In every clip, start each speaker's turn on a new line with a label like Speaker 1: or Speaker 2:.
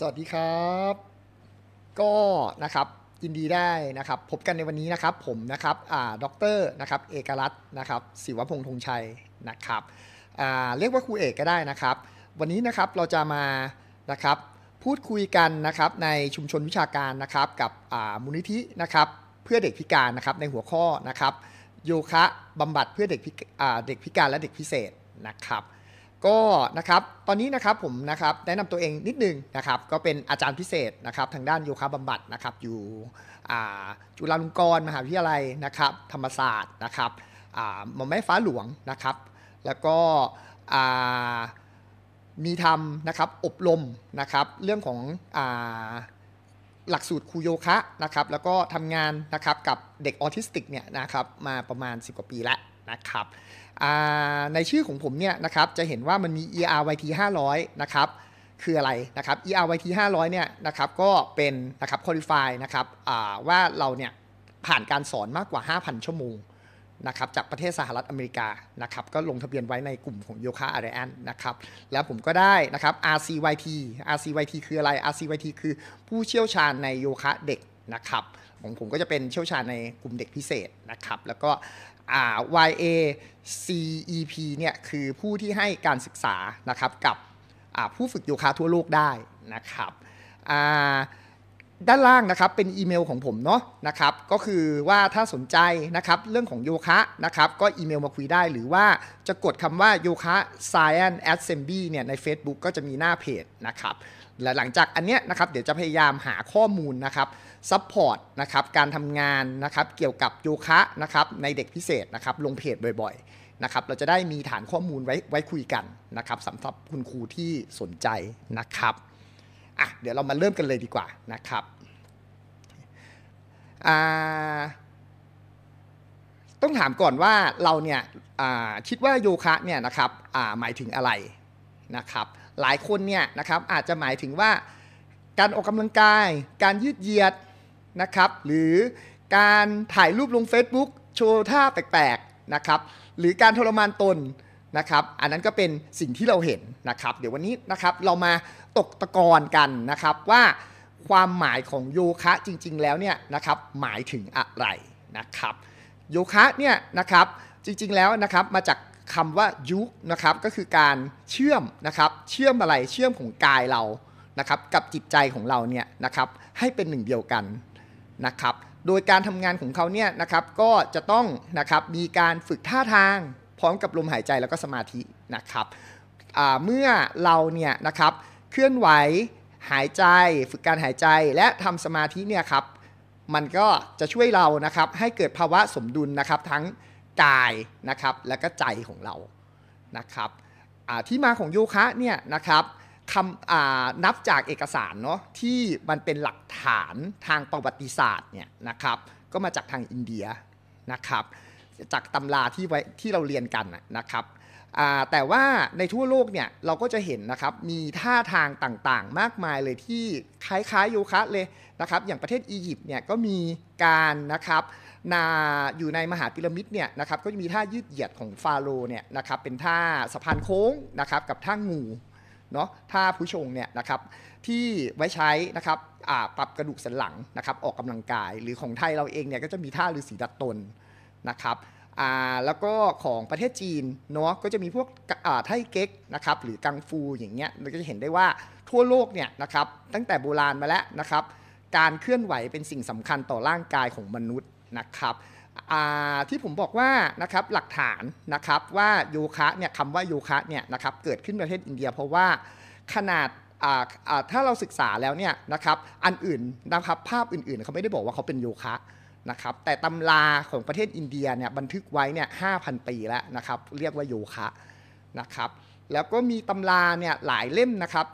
Speaker 1: สวัสดีครับก็นะครับยินดีได้นะครับ พบกันในวันนี้นะครับ ผมนะครับอ่าดออกเตร์นะครับเอกรัตน์นะครับศิวพงษ์ธงชัยนะครับอ่าเรียกว่าครูเอกก็ได้นะครับ วันนี้นะครับเราจะมานะครับพูดคุยกันนะครับในชุมชนวิชาการนะครับ กับอ่ามูลนิธินะครับ เพื่อเด็กพิการนะครับในหัวข้อนะครับ โยคะบำบัดเพื่อเด็กพิเด็กพิการและเด็กพิเศษนะครับก็นะครับ ตอนนี้นะครับผมนะครับแนะนำตัวเองนิดนึงนะครับ ก็เป็นอาจารย์พิเศษนะครับทางด้านโยคะบำบัดนะครับ อยู่จุฬาลงกรณ์มหาวิทยาลัยนะครับธรรมศาสตร์นะครับหมอมแม่ฟ้าหลวงนะครับแล้วก็มีทำนะครับอบรมนะครับเรื่องของหลักสูตรครูโยคะนะครับแล้วก็ทำงานนะครับกับเด็กออทิสติกเนี่ยนะครับมาประมาณ 10 กว่าปีแล้วนะครับในชื่อของผมเนี่ยนะครับจะเห็นว่ามันมี ERYT 500นะครับคืออะไรนะครับ ERYT 500เนี่ยนะครับก็เป็นนะครับ qualify นะครับว่าเราเนี่ยผ่านการสอนมากกว่า 5,000 ชั่วโมงนะครับจากประเทศสหรัฐอเมริกานะครับก็ลงทะเบียนไว้ในกลุ่มของโยคะอารีแอนนะครับแล้วผมก็ได้นะครับ RCYT RCYT คืออะไร RCYT คือผู้เชี่ยวชาญในโยคะเด็กนะครับของผมก็จะเป็นเชี่ยวชาญในกลุ่มเด็กพิเศษนะครับแล้วก็อา YA CEP เนี่ย คือผู้ที่ให้การศึกษา นะครับ กับผู้ฝึกโยคะทั่วโลกได้นะครับ ด้านล่างนะครับ เป็นอีเมลของผมเนาะ นะครับ ก็คือว่าถ้าสนใจนะครับ เรื่องของโยคะนะครับ ก็อีเมลมาคุยได้ หรือว่าจะกดคำว่าโยคะ Science Assembly เนี่ย ใน Facebook ก็จะมีหน้าเพจนะครับ และหลังจากอันเนี้ยนะครับ เดี๋ยวจะพยายามหาข้อมูลนะครับซัพพอร์ตนะครับการทำงานนะครับเกี่ยวกับโยคะนะครับในเด็กพิเศษนะครับลงเพจบ่อยๆนะครับเราจะได้มีฐานข้อมูลไว้ไว้คุยกันนะครับสำหรับคุณครูที่สนใจนะครับอ่ะเดี๋ยวเรามาเริ่มกันเลยดีกว่านะครับต้องถามก่อนว่าเราเนี่ยคิดว่าโยคะเนี่ยนะครับหมายถึงอะไรนะครับหลายคนเนี่ยนะครับอาจจะหมายถึงว่าการออกกำลังกาย การยืดเยียดนะครับ หรือการถ่ายรูปลง Facebook โชว์ท่าแปลกๆนะครับ หรือการทรมานตนนะครับ อันนั้นก็เป็นสิ่งที่เราเห็นนะครับ เดี๋ยววันนี้นะครับเรามาตกตะกอนกันนะครับว่าความหมายของโยคะจริงๆแล้วเนี่ยนะครับหมายถึงอะไรนะครับโยคะเนี่ยนะครับจริงๆแล้วนะครับมาจากคำว่ายุคนะครับก็คือการเชื่อมนะครับเชื่อมอะไรเชื่อมของกายเรานะครับกับจิตใจของเราเนี่ยนะครับให้เป็นหนึ่งเดียวกันนะครับ โดยการทำงานของเขาเนี่ยนะครับก็จะต้องนะครับมีการฝึกท่าทาง พร้อมกับลมหายใจแล้วก็สมาธินะครับเมื่อเราเนี่ยนะครับเคลื่อนไหวหายใจ ฝึกการหายใจและทำสมาธิเนี่ยครับมันก็จะช่วยเรานะครับให้เกิดภาวะสมดุลนะครับทั้งกายนะครับและก็ใจของเรานะครับที่มาของโยคะเนี่ยนะครับคำนับจากเอกสารเนาะที่มันเป็นหลักฐานทางประวัติศาสตร์เนี่ยนะครับก็มาจากทางอินเดียนะครับจากตำราที่ไว้ที่เราเรียนกันนะครับแต่ว่าในทั่วโลกเนี่ยเราก็จะเห็นนะครับมีท่าทางต่างๆ มากมายเลยที่คล้ายๆโยคะเลยนะครับอย่างประเทศอียิปต์เนี่ยก็มีการนะครับนาอยู่ในมหาพิระมิดเนี่ยนะครับก็จะมีท่ายืดเหยียดของฟาโรเนี่ยนะครับเป็นท่าสะพานโค้งนะครับกับท่างูเนาะท่าผู้ชงเนี่ยนะครับที่ไว้ใช้นะครับปรับกระดูกสันหลังนะครับออกกำลังกายหรือของไทยเราเองเนี่ยก็จะมีท่าฤาษีดัดตนนะครับแล้วก็ของประเทศจีนเนาะก็จะมีพวกไทเก๊กนะครับหรือกังฟูอย่างเงี้ยเราก็จะเห็นได้ว่าทั่วโลกเนี่ยนะครับตั้งแต่โบราณมาแล้วนะครับการเคลื่อนไหวเป็นสิ่งสำคัญต่อร่างกายของมนุษย์นะครับที่ผมบอกว่านะครับหลักฐานนะครับว่าโยคะเนี่ยคำว่าโยคะเนี่ยนะครับเกิดขึ้นประเทศอินเดีย เพราะว่าขนาดถ้าเราศึกษาแล้วเนี่ยนะครับอันอื่นนะครับภาพอื่นๆเขาไม่ได้บอกว่าเขาเป็นโยคะนะครับแต่ตำราของประเทศอินเดียเนี่ยบันทึกไว้เนี่ยห้าพันปีแล้วนะครับเรียกว่าโยคะนะครับแล้วก็มีตำราเนี่ยหลายเล่มนะครับ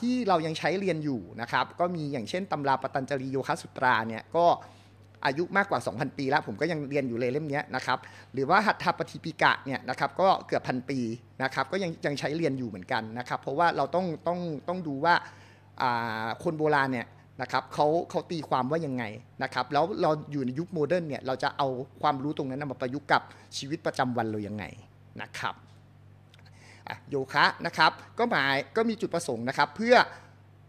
Speaker 1: ที่เรายังใช้เรียนอยู่นะครับก็มีอย่างเช่นตำราปตัญจลีโยคะสุตราเนี่ยก็อายุมากกว่า 2,000 ปีแล้ว ผมก็ยังเรียนอยู่เลยเล่มนี้นะครับหรือว่าหัตถปฏิปิกะเนี่ยนะครับก็เกือบพันปีนะครับก็ยังยังใช้เรียนอยู่เหมือนกันนะครับเพราะว่าเราต้องต้องต้องดูว่าคนโบราณเนี่ยนะครับเขาเขาตีความว่ายังไงนะครับแล้วเราอยู่ในยุคโมเดิร์นเนี่ยเราจะเอาความรู้ตรงนั้นมาประยุกต์กับชีวิตประจำวันเรายังไงนะครับโยคะนะครับก็หมายก็มีจุดประสงค์นะครับเพื่อ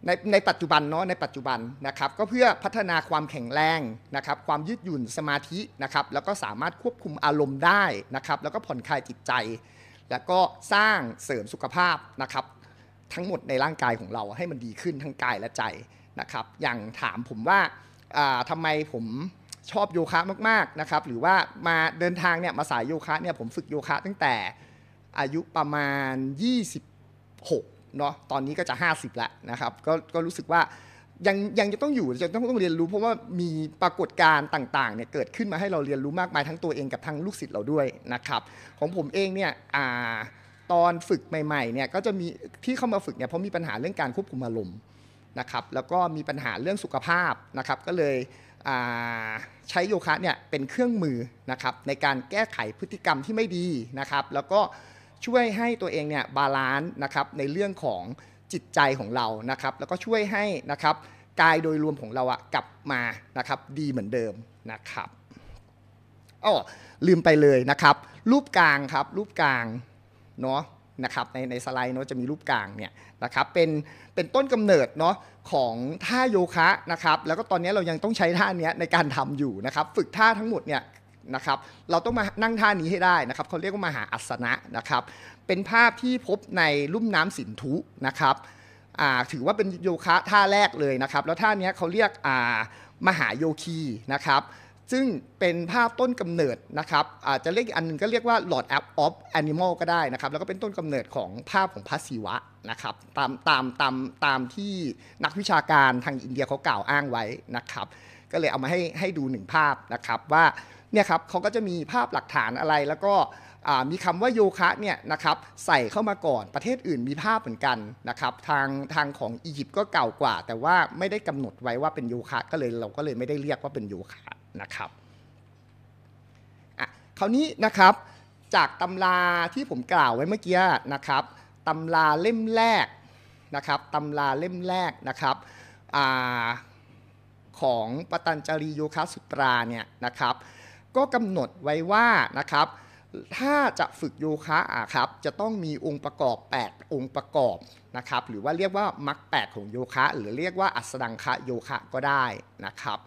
Speaker 1: ในในปัจจุบันเนาะในปัจจุบันนะครับก็เพื่อพัฒนาความแข็งแรงนะครับความยืดหยุ่นสมาธินะครับแล้วก็สามารถควบคุมอารมณ์ได้นะครับแล้วก็ผ่อนคลายจิตใจ แล้วก็สร้างเสริมสุขภาพนะครับทั้งหมดในร่างกายของเราให้มันดีขึ้นทั้งกายและใจนะครับอย่างถามผมว่าทำไมผมชอบโยคะมากๆนะครับหรือว่ามาเดินทางเนี่ยมาสายโยคะเนี่ยผมฝึกโยคะตั้งแต่อายุประมาณ 26เนาะตอนนี้ก็จะ 50 แล้วนะครับก็ก็รู้สึกว่า ยังยังจะต้องอยู่จะต้องต้องเรียนรู้ เพราะว่ามีปรากฏการณ์ต่างๆเนี่ยเกิดขึ้นมาให้เราเรียนรู้มากมายทั้งตัวเองกับทั้งลูกศิษย์เราด้วยนะครับของผมเองเนี่ยตอนฝึกใหม่ๆเนี่ยก็จะมีที่เข้ามาฝึกเนี่ยเพราะมีปัญหาเรื่องการควบคุมอารมณ์นะครับแล้วก็มีปัญหาเรื่องสุขภาพนะครับก็เลยใช้โยคะเนี่ยเป็นเครื่องมือนะครับในการแก้ไขพฤติกรรมที่ไม่ดีนะครับ แล้วก็ช่วยให้ตัวเองเนี่ยบาลานซ์นะครับในเรื่องของจิตใจของเรานะครับแล้วก็ช่วยให้นะครับกายโดยรวมของเราอะกลับมานะครับดีเหมือนเดิมนะครับอ๋อลืมไปเลยนะครับรูปกลางครับรูปกลางเนาะนะครับในในสไลด์เนาะจะมีรูปกลางเนี่ยนะครับเป็นเป็นต้นกำเนิดเนาะของท่าโยคะนะครับแล้วก็ตอนนี้เรายังต้องใช้ท่านี้ในการทำอยู่นะครับฝึกท่าทั้งหมดเนี่ยนะครับ เราต้องมานั่งท่านี้ให้ได้นะครับ เขาเรียกว่ามหาอัศนะนะครับ เป็นภาพที่พบในลุ่มน้ำสินธุนะครับถือว่าเป็นโยคะท่าแรกเลยนะครับ แล้วท่านี้เขาเรียกมหาโยคีนะครับ ซึ่งเป็นภาพต้นกำเนิดนะครับอาจจะเรียกอันนึงก็เรียกว่า Lord App of Animal ก็ได้นะครับ แล้วก็เป็นต้นกำเนิดของภาพของพระศิวะนะครับ ตามตามตามตามที่นักวิชาการทางอินเดียเขากล่าวอ้างไว้นะครับ ก็เลยเอามาให้ให้ดูหนึ่งภาพนะครับว่าเนี่ยครับเขาก็จะมีภาพหลักฐานอะไร แล้วก็มีคำว่าโยคะเนี่ยนะครับ ใส่เข้ามาก่อน ประเทศอื่นมีภาพเหมือนกันนะครับ ทางทางของอียิปต์ก็เก่ากว่า แต่ว่าไม่ได้กำหนดไว้ว่าเป็นโยคะ ก็เลยเราก็เลยไม่ได้เรียกว่าเป็นโยคะนะครับอ่ะคราวนี้นะครับจากตำราที่ผมกล่าวไว้เมื่อกี้นะครับตำราเล่มแรกนะครับตำราเล่มแรกนะครับอของปตัญจารีโยคะสุตราเนี่ยนะครับก็กำหนดไว้ว่านะครับ ถ้าจะฝึกโยคะอ่ะครับจะต้องมีองค์ประกอบ 8 องค์ประกอบนะครับ หรือว่าเรียกว่ามักแปดของโยคะ หรือเรียกว่าอัสดังคะโยคะก็ได้นะครับ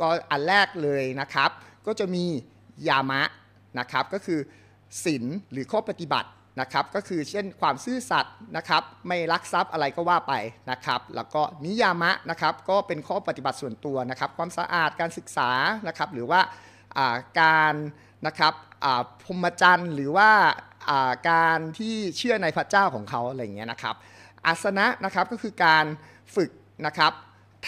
Speaker 1: ก็อันแรกเลยนะครับ ก็จะมียามะนะครับ ก็คือศีลหรือข้อปฏิบัตินะครับก็คือเช่นความซื่อสัตย์นะครับไม่ลักทรัพย์อะไรก็ว่าไปนะครับ แล้วก็นิยามะนะครับก็เป็นข้อปฏิบัติส่วนตัวนะครับความสะอาดการศึกษานะครับหรือว่าการนะครับพรหมจรรย์หรือว่าการที่เชื่อในพระเจ้าของเขาอะไรเงี้ยนะครับอาสนะนะครับก็คือการฝึกนะครับ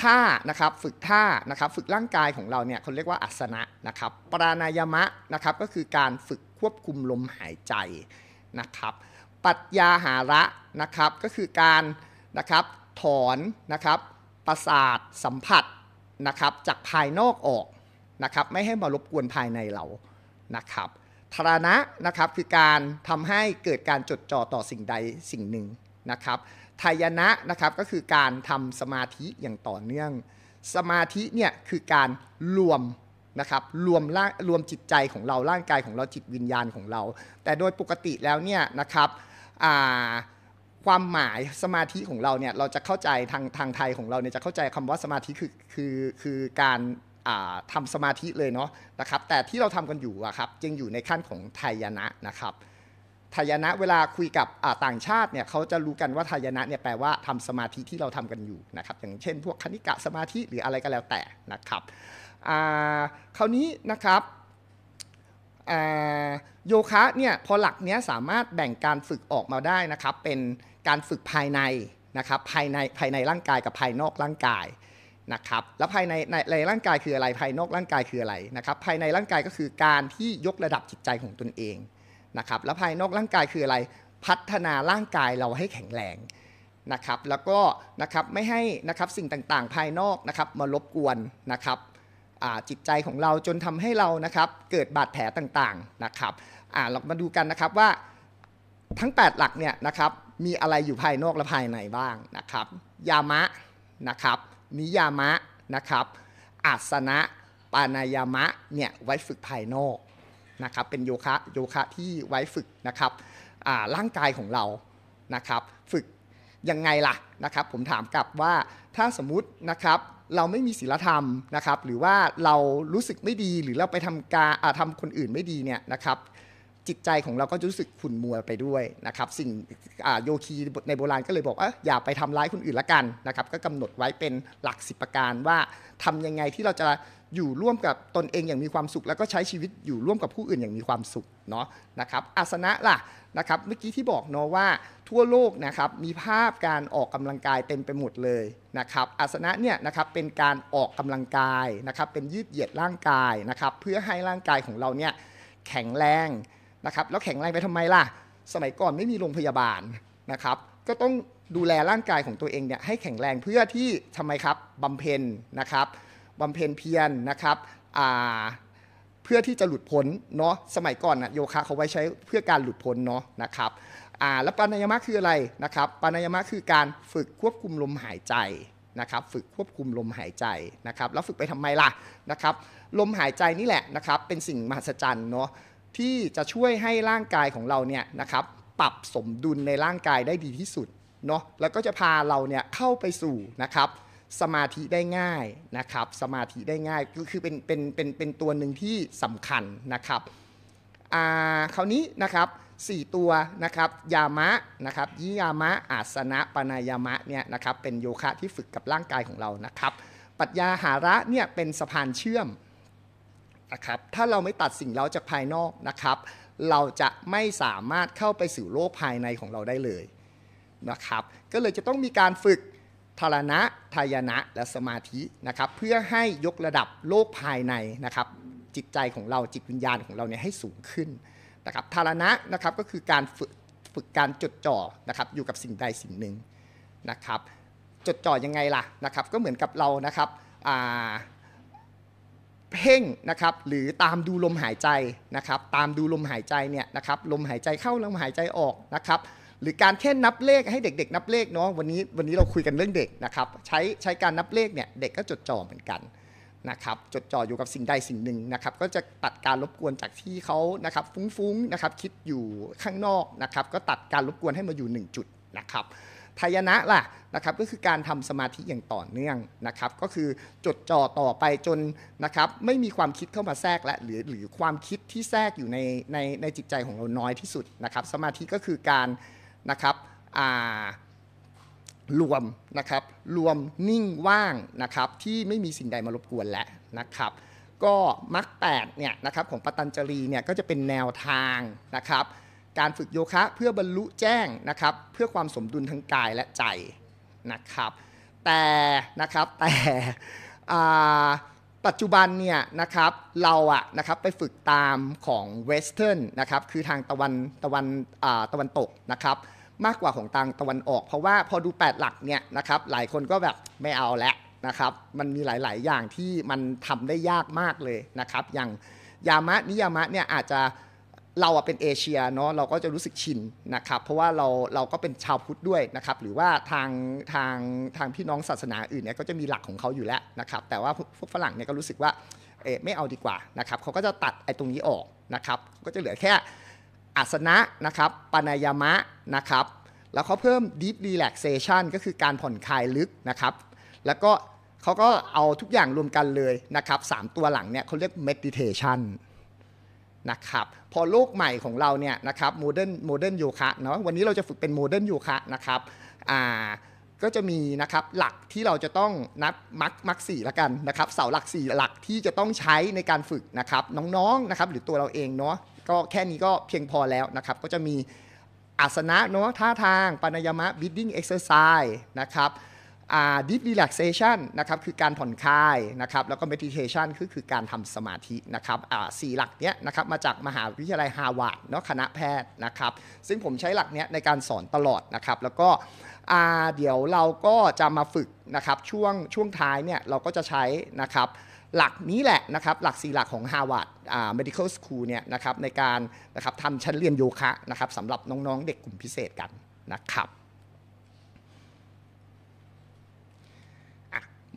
Speaker 1: ท่านะครับฝึกท่านะครับฝึกร่างกายของเราเนี่ยเขาเรียกว่าอาสนะนะครับปรานายมะนะครับก็คือการฝึกควบคุมลมหายใจนะครับปัจญาหาระนะครับก็คือการนะครับถอนนะครับประสาทสัมผัสนะครับจากภายนอกออกนะครับไม่ให้มารบกวนภายในเรานะครับธารณะนะครับคือการทำให้เกิดการจดจ่อต่อสิ่งใดสิ่งหนึ่งนะครับทายนะนะครับก็คือการทำสมาธิอย่างต่อเนื่อง สมาธิเนี่ยคือการรวมนะครับรวมร่างรวมจิตใจของเราร่างกายของเราจิตวิญญาณของเรา แต่โดยปกติแล้วเนี่ยนะครับความหมายสมาธิของเราเนี่ยเราจะเข้าใจทางทางไทยของเราเนี่ยจะเข้าใจคำว่าสมาธิคือคือคือการทำสมาธิเลยเนาะนะครับแต่ที่เราทำกันอยู่อะครับจึงอยู่ในขั้นของไทยนะนะครับทายนะเวลาคุยกับต่างชาติเนี่ยเขาจะรู้กันว่าทายนะเนี่ยแปลว่าทำสมาธิที่เราทำกันอยู่นะครับอย่างเช่นพวกคณิกะสมาธิหรืออะไรก็แล้วแต่นะครับคราวนี้นะครับโยคะเนี่ยพอหลักเนี้ยสามารถแบ่งการฝึกออกมาได้นะครับเป็นการฝึกภายในนะครับภายใน ภายในร่างกายกับภายนอกร่างกายนะครับ แล้วภายในในร่างกายคืออะไร ภายนอกร่างกายคืออะไรนะครับ ภายในร่างกายก็คือการที่ยกระดับจิตใจของตนเองนะครับ แล้วภายนอกร่างกายคืออะไร พัฒนาร่างกายเราให้แข็งแรงนะครับ แล้วก็นะครับไม่ให้นะครับสิ่งต่างๆ ภายนอกนะครับมารบกวนนะครับจิตใจของเราจนทำให้เรานะครับเกิดบาดแผลต่างๆนะครับ เรามาดูกันนะครับว่าทั้ง8หลักเนี่ยนะครับมีอะไรอยู่ภายนอกและภายในบ้างนะครับ ยามะนะครับนิยามะนะครับ อาสนะ ปานายามะเนี่ยไว้ฝึกภายนอกนะครับ เป็นโยคะโยคะที่ไว้ฝึกนะครับ ร่างกายของเรานะครับ ฝึกยังไงล่ะนะครับ ผมถามกลับว่าถ้าสมมตินะครับเราไม่มีศีลธรรมนะครับ หรือว่าเรารู้สึกไม่ดีหรือเราไปทำการทำคนอื่นไม่ดีเนี่ยนะครับจิตใจของเราก็รู้สึกขุ่นมัวไปด้วยนะครับสิ่งโยคีในโบราณก็เลยบอกว่าอย่าไปทำร้ายคนอื่นละกันนะครับก็กำหนดไว้เป็นหลักสิบประการว่าทำยังไงที่เราจะอยู่ร่วมกับตนเองอย่างมีความสุข แล้วก็ใช้ชีวิตอยู่ร่วมกับผู้อื่นอย่างมีความสุขเนาะนะครับอาสนะล่ะนะครับเมื่อกี้ที่บอกเนาะว่าทั่วโลกนะครับมีภาพการออกกำลังกายเต็มไปหมดเลยนะครับอาสนะเนี่ยนะครับเป็นการออกกำลังกายนะครับเป็นยืด เหยียดร่างกายนะครับเพื่อให้ร่างกายของเราเนี่ยแข็งแรงนะครับแล้วแข็งแรงไปทำไมล่ะ สมัยก่อนไม่มีโรงพยาบาลนะครับ ก็ต้องดูแลร่างกายของตัวเองเนี่ยให้แข็งแรงเพื่อที่ทำไมครับบำเพ็ญนะครับบำเพ็ญเพียรนะครับเพื่อที่จะหลุดพ้นเนาะสมัยก่อนนะโยคะเขาไว้ใช้เพื่อการหลุดพ้นเนาะนะครับแล้วปานายมะคืออะไรนะครับปานายมะคือการฝึกควบคุมลมหายใจนะครับ ฝึกควบคุมลมหายใจนะครับ แล้วฝึกไปทำไมล่ะนะครับ ลมหายใจนี่แหละนะครับเป็นสิ่งมหัศจรรย์เนาะที่จะช่วยให้ร่างกายของเราเนี่ยนะครับปรับสมดุลในร่างกายได้ดีที่สุดเนาะแล้วก็จะพาเราเนี่ยเข้าไปสู่นะครับสมาธิได้ง่ายนะครับสมาธิได้ง่าย ก็คือเป็นเป็นเป็นเป็นตัวหนึ่งที่สำคัญนะครับอ่าคราวนี้นะครับสตัวนะครับยามะนะครับยิยามะอาสนะปนายามะเนี่ยนะครับเป็นโยคะที่ฝึกกับร่างกายของเรานะครับปัญญาหาระเนี่ยเป็นสะพานเชื่อมนะครับถ้าเราไม่ตัดสิ่งเราจากภายนอกนะครับ เราจะไม่สามารถเข้าไปสู่โลกภายในของเราได้เลยนะครับ ก็เลยจะต้องมีการฝึกทารณะทายนะและสมาธินะครับ เพื่อให้ยกระดับโลกภายในนะครับ จิตใจของเราจิตวิญญาณของเราเนี่ยให้สูงขึ้นนะครับทารณะนะครับก็คือการฝึกฝึกการจดจ่อนะครับอยู่กับสิ่งใดสิ่งหนึ่งนะครับ จดจ่อยังไงล่ะนะครับ ก็เหมือนกับเรานะครับเพ่งนะครับหรือตามดูลมหายใจนะครับตามดูลมหายใจเนี่ยนะครับลมหายใจเข้าลมหายใจออกนะครับหรือการแค่นับเลขให้เด็ก ๆ นับเลขเนาะวันนี้วันนี้เราคุยกันเรื่องเด็กนะครับ ใช้ใช้การนับเลขเนี่ยเด็กก็จดจ่อเหมือนกันนะครับ จดจ่ออยู่กับสิ่งใดสิ่งหนึ่งนะครับ ก็จะตัดการรบกวนจากที่เขานะครับ ฟุ้งๆนะครับ คิดอยู่ข้างนอกนะครับก็ตัดการรบกวนให้มาอยู่ 1 จุดนะครับทายนะล่ะนะครับก็คือการทำสมาธิอย่างต่อเนื่องนะครับ ก็คือจดจ่อต่อไปจนนะครับไม่มีความคิดเข้ามาแทรกและหรือหรือความคิดที่แทรกอยู่ในในในจิตใจของเราน้อยที่สุดนะครับ สมาธิก็คือการนะครับรวมนะครับรวมนิ่งว่างนะครับที่ไม่มีสิ่งใดมารบกวนแล้วนะครับ ก็มรรคแปดเนี่ยนะครับของปตัญจรีเนี่ยก็จะเป็นแนวทางนะครับการฝึกโยคะ เพื่อบรรลุแจ้งนะครับเพื่อความสมดุลทั้งกายและใจนะครับ แต่นะครับแต่ปัจจุบันเนี่ยนะครับเราอะนะครับไปฝึกตามของเวสเทิร์นนะครับคือทางตะวันตะวันตะวันตกนะครับมากกว่าของทางตะวันออก เพราะว่าพอดู 8 หลักเนี่ยนะครับหลายคนก็แบบไม่เอาแล้วนะครับมันมีหลายๆอย่างที่มันทำได้ยากมากเลยนะครับ อย่างยามะนิยามะเนี่ยอาจจะเราอะเป็นเอเชียเนาะเราก็จะรู้สึกชินนะครับเพราะว่าเราเราก็เป็นชาวพุทธด้วยนะครับหรือว่าทางทางทางพี่น้องศาสนาอื่นเนี่ยก็จะมีหลักของเขาอยู่แล้วนะครับแต่ว่าพวกฝรั่งเนี่ยก็รู้สึกว่าเออไม่เอาดีกว่านะครับเขาก็จะตัดไอ้ตรงนี้ออกนะครับก็จะเหลือแค่อาสนะนะครับปานายามะนะครับแล้วเขาเพิ่ม deep relaxation ก็คือการผ่อนคลายลึกนะครับแล้วก็เขาก็เอาทุกอย่างรวมกันเลยนะครับ3ตัวหลังเนี่ยเขาเรียก meditation นะครับพอโลกใหม่ของเราเนี่ยนะครับโมเดิร์นโมเดิร์นโยคะเนาะวันนี้เราจะฝึกเป็นโมเดิร์นโยคะนะครับอ่าก็จะมีนะครับหลักที่เราจะต้องนับมักมักสี่ละกันนะครับเสาหลัก4หลักที่จะต้องใช้ในการฝึกนะครับ น้องๆนะครับหรือตัวเราเองเนาะก็แค่นี้ก็เพียงพอแล้วนะครับ ก็จะมีอาสนะเนาะท่าทางปานายมะบิดดิ้งเอ็กซ์เซอร์ไซส์นะครับดิฟรีแลกเซชันนะครับคือการผ่อนคลายนะครับแล้วก็เมดิเทชันคือคือการทำสมาธินะครับสี่หลักเนี้ยนะครับมาจากมหาวิทยาลัยฮาวาดเนาะคณะแพทย์นะครับ ซึ่งผมใช้หลักเนี้ยในการสอนตลอดนะครับ แล้วก็เดี๋ยวเราก็จะมาฝึกนะครับช่วงช่วงท้ายเนี่ยเราก็จะใช้นะครับหลักนี้แหละนะครับหลักสี่หลักของ Harvard Medical School เนี่ยนะครับในการนะครับทำชั้นเรียนโยคะนะครับสำหรับน้อง ๆ เด็กกลุ่มพิเศษกันนะครับ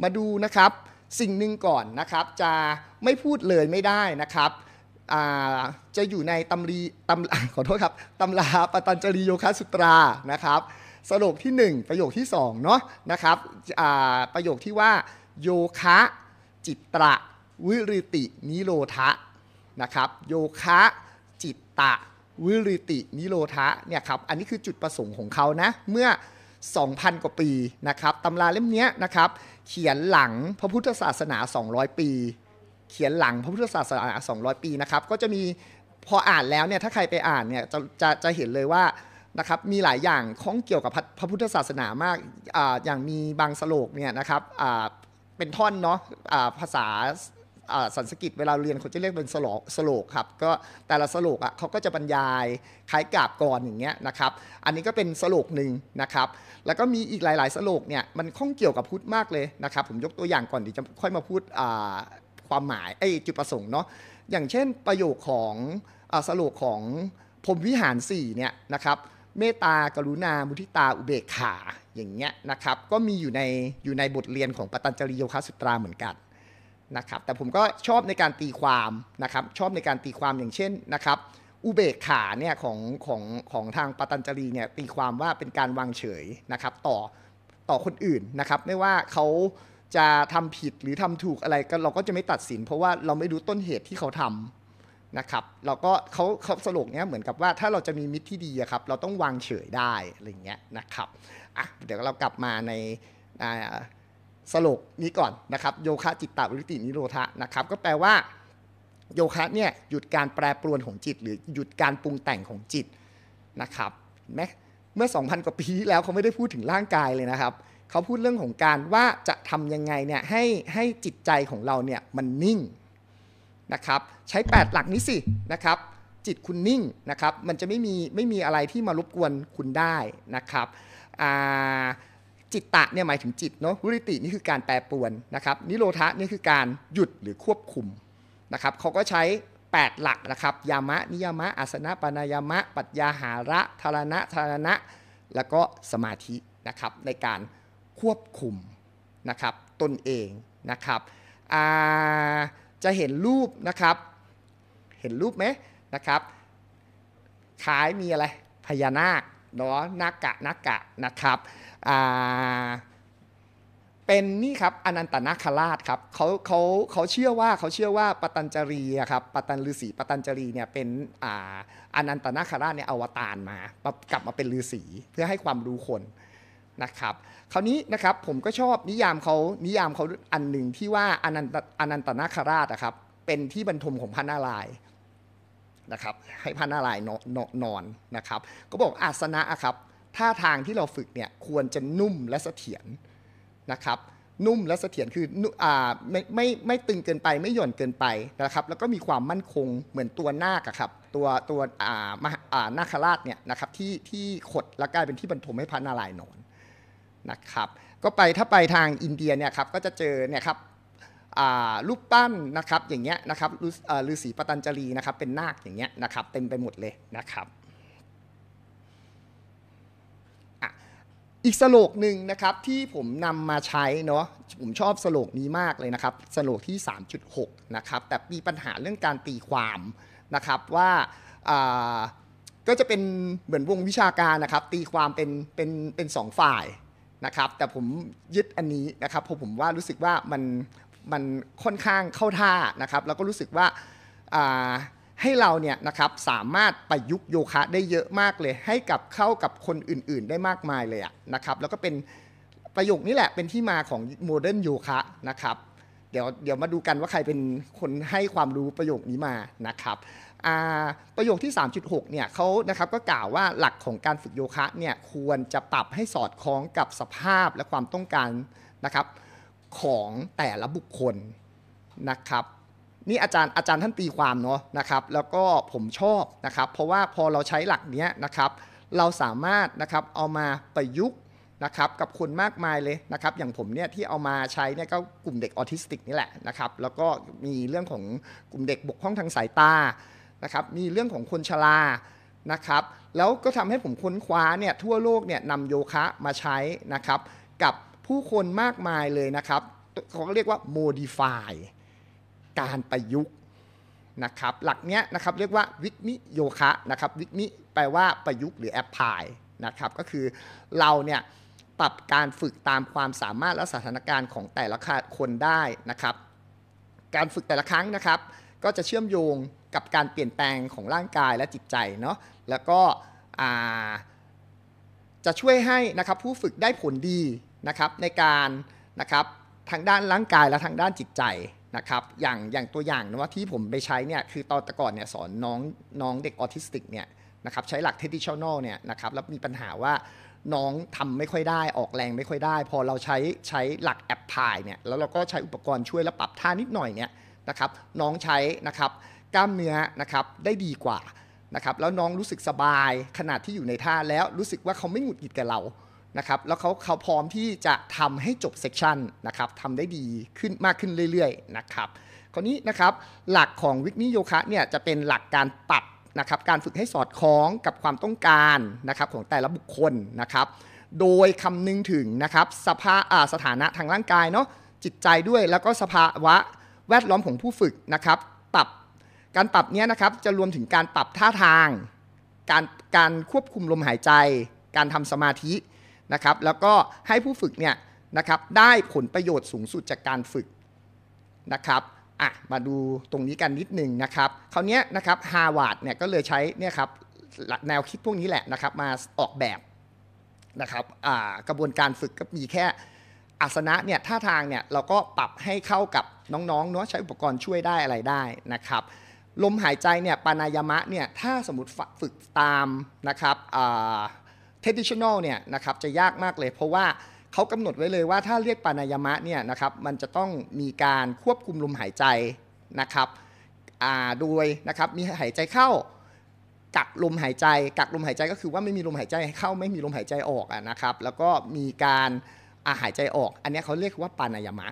Speaker 1: มาดูนะครับ สิ่งหนึ่งก่อนนะครับจะไม่พูดเลยไม่ได้นะครับ จะอยู่ในตำรีตำขอโทษครับตำราปตัญจรีโยคะสุตรานะครับสโลกที่ 1 ประโยคที่2เนาะนะครับประโยคที่ว่าโยคะจิตตะวิริตินิโรธะนะครับโยคะจิตตะวิริตินิโรธะเนี่ยครับอันนี้คือจุดประสงค์ของเขานะเมื่อ2,000 กว่าปีนะครับตำราเล่มนี้นะครับ เขียนหลังพระพุทธศาสนา 200 ปีเขียนหลังพระพุทธศาสนา 200 ปีนะครับก็จะมีพออ่านแล้วเนี่ยถ้าใครไปอ่านเนี่ยจะจะจะเห็นเลยว่านะครับมีหลายอย่างข้องเกี่ยวกับพระพุทธศาสนามากออย่างมีบางสโลกเนี่ยนะครับเป็นท่อนเนาะะภาษาสันสกิตเวลาเรียนเขาจะเรียกเป็นสโลกสโลกครับก็แต่ละสโลกอ่ะเขาก็จะบรรยายคล้ายกาบกรออย่างเงี้ยนะครับอันนี้ก็เป็นสโลกหนึ่งนะครับแล้วก็มีอีกหลาย ๆสโลกเนี่ยมันข้องเกี่ยวกับพุทธมากเลยนะครับผมยกตัวอย่างก่อนเดี๋ยวจะค่อยมาพูดความหมายไอ้จุดประสงค์เนาะอย่างเช่น ประโยคของสโลกของพรมวิหาร 4เนี่ยนะครับเมตตากรุณามุทิตาอุเบกขาอย่างเงี้ยนะครับก็มีอยู่ในอยู่ในบทเรียนของปตัญจริโยคสุตราเหมือนกันนะครับแต่ผมก็ชอบในการตีความนะครับ ชอบในการตีความอย่างเช่นนะครับ อุเบกขาเนี่ยของของของทางปตัญจรีเนี่ยตีความว่าเป็นการวางเฉยนะครับต่อต่อคนอื่นนะครับ ไม่ว่าเขาจะทำผิดหรือทำถูกอะไรก็เราก็จะไม่ตัดสิน เพราะว่าเราไม่รู้ต้นเหตุที่เขาทำนะครับ เราก็เขาเขาสรุปเนี้ยเหมือนกับว่าถ้าเราจะมีมิตรที่ดีครับเราต้องวางเฉยได้อะไรเงี้ยนะครับอ่ะเดี๋ยวเรากลับมาในอ่าสโลกนี้ก่อนนะครับโยคะจิตตวิริตินิโรธะนะครับก็แปลว่าโยคะเนี่ยหยุดการแปรปรวนของจิต หรือหยุดการปรุงแต่งของจิตนะครับหมเมื่อ 2,000กว่าปีแล้วเขาไม่ได้พูดถึงร่างกายเลยนะครับ เขาพูดเรื่องของการว่าจะทำยังไงเนี่ยให้ให้จิตใจของเราเนี่ยมันนิ่งนะครับใช้ 8 หลักนี้สินะครับ จิตคุณนิ่งนะครับมันจะไม่มีไม่มีอะไรที่มารบกวนคุณได้นะครับอ่าจิตตะเนี่ยหมายถึงจิตเนาะวิริตินี่คือการแปรปวนนะครับ นิโรธะนี่คือการหยุดหรือควบคุมนะครับเขาก็ใช้ 8 หลักนะครับ ยามะ นิยามะอาสนะปานายามะ ปัจญาหาระ ธารณะ ธารณะ แล้วก็สมาธินะครับในการควบคุมนะครับตนเองนะครับจะเห็นรูปนะครับ เห็นรูปไหมนะครับคล้ายมีอะไรพญานาคเนาะนากะนากะนะครับเป็นนี่ครับ อนันตนาคราชครับเขาเขาเขาเชื่อว่าเขาเชื่อว่าปตัญจรีครับปตัญฤาษีปตัญจรีเนี่ยเป็นอ่าอนันตนาคราชเนี่ยอวตารมากลับมาเป็นฤาษีเพื่อให้ความรู้คนนะครับคราวนี้นะครับผมก็ชอบนิยามเขานิยามเขาอันหนึ่งที่ว่าอนันตอนันตนาคราชอะครับเป็นที่บรรทมของพระนารายณ์นะครับให้พระนารายณ์นอนนะครับ ก็บอกอาสนะครับท่าทางที่เราฝึกเนี่ยควรจะนุ่มและเสถียรนะครับ นุ่มและเสถียรคืออ่ไม่ไม่ไม่ตึงเกินไปไม่หย่อนเกินไปนะครับ แล้วก็มีความมั่นคงเหมือนตัวหน้าบครับตัวตัวอ่ามาอ่านาคราชเนี่ยนะครับที่ที่ขดแล้วกลายเป็นที่บรรทมให้พระนารายณ์นอนนะครับ ก็ไปถ้าไปทางอินเดียเนี่ยครับก็จะเจอเนี่ยครับรูปปั้นนะครับอย่างเงี้ยนะครับฤาษีปตัญจลีนะครับเป็นนาคอย่างเงี้ยนะครับเต็มไปหมดเลยนะครับอีกสโลกหนึ่งนะครับที่ผมนำมาใช้เนาะผมชอบสโลกนี้มากเลยนะครับ สโลกที่ 3.6นะครับแต่มีปัญหาเรื่องการตีความนะครับว่าก็จะเป็นเหมือนวงวิชาการนะครับตีความเป็นเป็นเป็นสองฝ่ายนะครับแต่ผมยึดอันนี้นะครับเพราะผมว่ารู้สึกว่ามันมันค่อนข้างเข้าท่านะครับแล้วก็รู้สึกว่าให้เราเนี่ยนะครับสามารถประยุกต์โยคะได้เยอะมากเลยให้กับเข้ากับคนอื่นๆได้มากมายเลยะนะครับแล้วก็เป็นประโยคนี้แหละเป็นที่มาของโมเดิร์นโยคะนะครับ เดี๋ยวเดี๋ยวมาดูกันว่าใครเป็นคนให้ความรู้ประโยคนี้มานะครับประโยคที่ 3.6เนี่ยเขานะครับก็กล่าวว่าหลักของการฝึกโยคะเนี่ยควรจะปรับให้สอดคล้องกับสภาพและความต้องการนะครับของแต่ละบุคคลนะครับ นี่อาจารย์อาจารย์ท่านตีความเนาะนะครับ แล้วก็ผมชอบนะครับ เพราะว่าพอเราใช้หลักเนี้ยนะครับ เราสามารถนะครับเอามาประยุกต์นะครับกับคนมากมายเลยนะครับ อย่างผมเนี่ยที่เอามาใช้เนี่ยก็กลุ่มเด็กออทิสติกนี่แหละนะครับ แล้วก็มีเรื่องของกลุ่มเด็กบกพร่องทางสายตานะครับมีเรื่องของคนชรานะครับ แล้วก็ทำให้ผมค้นคว้าเนี่ยทั่วโลกเนี่ยนำโยคะมาใช้นะครับ กับผู้คนมากมายเลยนะครับเขาเรียกว่า modify การประยุกต์นะครับ หลักเนี้ยนะครับเรียกว่าวิกนิโยคะนะครับ วิกนิแปลว่าประยุกต์หรือแอ p พลายนะครับ ก็คือเราเนี่ยปรับการฝึกตามความสามารถและสถานการณ์ของแต่ละคนได้นะครับ การฝึกแต่ละครั้งนะครับ ก็จะเชื่อมโยงกับการเปลี่ยนแปลงของร่างกายและจิตใจเนาะ แล้วก็จะช่วยให้นะครับผู้ฝึกได้ผลดีนะครับในการนะครับทางด้านร่างกายและทางด้านจิตใจนะครับอย่างอย่างตัวอย่างนะว่าที่ผมไปใช้เนี่ยคือตอนตะก่อนเนี่ยสอนน้องน้องเด็กออทิสติกเนี่ยนะครับใช้หลักเทดิชแนลเนี่ยนะครับแล้วมีปัญหาว่าน้องทำไม่ค่อยได้ออกแรง ไม่ค่อยได้ พอเราใช้ใช้หลักแอปพายเนี่ยแล้วเราก็ใช้อุปกรณ์ช่วยแล้วปรับท่านิดหน่อยเนี่ยนะครับน้องใช้นะครับกล้ามเนื้อนะครับได้ดีกว่านะครับแล้วน้องรู้สึกสบายขนาดที่อยู่ในท่าแล้วรู้สึกว่าเขาไม่หงุดหงิดกับเรานะครับ แล้วเขาเขาพร้อมที่จะทำให้จบเซกชันนะครับทำได้ดีขึ้นมากขึ้นเรื่อยๆนะครับ คราวนี้นะครับ หลักของวิกนิโยคะเนี่ยจะเป็นหลักการปรับนะครับ การฝึกให้สอดคล้องกับความต้องการนะครับของแต่ละบุคคลนะครับ โดยคำนึงถึงนะครับสภาสถานะทางร่างกายเนาะ จิตใจด้วยแล้วก็สภาวะแวดล้อมของผู้ฝึกนะครับปรับการปรับเนี้ยนะครับจะรวมถึงการปรับท่าทาง การการควบคุมลมหายใจ การทำสมาธินะครับแล้วก็ให้ผู้ฝึกเนี่ยนะครับได้ผลประโยชน์สูงสุดจากการฝึกนะครับอ่ะมาดูตรงนี้กันนิดหนึ่งนะครับคราวนี้นะครับฮาวาดเนี่ยก็เลยใช้เนี่ยครับแนวคิดพวกนี้แหละนะครับมาออกแบบนะครับกระบวนการฝึกก็มีแค่อาสนะเนี่ยท่าทางเนี่ยเราก็ปรับให้เข้ากับน้องๆเนาะใช้อุปกรณ์ช่วยได้อะไรได้นะครับ ลมหายใจเนี่ยปานายมะเนี่ยถ้าสมมติฝึกตามนะครับทดิชแนลเนี่ยนะครับจะยากมากเลย เพราะว่าเขากำหนดไว้เลยว่าถ้าเรียกปานายมะเนี่ยนะครับมันจะต้องมีการควบคุมลมหายใจนะครับโดยนะครับมีหายใจเข้ากักลมหายใจ กักลมหายใจก็คือว่า ไม่มีลมหายใจเข้าไม่มีลมหายใจออกอนะครับแล้วก็มีการาหายใจออก อันนี้เขาเรียกว่าปานายมะ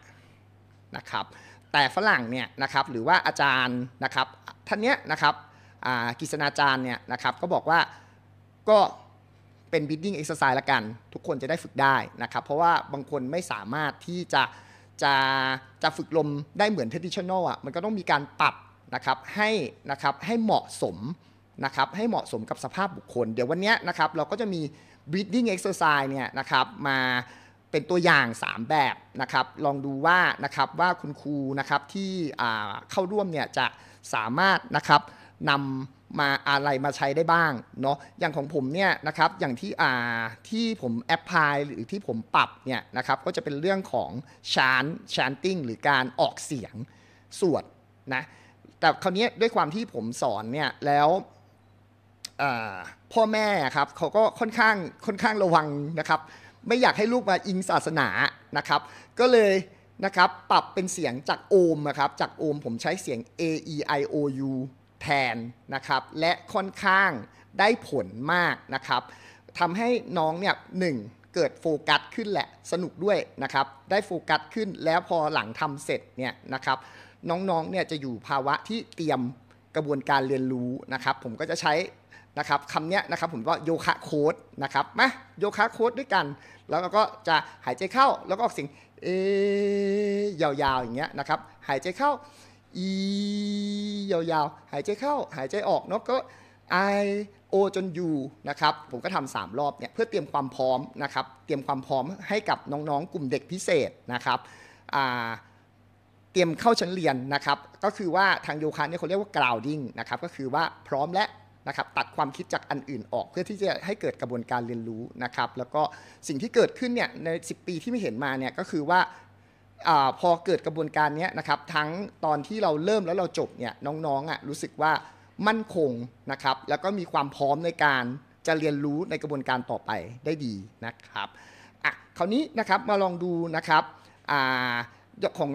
Speaker 1: นะครับแต่ฝรั่งเนี่ยนะครับหรือว่าอาจารย์นะครับท่านเนี้ยนะครับกิษณาจารย์เนี่ยนะครับก็บอกว่าก็เป็นบิดดิ้งเอ็กซ์ไซส์ละกัน ทุกคนจะได้ฝึกได้นะครับ เพราะว่าบางคนไม่สามารถที่จะจะจะฝึกลมได้เหมือนเทดดิชแนลอ่ะมันก็ต้องมีการปรับนะครับให้นะครับให้เหมาะสมนะครับ ให้เหมาะสมกับสภาพบุคคล เดี๋ยววันนี้นะครับเราก็จะมี breathing exercise เนี่ยนะครับมาเป็นตัวอย่าง 3 แบบนะครับ ลองดูว่านะครับว่าคุณครูนะครับที่เข้าร่วมเนี่ยจะสามารถนะครับนำมาอะไรมาใช้ได้บ้างเนาะอย่างของผมเนี่ยนะครับอย่างที่อ่าที่ผมแอปพลายหรือที่ผมปรับเนี่ยนะครับก็จะเป็นเรื่องของชานชานติ้งหรือการออกเสียงสวดนะแต่คราวนี้ด้วยความที่ผมสอนเนี่ยแล้วพ่อแม่ครับเขาก็ค่อนข้างค่อนข้างระวังนะครับไม่อยากให้ลูกมาอิงศาสนานะครับก็เลยนะครับปรับเป็นเสียงจากโอมนะครับจากโอมผมใช้เสียง a e i o u แทนนะครับและค่อนข้างได้ผลมากนะครับทำให้น้องเนี่ยหนึ่งเกิดโฟกัสขึ้นแหละสนุกด้วยนะครับได้โฟกัสขึ้นแล้วพอหลังทำเสร็จเนี่ยนะครับน้องๆเนี่ยจะอยู่ภาวะที่เตรียมกระบวนการเรียนรู้นะครับ ผมก็จะใช้นะครับคำนี้นะครับผมว่าโยคะโค้ดนะครับมาโยคะโค้ดด้วยกัน แล้วก็จะหายใจเข้า แล้วก็ออกเสียงเอยาวๆอย่างเงี้ยนะครับ หายใจเข้าอียาวๆ หายใจเข้าหายใจออกเนาะก็ไอโอจนยูนะครับผมก็ทำสามรอบเนี่ยเพื่อเตรียมความพร้อมนะครับเตรียมความพร้อมให้กับน้องๆกลุ่มเด็กพิเศษนะครับเตรียมเข้าชั้นเรียนนะครับก็คือว่าทางโยคะเนี่ยเขาเรียกว่ากราวดิ้งนะครับก็คือว่าพร้อมและนะครับตัดความคิดจากอันอื่นออกเพื่อที่จะให้เกิดกระบวนการเรียนรู้นะครับ แล้วก็สิ่งที่เกิดขึ้นเนี่ยใน 10 ปีที่ไม่เห็นมาเนี่ยก็คือว่าอพอเกิดกระบวนการนี้นะครับทั้งตอนที่เราเริ่มแล้วเราจบเนี่ยน้องๆอ่ะรู้สึกว่ามั่นคงนะครับแล้วก็มีความพร้อมในการจะเรียนรู้ในกระบวนการต่อไปได้ดีนะครับอ่ะคราวนี้นะครับมาลองดูนะครับอ่าของ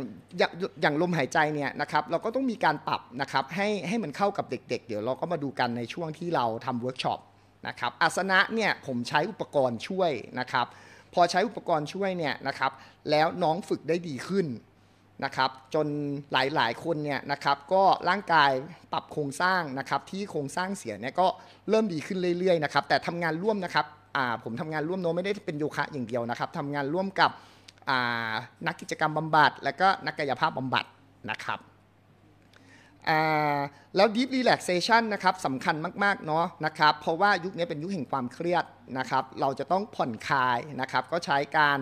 Speaker 1: อย่างลมหายใจเนี่ยนะครับเราก็ต้องมีการปรับนะครับ ให้ให้มันเข้ากับเด็ก ๆเเดี๋ยวเราก็มาดูกันในช่วงที่เราทำเวิร์กช็อปนะครับอาสนะเนี่ยผมใช้อุปกรณ์ช่วยนะครับพอใช้อุปกรณ์ช่วยเนี่ยนะครับแล้วน้องฝึกได้ดีขึ้นนะครับ จนหลายๆ คนเนี่ยนะครับก็ร่างกายปรับโครงสร้างนะครับที่โครงสร้างเสียเนี่ยก็เริ่มดีขึ้นเรื่อย ๆ นะครับ แต่ทำงานร่วมนะครับผมทำงานร่วมโน้ไม่ได้เป็นโยคะอย่างเดียวนะครับทำงานร่วมกับนักกิจกรรมบำบัดและก็นักกายภาพบำบัดนะครับแล้ว deep relaxation นะครับสำคัญมากๆเนาะนะครับเพราะว่ายุคนี้เป็นยุคแห่งความเครียดนะครับเราจะต้องผ่อนคลายนะครับก็ใช้การ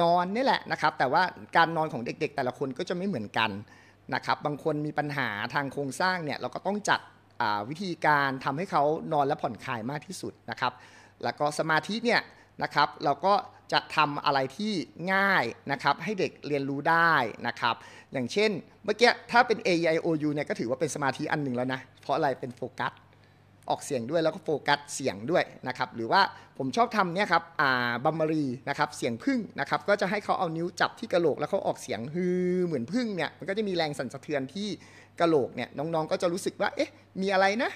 Speaker 1: นอนนี่แหละนะครับแต่ว่าการนอนของเด็กๆแต่ละคนก็จะไม่เหมือนกันนะครับบางคนมีปัญหาทางโครงสร้างเนี่ยเราก็ต้องจัดวิธีการทำให้เขานอนและผ่อนคลายมากที่สุดนะครับแล้วก็สมาธิเนี่ยนะครับเราก็จะทำอะไรที่ง่ายนะครับ ให้เด็กเรียนรู้ได้นะครับ อย่างเช่นเมื่อกี้ถ้าเป็น A I O U เนี่ยก็ถือว่าเป็นสมาธิอันหนึ่งแล้วนะ เพราะอะไรเป็นโฟกัสออกเสียงด้วยแล้วก็โฟกัสเสียงด้วยนะครับหรือว่าผมชอบทำเนี่ยครับอ่าบัมมารีนะครับเสียงพึ่งนะครับก็จะให้เขาเอานิ้วจับที่กระโหลกแล้วเขาออกเสียงฮือเหมือนพึ่งเนี่ยมันก็จะมีแรงสั่นสะเทือนที่กระโหลกเนี่ยน้องๆก็จะรู้สึกว่าเอ๊ะ มีอะไรนะ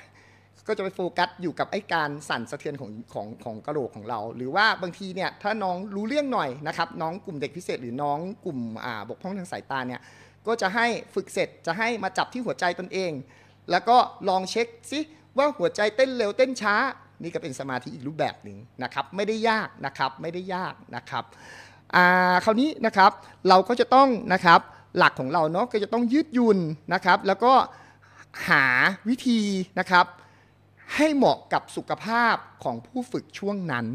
Speaker 1: ก็จะไปโฟกัสอยู่กับไอ้การสั่นสะเทือนของของของกระโหลกของเรา หรือว่าบางทีเนี่ยถ้าน้องรู้เรื่องหน่อยนะครับ น้องกลุ่มเด็กพิเศษ หรือน้องกลุ่มอ่าบกพร่องทางสายตาเนี่ยก็จะให้ฝึกเสร็จจะให้มาจับที่หัวใจตนเอง แล้วก็ลองเช็คซิว่าหัวใจเต้นเร็วเต้นช้า นี่ก็เป็นสมาธิอีกรูปแบบหนึ่งนะครับ ไม่ได้ยากนะครับ ไม่ได้ยากนะครับคราวนี้นะครับเราก็จะต้องนะครับหลักของเราเนาะก็จะต้องยืดหยุ่นนะครับ แล้วก็หาวิธีนะครับให้เหมาะกับสุขภาพของผู้ฝึกช่วงนั้น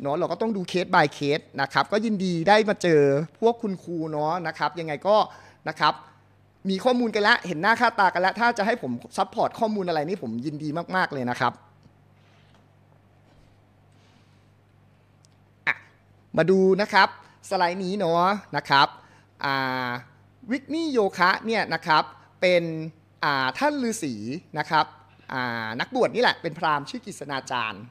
Speaker 1: เนาะเราก็ต้องดูเคส by เคสนะครับ ก็ยินดีได้มาเจอพวกคุณครูเนาะนะครับ ยังไงก็นะครับมีข้อมูลกันละเห็นหน้าค่าตากันละถ้าจะให้ผมซัพพอร์ตข้อมูลอะไรนี่ผมยินดีมากๆเลยนะครับ มาดูนะครับสไลด์นี้เนาะนะครับวิกนี่โยคะเนี่ยนะครับเป็นท่านฤาษีนะครับนักบวชนี่แหละเป็นพราหมณ์ชื่อกิษณาจารย์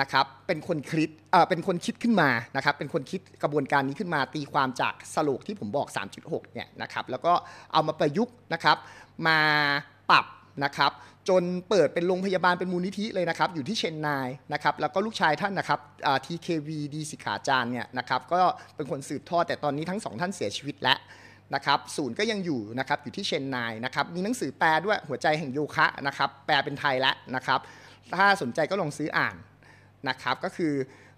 Speaker 1: นะครับเป็นคนคิดเป็นคนคิดขึ้นมานะครับเป็นคนคิดกระบวนการนี้ขึ้นมาตีความจากสโลกที่ผมบอก 3.6 เนี่ยนะครับแล้วก็เอามาประยุกต์นะครับมาปรับนะครับ จนเปิดเป็นโรงพยาบาลเป็นมูลนิธิเลยนะครับอยู่ที่เชนไนนะครับแล้วก็ลูกชายท่านนะครับทีเควีดีสิขาจารย์เนี่ยนะครับก็เป็นคนสืบทอดแต่ตอนนี้ทั้งสองท่านเสียชีวิตแล้วนะครับศูนย์ก็ยังอยู่นะครับอยู่ที่เชนไนนะครับมีหนังสือแปลด้วยหัวใจแห่งยูคะนะครับแปลเป็นไทยแล้วนะครับ ถ้าสนใจก็ลองซื้ออ่านนะครับก็คือ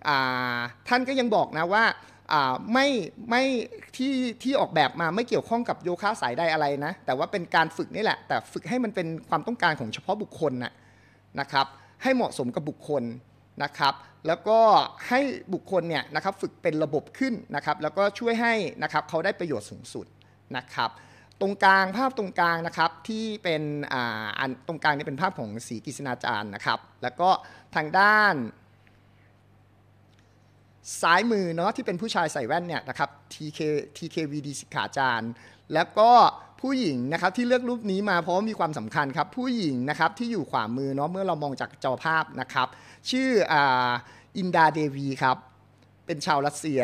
Speaker 1: อท่านก็ยังบอกนะว่าไม่ไม่ที่ที่ออกแบบมาไม่เกี่ยวข้องกับโยคะสายใดอะไรนะ แต่ว่าเป็นการฝึกนี่แหละ แต่ฝึกให้มันเป็นความต้องการของเฉพาะบุคคลนะนะครับให้เหมาะสมกับบุคคลนะครับแล้วก็ให้บุคคลเนี่ยนะครับฝึกเป็นระบบขึ้นนะครับแล้วก็ช่วยให้นะครับเขาได้ประโยชน์สูงสุดนะครับตรงกลาง ภาพตรงกลางนะครับที่เป็นอ่าตรงกลางนี่เป็นภาพของสีกิษณาจารย์นะครับแล้วก็ทางด้านซ้ายมือเนาะที่เป็นผู้ชายใส่แว่นเนี่ยนะครับ TK TKVD สิขาจารย์แล้วก็ผู้หญิงนะครับที่เลือกรูปนี้มาเพราะมีความสำคัญครับผู้หญิงนะครับที่อยู่ขวามือเนาะเมื่อเรามองจากจอภาพนะครับชื่ออินดาเดวีครับเป็นชาวรัสเซีย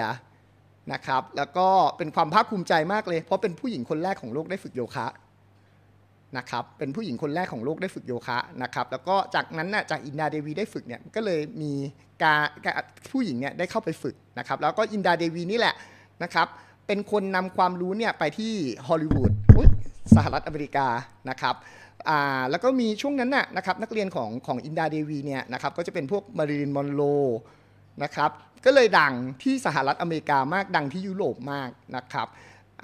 Speaker 1: นะครับแล้วก็เป็นความภาคภูมิใจมากเลย เพราะเป็นผู้หญิงคนแรกของโลกได้ฝึกโยคะนะครับเป็นผู้หญิงคนแรกของโลกได้ฝึกโยคะนะครับแล้วก็จากนั้นน่ะจากอินดาเดวีได้ฝึกเนี่ยก็เลยมีการผู้หญิงเนี่ยได้เข้าไปฝึกนะครับแล้วก็อินดาเดวีนี่แหละนะครับเป็นคนนำความรู้เนี่ยไปที่ฮอลลีวูดสหรัฐอเมริกานะครับแล้วก็มีช่วงนั้นน่ะนะครับนักเรียนของของอินดาเดวีเนี่ยนะครับก็จะเป็นพวกมาริลินมอนโรนะครับก็เลยดังที่สหรัฐอเมริกามากดังที่ยุโรปมากนะครับ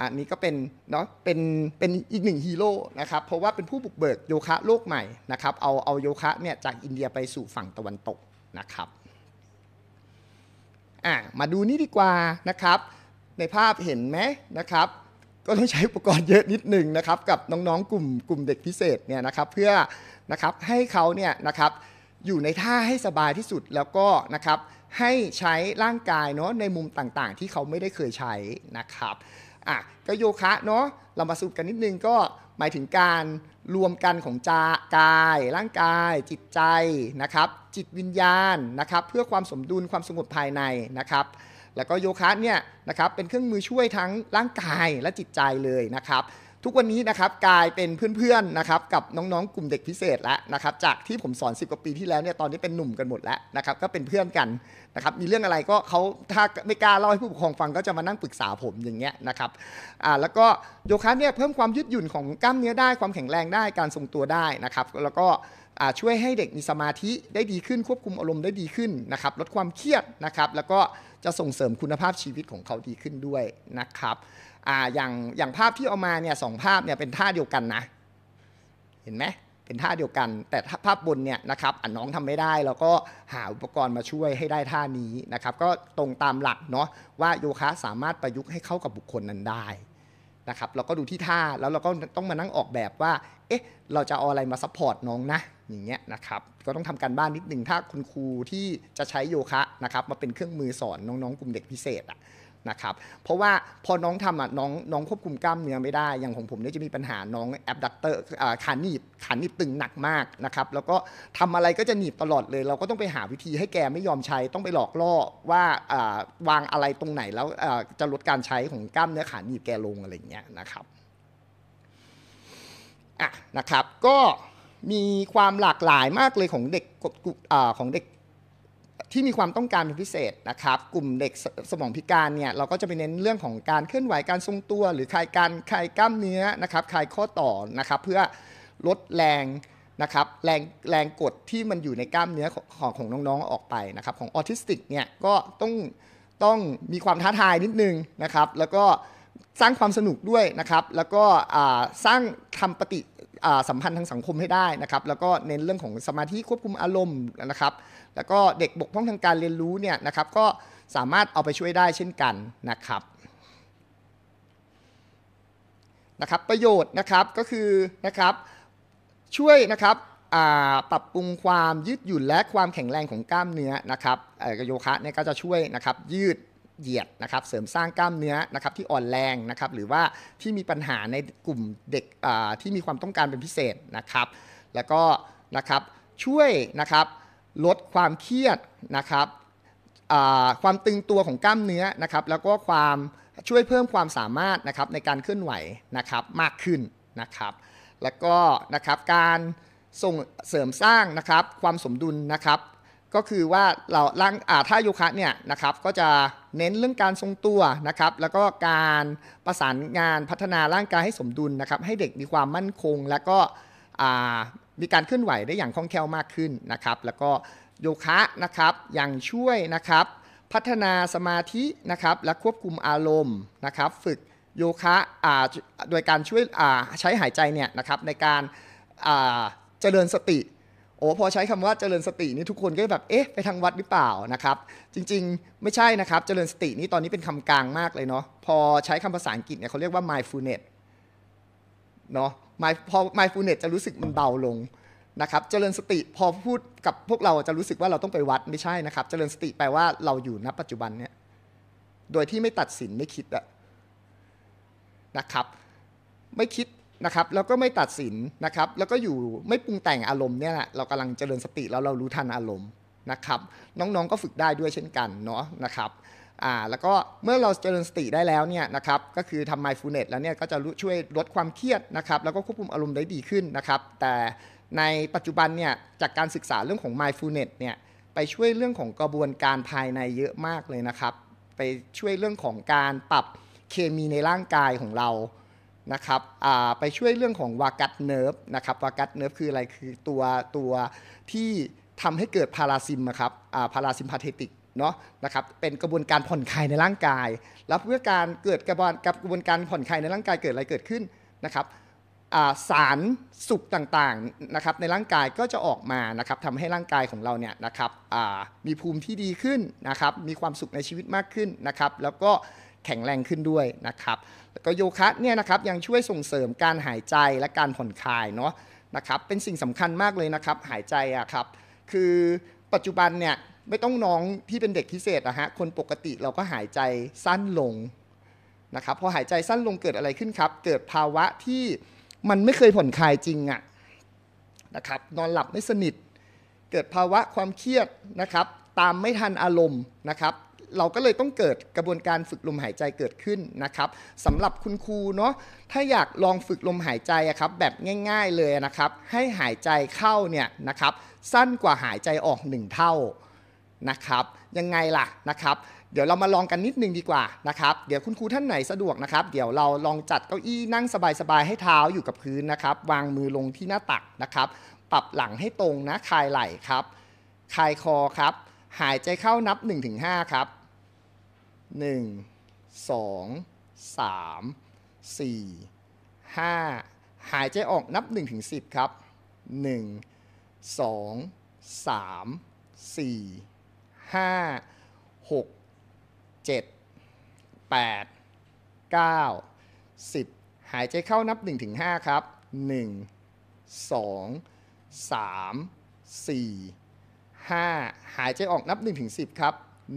Speaker 1: อันนี้ก็เป็นเนาะเป็นเป็นอีกหนึ่งฮีโร่นะครับ เพราะว่าเป็นผู้บุกเบิกโยคะโลกใหม่นะครับเอาเอาโยคะเนี่ยจากอินเดียไปสู่ฝั่งตะวันตกนะครับอ่ะมาดูนี่ดีกว่านะครับในภาพเห็นไหมนะครับก็ต้องใช้อุปกรณ์เยอะนิดหนึ่งนะครับ กับน้องๆกลุ่มกลุ่มเด็กพิเศษเนี่ยนะครับ เพื่อนะครับให้เขาเนี่ยนะครับอยู่ในท่าให้สบายที่สุดแล้วก็นะครับให้ใช้ร่างกายเนาะในมุมต่างๆ ที่เขาไม่ได้เคยใช้นะครับอ่ะก็โยคะเนาะเรามาสุปกันนิดนึงก็หมายถึงการรวมกันของจากาย ร่างกาย จิตใจนะครับ จิตวิญญาณนะครับเพื่อความสมดุลความสงบภายในนะครับ แล้วก็โยคะเนี่ยนะครับเป็นเครื่องมือช่วยทั้งร่างกายและจิตใจเลยนะครับทุกวันนี้นะครับกลายเป็นเพื่อนๆนะครับ กับน้องๆ กลุ่มเด็กพิเศษแล้วนะครับ จากที่ผมสอน10กว่าปีที่แล้วเนี่ยตอนนี้เป็นหนุ่มกันหมดแล้วนะครับก็เป็นเพื่อนกันนะครับมีเรื่องอะไรก็เขาถ้าไม่กล้าเล่าให้ผู้ปกครองฟังก็จะมานั่งปรึกษาผมอย่างเงี้ยนะครับอ่าแล้วก็โยคะเนี่ยเพิ่มความยืดหยุ่นของกล้ามเนื้อได้ความแข็งแรงได้การทรงตัวได้นะครับ แล้วก็ช่วยให้เด็กมีสมาธิได้ดีขึ้นควบคุมอารมณ์ได้ดีขึ้นนะครับ ลดความเครียดนะครับแล้วก็จะส่งเสริมคุณภาพชีวิตของเขาดีขึ้นด้วยนะครับอ่าอย่างอย่างภาพที่เอามาเนี่ยสองภาพเนี่ยเป็นท่าเดียวกันนะเห็นไหมเป็นท่าเดียวกัน แต่ภาพบนเนี่ยนะครับอันน้องทำไม่ได้แล้วก็หาอุปกรณ์มาช่วยให้ได้ท่านี้นะครับก็ตรงตามหลักเนาะว่าโยคะสามารถประยุกต์ให้เข้ากับบุคคลนั้นได้นะครับเราก็ดูที่ท่าแล้วเราก็ต้องมานั่งออกแบบว่าเอ๊ะเราจะเอาอะไรมาซัพพอร์ตน้องนะอย่างเงี้ยนะครับก็ต้องทำการบ้านนิดหนึ่งถ้าคุณครูที่จะใช้โยคะนะครับมาเป็นเครื่องมือสอนน้องๆ กลุ่มเด็กพิเศษอะนะครับเพราะว่าพอน้องทำอ่ะน้องน้องควบคุมกล้ามเนื้อไม่ได้อย่างของผมเนี่ยจะมีปัญหาน้องแอบดักเตอร์ขาหนีบขาหนีบตึงหนักมากนะครับแล้วก็ทำอะไรก็จะหนีบตลอดเลย เราก็ต้องไปหาวิธีให้แกไม่ยอมใช้ต้องไปหลอกล่อว่าวางอะไรตรงไหนแล้วจะลดการใช้ของกล้ามเนื้อขาหนีบแกลงอะไรเงี้ยนะครับอ่ะนะครับก็มีความหลากหลายมากเลยของเด็กของเด็กที่มีความต้องการเป็นพิเศษนะครับ กลุ่มเด็กสมองพิการเนี่ยเราก็จะไปเน้นเรื่องของการเคลื่อนไหวการทรงตัว หรือคลายการคลายกล้ามเนื้อนะครับคลายข้อต่อนะครับ เพื่อลดแรงนะครับ แรงแรง กดที่มันอยู่ในกล้ามเนื้อของของน้องๆออกไปนะครับ ของออทิสติกเนี่ยก็ต้องต้องมีความท้าทายนิดนึงนะครับ แล้วก็สร้างความสนุกด้วยนะครับ แล้วก็สร้างทำปฏิสัมพันธ์ทางสังคมให้ได้นะครับ แล้วก็เน้นเรื่องของสมาธิควบคุมอารมณ์นะครับแล้วก็เด็กบกพร่องทางการเรียนรู้เนี่ยนะครับก็สามารถเอาไปช่วยได้เช่นกันนะครับนะครับ ประโยชน์นะครับก็คือนะครับช่วยนะครับปรับปรุงความยืดหยุ่นและความแข็งแรงของกล้ามเนื้อนะครับโยคะเนี่ยก็จะช่วยนะครับยืดเหยียดนะครับ เสริมสร้างกล้ามเนื้อนะครับ ที่อ่อนแรงนะครับ หรือว่าที่มีปัญหาในกลุ่มเด็กที่มีความต้องการเป็นพิเศษนะครับ แล้วก็นะครับช่วยนะครับลดความเครียดนะครับความตึงตัวของกล้ามเนื้อนะครับแล้วก็ความช่วยเพิ่มความสามารถนะครับในการเคลื่อนไหวนะครับมากขึ้นนะครับ แล้วก็นะครับการส่งเสริมสร้างนะครับความสมดุลนะครับ ก็คือว่าเราร่างอาท่าโยคะเนี่ยนะครับก็จะเน้นเรื่องการทรงตัวนะครับแล้วก็การประสานงานพัฒนาร่างกายให้สมดุลนะครับ ให้เด็กมีความมั่นคงและก็มีการเคลื่อนไหวได้อย่างคล่องแคล่วมากขึ้นนะครับ แล้วก็โยคะนะครับยังช่วยนะครับพัฒนาสมาธินะครับและควบคุมอารมณ์นะครับ ฝึกโยคะโดยการช่วยใช้หายใจเนี่ยนะครับในการเจริญสติโอ้พอใช้คำว่าเจริญสตินี่ทุกคนก็แบบเอ๊ะไปทางวัดหรือเปล่านะครับ จริงๆไม่ใช่นะครับเจริญสตินี่ตอนนี้เป็นคำกลางมากเลยเนาะพอใช้คำภาษาอังกฤษเนี่ยเขาเรียกว่า mindfulness เนาะพอ mindfulness จะรู้สึกมันเบาลงนะครับ เจริญสติพอพูดกับพวกเราจะรู้สึกว่าเราต้องไปวัดไม่ใช่นะครับ เจริญสติแปลว่าเราอยู่ณปัจจุบันเนี่ยโดยที่ไม่ตัดสินไม่คิดอะนะครับ ไม่คิดนะครับแล้วก็ไม่ตัดสินนะครับ แล้วก็อยู่ไม่ปรุงแต่งอารมณ์เนี่ยแหละเรากำลังเจริญสติแล้วเรารู้ทันอารมณ์นะครับ น้องๆก็ฝึกได้ด้วยเช่นกันเนาะนะครับอ่าแล้วก็เมื่อเราเจริญสติได้แล้วเนี่ยนะครับก็คือทำ mindfulness แล้วเนี่ยก็จะช่วยลดความเครียดนะครับแล้วก็ควบคุมอารมณ์ได้ดีขึ้นนะครับแต่ในปัจจุบันเนี่ยจากการศึกษาเรื่องของ mindfulness เนี่ยไปช่วยเรื่องของกระบวนการภายในเยอะมากเลยนะครับไปช่วยเรื่องของการปรับเคมีในร่างกายของเรานะครับไปช่วยเรื่องของวากัตเนิร์ฟนะครับวากัตเนิร์ฟคืออะไรคือตัวตัวที่ทำให้เกิดพาราซิมครับพาราซิมพาเทติกเนาะนะครับเป็นกระบวนการผ่อนคลายในร่างกาย แล้วเมื่อการเกิดกระบวนกับกระบวนการผ่อนคลายในร่างกายเกิดอะไรเกิดขึ้นนะครับสารสุกต่างๆนะครับในร่างกายก็จะออกมานะครับทำให้ร่างกายของเราเนี่ยนะครับมีภูมิที่ดีขึ้นนะครับมีความสุขในชีวิตมากขึ้นนะครับแล้วก็แข็งแรงขึ้นด้วยนะครับแล้วก็โยคะเนี่ยนะครับยังช่วยส่งเสริมการหายใจและการผ่อนคลายเนาะนะครับเป็นสิ่งสำคัญมากเลยนะครับหายใจอะครับคือปัจจุบันเนี่ยไม่ต้องน้องที่เป็นเด็กพิเศษนะฮะ คนปกติเราก็หายใจสั้นลงนะครับพอหายใจสั้นลงเกิดอะไรขึ้นครับ เกิดภาวะที่มันไม่เคยผ่อนคลายจริงอะนะครับนอนหลับไม่สนิท เกิดภาวะความเครียดนะครับตามไม่ทันอารมณ์นะครับเราก็เลยต้องเกิดกระบวนการฝึกลมหายใจเกิดขึ้นนะครับสำหรับคุณครูเนาะถ้าอยากลองฝึกลมหายใจอะครับแบบง่าย ๆเลยนะครับ ให้หายใจเข้าเนี่ยนะครับสั้นกว่าหายใจออกหนึ่งเท่านะครับ ยังไงล่ะนะครับ เดี๋ยวเรามาลองกันนิดนึงดีกว่านะครับ เดี๋ยวคุณครูท่านไหนสะดวกนะครับ เดี๋ยวเราลองจัดเก้าอี้นั่งสบายๆ ให้เท้าอยู่กับพื้นนะครับ วางมือลงที่หน้าตักนะครับ ปรับหลังให้ตรงนะ คลายไหล่ครับ คลายคอครับ หายใจเข้านับ 1-5 ครับ 1 2 3 4 5 หายใจออกนับ 1-10 ครับ 1 2 3 4ห้าหกเจ็ดแปดเก้าสิบหายใจเข้านับหนึ่งถึงห้าครับหนึ่งสองสามสี่ห้าหายใจออกนับหนึ่งถึงสิบครับ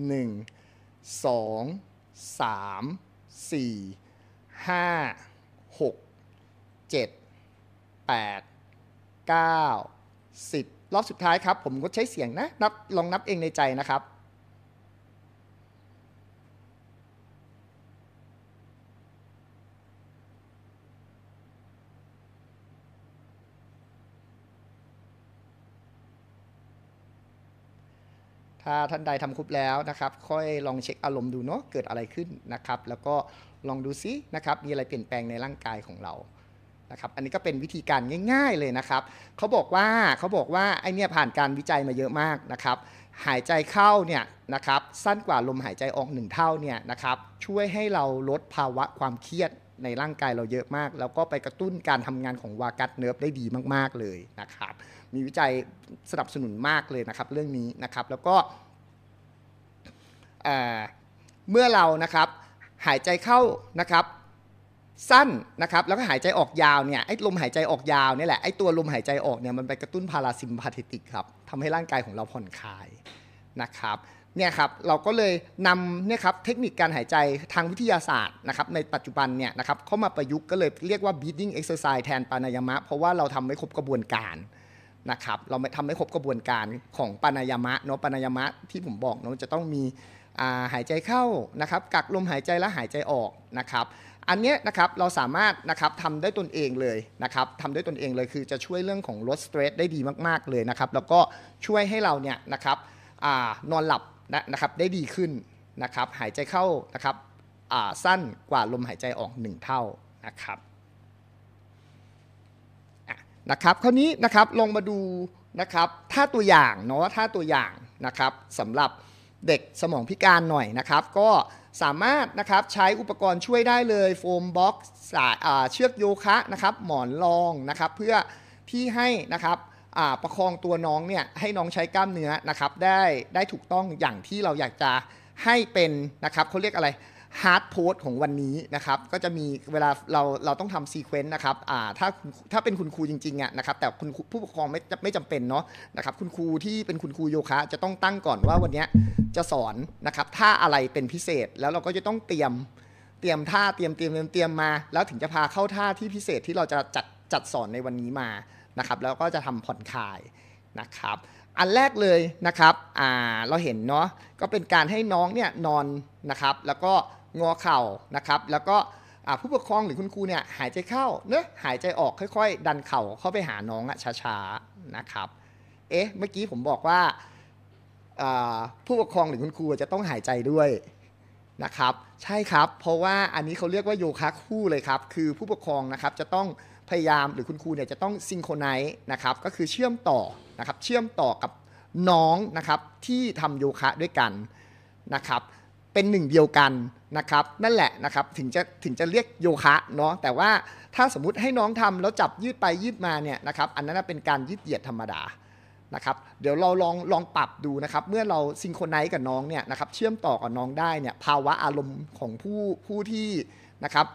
Speaker 1: หนึ่งสองสามสี่ห้าหกเจ็ดแปดเก้าสิบรอบสุดท้ายครับผมก็ใช้เสียงนะนับลองนับเองในใจนะครับ ถ้าท่านใดทำครบแล้วนะครับ ค่อยลองเช็คอารมณ์ดูเนาะเกิดอะไรขึ้นนะครับ แล้วก็ลองดูซินะครับ มีอะไรเปลี่ยนแปลงในร่างกายของเรานะครับ อันนี้ก็เป็นวิธีการง่ายๆเลยนะครับ เขาบอกว่าเขาบอกว่าไอเนี่ยผ่านการวิจัยมาเยอะมากนะครับ หายใจเข้าเนี่ยนะครับสั้นกว่าลมหายใจออกหนึ่งเท่าเนี่ยนะครับช่วยให้เราลดภาวะความเครียดในร่างกายเราเยอะมาก แล้วก็ไปกระตุ้นการทำงานของวากัตเนิร์ฟได้ดีมากๆ เลยนะครับ มีวิจัยสนับสนุนมากเลยนะครับ เรื่องนี้นะครับแล้วก็เมื่อเรานะครับหายใจเข้านะครับสั้นนะครับแล้วก็หายใจออกยาวเนี่ยไอ้ลมหายใจออกยาวนี่แหละไอ้ตัวลม หายใจออกเนี่ยมันไปกระตุ้นพาราซิมพาเทติกครับทำให้ร่างกายของเราผ่อนคลายนะครับเนี่ยครับเราก็เลยนำเนี่ยครับเทคนิคการหายใจทางวิทยาศาสตร์นะครับ ในปัจจุบันเนี่ยนะครับเข้ามาประยุกต์ก็เลยเรียกว่า breathing exercise แทนปานายามะ เพราะว่าเราทำไม่ครบกระบวนการนะครับ เราไม่ทำไม่ครบกระบวนการของปานายามะเนาะปานายามะที่ผมบอกเนาะจะต้องมีหายใจเข้านะครับกักลมหายใจและหายใจออกนะครับอันนี้นะครับเราสามารถนะครับทำได้ตนเองเลยนะครับทำได้ตนเองเลยคือจะช่วยเรื่องของลดสเตรสได้ดีมากๆเลยนะครับแล้วก็ช่วยให้เราเนี่ยนะครับนอนหลับนะนะครับได้ดีขึ้นนะครับหายใจเข้านะครับสั้นกว่าลมหายใจออก 1 เท่านะครับนะครับคราวนี้นะครับลงมาดูนะครับถ้าตัวอย่างเนาะถ้าตัวอย่างนะครับสำหรับเด็กสมองพิการหน่อยนะครับก็สามารถนะครับใช้อุปกรณ์ช่วยได้เลยโฟมบ็อกซ์เชือกโยคะนะครับหมอนรองนะครับเพื่อที่ให้นะครับประคองตัวน้องเนี่ยให้น้องใช้กล้ามเนื้อนะครับได้ได้ถูกต้องอย่างที่เราอยากจะให้เป็นนะครับเขาเรียกอะไรฮาร์ดโพสของวันนี้นะครับ ก็จะมีเวลาเราเราต้องทำซีเควนต์นะครับอ่าถ้าถ้าเป็นคุณครูจริงๆอ่ะนะครับ แต่คุณผู้ปกครองไม่ไม่จำเป็นเนาะนะครับคุณครูที่เป็นคุณครูโยคะ จะต้องตั้งก่อนว่าวันนี้จะสอนนะครับท่าอะไรเป็นพิเศษแล้วเราก็จะต้องเตรียมเตรียมท่าเตรียมเตรียมเตรียมมา แล้วถึงจะพาเข้าท่าที่พิเศษที่เราจะจัดจัดสอนในวันนี้มานะครับ แล้วก็จะทำผ่อนคลายนะครับ อันแรกเลยนะครับเราเห็นเนาะก็เป็นการให้น้องเนี่ยนอนนะครับแล้วก็งอเข่านะครับ แล้วก็ผู้ปกครองหรือคุณครูเนี่ยหายใจเข้าเนอะหายใจออกค่อย ๆ ดันเข่าเข้าไปหาน้องอะช้าๆนะครับ เอ๊ะเมื่อกี้ผมบอกว่าผู้ปกครองหรือคุณครูจะต้องหายใจด้วยนะครับ ใช่ครับเพราะว่าอันนี้เขาเรียกว่าโยคะคู่เลยครับ คือผู้ปกครองนะครับจะต้องพยายามหรือคุณครูเนี่ยจะต้องซิงโครไนซ์นะครับ ก็คือเชื่อมต่อนะครับ เชื่อมต่อกับน้องนะครับที่ทำโยคะด้วยกันนะครับเป็นหนึ่งเดียวกันนะครับ นั่นแหละนะครับถึงจะถึงจะเรียกโยคะเนาะแต่ว่าถ้าสมมติให้น้องทำแล้วจับยืดไปยืดมาเนี่ยนะครับอันนั้นเป็นการยืดเหยียดธรรมดานะครับเดี๋ยวเราลองลองปรับดูนะครับเมื่อเราซิงโครไนซ์กับน้องเนี่ยนะครับเชื่อมต่อกับน้องได้เนี่ยภาวะอารมณ์ของผู้ผู้ที่นะครับ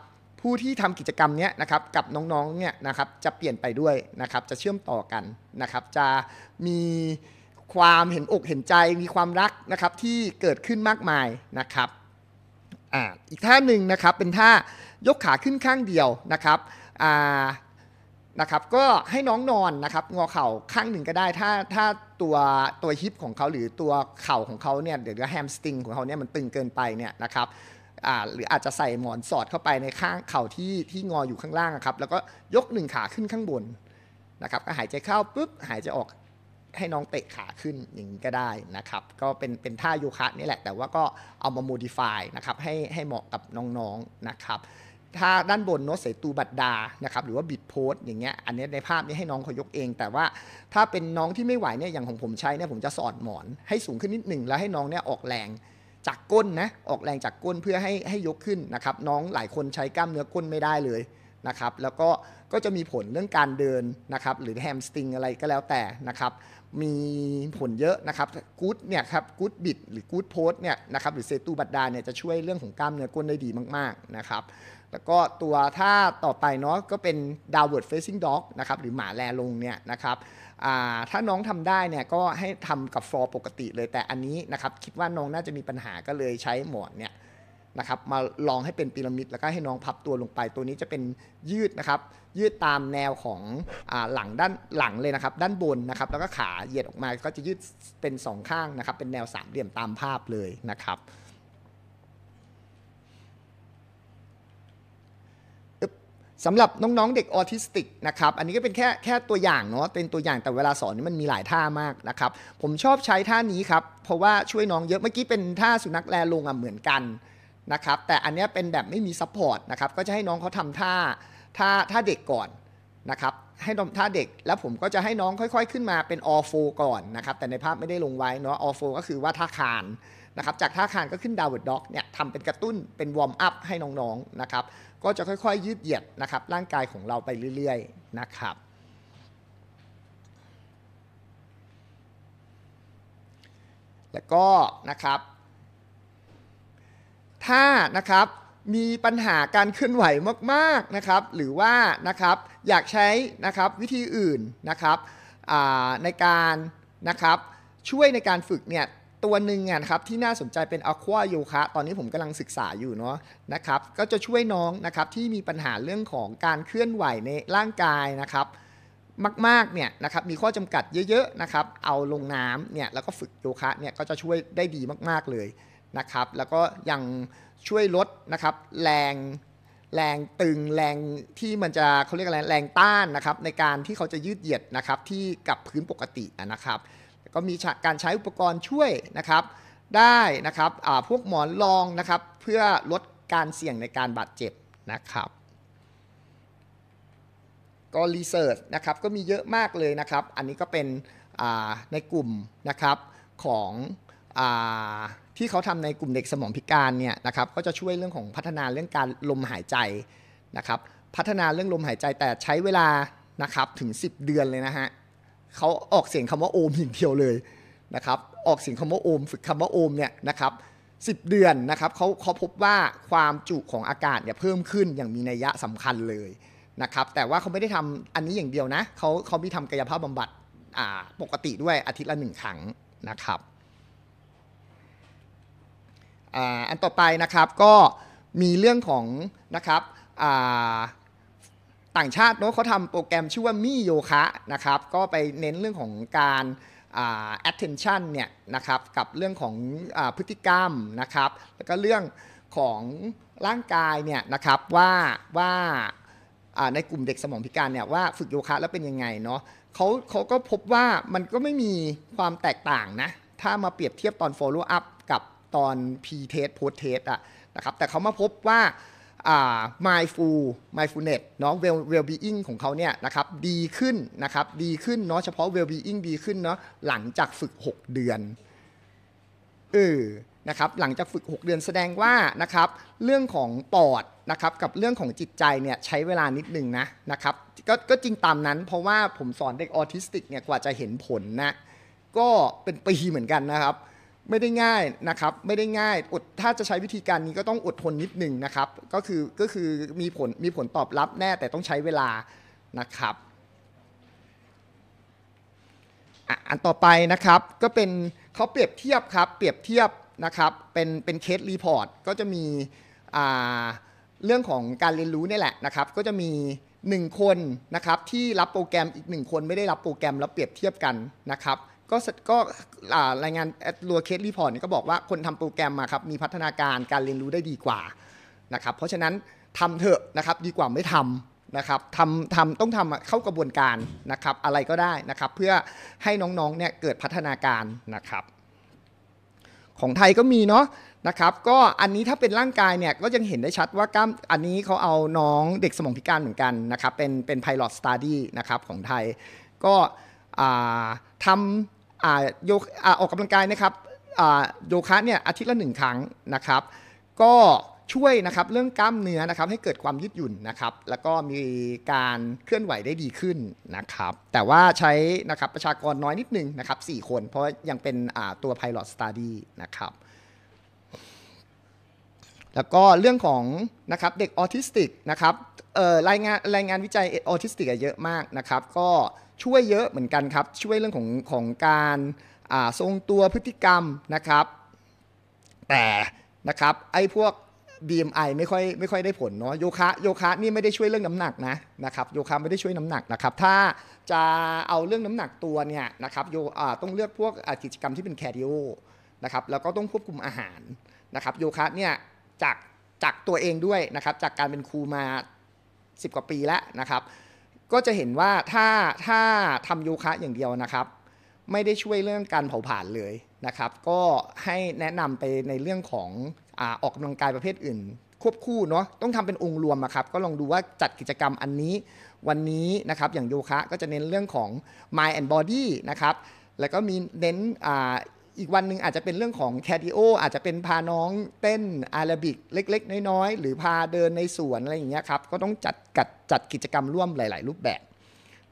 Speaker 1: ผู้ที่ทำกิจกรรมเนี้ยนะครับกับน้องๆเนี่ยนะครับจะเปลี่ยนไปด้วยนะครับจะเชื่อมต่อกันนะครับจะมีความเห็นอกเห็นใจมีความรักนะครับที่เกิดขึ้นมากมายนะครับออีกท่าหนึ่งนะครับ เป็นท่ายกขาขึ้นข้างเดียวนะครับนะครับก็ให้น้องนอนนะครับงอเข่าข้างหนึ่งก็ได้ถ้าถ้าตัวตัวฮิปของเขาหรือตัวเข่าของเขาเนี่ยหรือแฮมสติงของเขาเนี่ยมันตึงเกินไปเนี่ยนะครับหรืออาจจะใส่หมอนสอดเข้าไปในข้างเข่าที่ที่งออยู่ข้างล่างครับ แล้วก็ยกหนึ่งขาขึ้นข้างบนนะครับก็หายใจเข้าปุ๊บหายใจออกให้น้องเตะขาขึ้นอย่างนี้ก็ได้นะครับ ก็เป็นเป็นท่าโยคะนี่แหละ แต่ว่าก็เอามาโมดิฟายนะครับให้ให้เหมาะกับน้องๆนนะครับ ถ้าด้านบนโน้ตเสตูบัตดา นะครับหรือว่าบิดโพสอย่างเงี้ย อันนี้ในภาพนี้ให้น้องเขายกเอง แต่ว่าถ้าเป็นน้องที่ไม่ไหวเนี่ยอย่างของผมใช้เนี่ยผมจะสอดหมอน ให้สูงขึ้นนิดหนึ่งแล้วให้น้องเนี่ยออกแรงจากก้นนะออกแรงจากก้นเพื่อให้ให้ยกขึ้นนะครับ น้องหลายคนใช้กล้ามเนื้อก้นไม่ได้เลยนะครับ แล้วก็ก็จะมีผลเรื่องการเดินนะครับหรือแฮมสติงอะไรก็แล้วแต่นะครับมีผลเยอะนะครับกู๊ดเนี่ยครับกู๊ดบิด หรือกู๊ดโพสเนี่ยนะครับหรือเซตูบัตดาเนี่ยจะช่วยเรื่องของกล้ามเนื้อก้นได้ดีมากๆนะครับแล้วก็ตัวถ้าต่อไปเนาะก็เป็นดวเวิร์ดเฟซิ่งด็อกนะครับหรือหมาแลลงเนี่ยนะครับถ้าน้องทำได้เนี่ยก็ให้ทำกับฟอร์ปกติเลยแต่อันนี้นะครับ คิดว่าน้องน่าจะมีปัญหาก็เลยใช้หมอนเนี่ยนะครับมาลองให้เป็นพีระมิดแล้วก็ให้น้องพับตัวลงไปตัวนี้จะเป็นยืดนะครับยืดตามแนวของอหลังด้านหลังเลยนะครับด้านบนนะครับแล้วก็ขาเหยียดออกมาก็จะยืดเป็น2ข้างนะครับเป็นแนวสามเหลี่ยมตามภาพเลยนะครับสำหรับน้องๆเด็กออทิสติกนะครับอันนี้ก็เป็นแค่แค่ตัวอย่างเนาะเป็นตัวอย่างแต่เวลาสอนนี่มันมีหลายท่ามากนะครับ ผมชอบใช้ท่านี้ครับเพราะว่าช่วยน้องเยอะเมื่อกี้เป็นท่าสุนัขแลลงอ่ะเหมือนกันนะครับแต่อันนี้เป็นแบบไม่มีซัพพอร์ตนะครับ ก็จะให้น้องเขาทำท่าท่าท่าเด็กก่อนนะครับ ให้ท่าเด็กแล้วผมก็จะให้น้องค่อยๆขึ้นมาเป็นออโฟก่อนนะครับ แต่ในภาพไม่ได้ลงไว้เนาะออโฟก็คือว่าท่าคานนะครับจากท่าคานก็ขึ้นดาวเวิร์ดด็อกเนี่ยทำเป็นกระตุ้นเป็นวอร์มอัพให้น้องๆนะครับ ก็จะค่อยๆยืดเหยียดนะครับร่างกายของเราไปเรื่อย ๆ นะครับ แล้วก็นะครับถ้านะครับมีปัญหาการเคลื่อนไหวมากๆนะครับหรือว่านะครับอยากใช้นะครับวิธีอื่นนะครับในการนะครับช่วยในการฝึกเนี่ยตัวหนึ่งนะครับที่น่าสนใจเป็นอควาโยคะ ตอนนี้ผมกำลังศึกษาอยู่เนาะนะครับก็จะช่วยน้องนะครับที่มีปัญหาเรื่องของการเคลื่อนไหวในร่างกายนะครับมากๆเนี่ยนะครับมีข้อจำกัดเยอะๆนะครับเอาลงน้ำเนี่ยแล้วก็ฝึกโยคะเนี่ยก็จะช่วยได้ดีมากๆเลยนะครับแล้วก็ยังช่วยลดนะครับแรงแรงตึงแรงที่มันจะเขาเรียกอะไรแรงต้านนะครับในการที่เขาจะยืดเหยียดนะครับที่กับพื้นปกตินะครับ ก็มีการใช้อุปกรณ์ช่วยนะครับได้นะครับพวกหมอนรองนะครับเพื่อลดการเสี่ยงในการบาดเจ็บนะครับก็รีเสิร์ชนะครับก็มีเยอะมากเลยนะครับ อันนี้ก็เป็นในกลุ่มนะครับของที่เขาทำในกลุ่มเด็กสมองพิการเนี่ยนะครับก็จะช่วยเรื่องของพัฒนาเรื่องการลมหายใจนะครับพัฒนาเรื่องลมหายใจแต่ใช้เวลานะครับถึง 10 เดือนเลยนะฮะเขาออกเสียงคำว่าโอมอย่างเดียวเลยนะครับออกเสียงคำว่าโอมฝึกคำว่าโอมเนี่ยนะครับสิเดือนนะครับเขาเขาพบว่าความจุของอากาศเนี่ยเพิ่มขึ้นอย่างมีนัยยะสำคัญเลยนะครับแต่ว่าเขาไม่ได้ทำอันนี้อย่างเดียวนะเขาเขามีทำกายภาพบำบัดปกติด้วยอาทิตย์ละหนึ่งครั้งนะครับอันต่อไปนะครับก็มีเรื่องของนะครับต่างชาติเนาะเขาทำโปรแกรมชื่อว่ามีโยคะนะครับก็ไปเน้นเรื่องของการ attention เนี่ยนะครับกับเรื่องของอพฤติกรรมนะครับแล้วก็เรื่องของร่างกายเนี่ยนะครับว่าว่าในกลุ่มเด็กสมองพิการเนี่ยว่าฝึกโยคะแล้วเป็นยังไงเนาะเขาเขาก็พบว่ามันก็ไม่มีความแตกต่างนะถ้ามาเปรียบเทียบตอน follow up กับตอน P test post test อะนะครับ แต่เขามาพบว่า mindful mindfulness เนาะ well well being ของเขาเนี่ยนะครับดีขึ้นนะครับดีขึ้นเนาะเฉพาะ well being ดีขึ้นเนาะหลังจากฝึก 6 เดือนเออนะครับหลังจากฝึก 6 เดือนแสดงว่านะครับ เรื่องของปอดนะครับกับเรื่องของจิตใจเนี่ยใช้เวลานิดนึงนะนะครับกก็จริงตามนั้นเพราะว่าผมสอนเด็กออทิสติกเนี่ยกว่าจะเห็นผลนะก็เป็นปีเหมือนกันนะครับไม่ได้ง่ายนะครับ ไม่ได้ง่าย อดถ้าจะใช้วิธีการนี้ก็ต้องอดทนนิดหนึ่งนะครับ ก็คือก็คือมีผลมีผลตอบรับแน่แต่ต้องใช้เวลานะครับอันต่อไปนะครับก็เป็นเขาเปรียบเทียบครับ เปรียบเทียบนะครับ เป็นเป็นเคสรีพอร์ตก็จะมีเรื่องของการเรียนรู้นี่แหละนะครับ ก็จะมี 1 คนนะครับ ที่รับโปรแกรมอีก 1คนไม่ได้รับโปรแกรมแล้วเปรียบเทียบกันนะครับก็ก็รายงานรัวเคสรีพอร์ตก็บอกว่าคนทำโปรแกรมมาครับมีพัฒนาการการเรียนรู้ได้ดีกว่านะครับเพราะฉะนั้นทำเถอะนะครับดีกว่าไม่ทำนะครับทำทำต้องทำเข้ากระบวนการนะครับอะไรก็ได้นะครับเพื่อให้น้อง ๆเนี่ยเกิดพัฒนาการนะครับ ของไทยก็มีเนาะนะครับก็อันนี้ถ้าเป็นร่างกายเนี่ยก็ยังเห็นได้ชัดว่ากล้ามอันนี้เขาเอาน้องเด็กสมองพิการเหมือนกันนะครับเป็นเป็นไพลอตสตาร์ดี้นะครับของไทยก็ทำโยออกกำลังกายนะครับโยคะเนี่ยอาทิตย์ละหนึ่งครั้งนะครับ ก็ช่วยนะครับเรื่องกล้ามเนื้อนะครับให้เกิดความยืดหยุ่นนะครับ แล้วก็มีการเคลื่อนไหวได้ดีขึ้นนะครับ แต่ว่าใช้นะครับประชากรน้อยนิดนึงนะครับ4คนเพราะยังเป็นตัวไพ p i สตาร์ดี้นะครับแล้วก็เรื่องของนะครับเด็กออทิสติกนะครับรายงานรายงานวิจัยออทิสติกเยอะมากนะครับก็ช่วยเยอะเหมือนกันครับช่วยเรื่องของของการทรงตัวพฤติกรรมนะครับแต่นะครับไอ้พวก BMI ไม่ค่อยไม่ค่อยได้ผลเนาะโยคะโยคะนี่ไม่ได้ช่วยเรื่องน้ำหนักนะนะครับโยคะไม่ได้ช่วยน้ำหนักนะครับถ้าจะเอาเรื่องน้ำหนักตัวเนี่ยนะครับโยต้องเลือกพวกกิจกรรมที่เป็นแคดิโอนะครับแล้วก็ต้องควบคุมอาหารนะครับโยคะเนี่ยจากจากตัวเองด้วยนะครับ จากการเป็นครูมา 10 กว่าปีแล้วนะครับ ก็จะเห็นว่าถ้าถ้าทำโยคะอย่างเดียวนะครับ ไม่ได้ช่วยเรื่องการเผาผลาญเลยนะครับก็ให้แนะนำไปในเรื่องของอออกกำลังกายประเภทอื่น ควบคู่เนาะต้องทำเป็นองค์รวมครับก็ลองดูว่าจัดกิจกรรมอันนี้วันนี้นะครับอย่างโยคะก็จะเน้นเรื่องของ mind and body นะครับแล้วก็มีเน้นอีกวันหนึ่งอาจจะเป็นเรื่องของแคดิโออาจจะเป็นพาน้องเต้นอาราบิกเล็ก ๆ น้อย ๆ หรือพาเดินในสวนอะไรอย่างเงี้ยครับ ก็ต้องจัดกัดจัดกิจกรรมร่วมหลาย ๆ รูปแบบ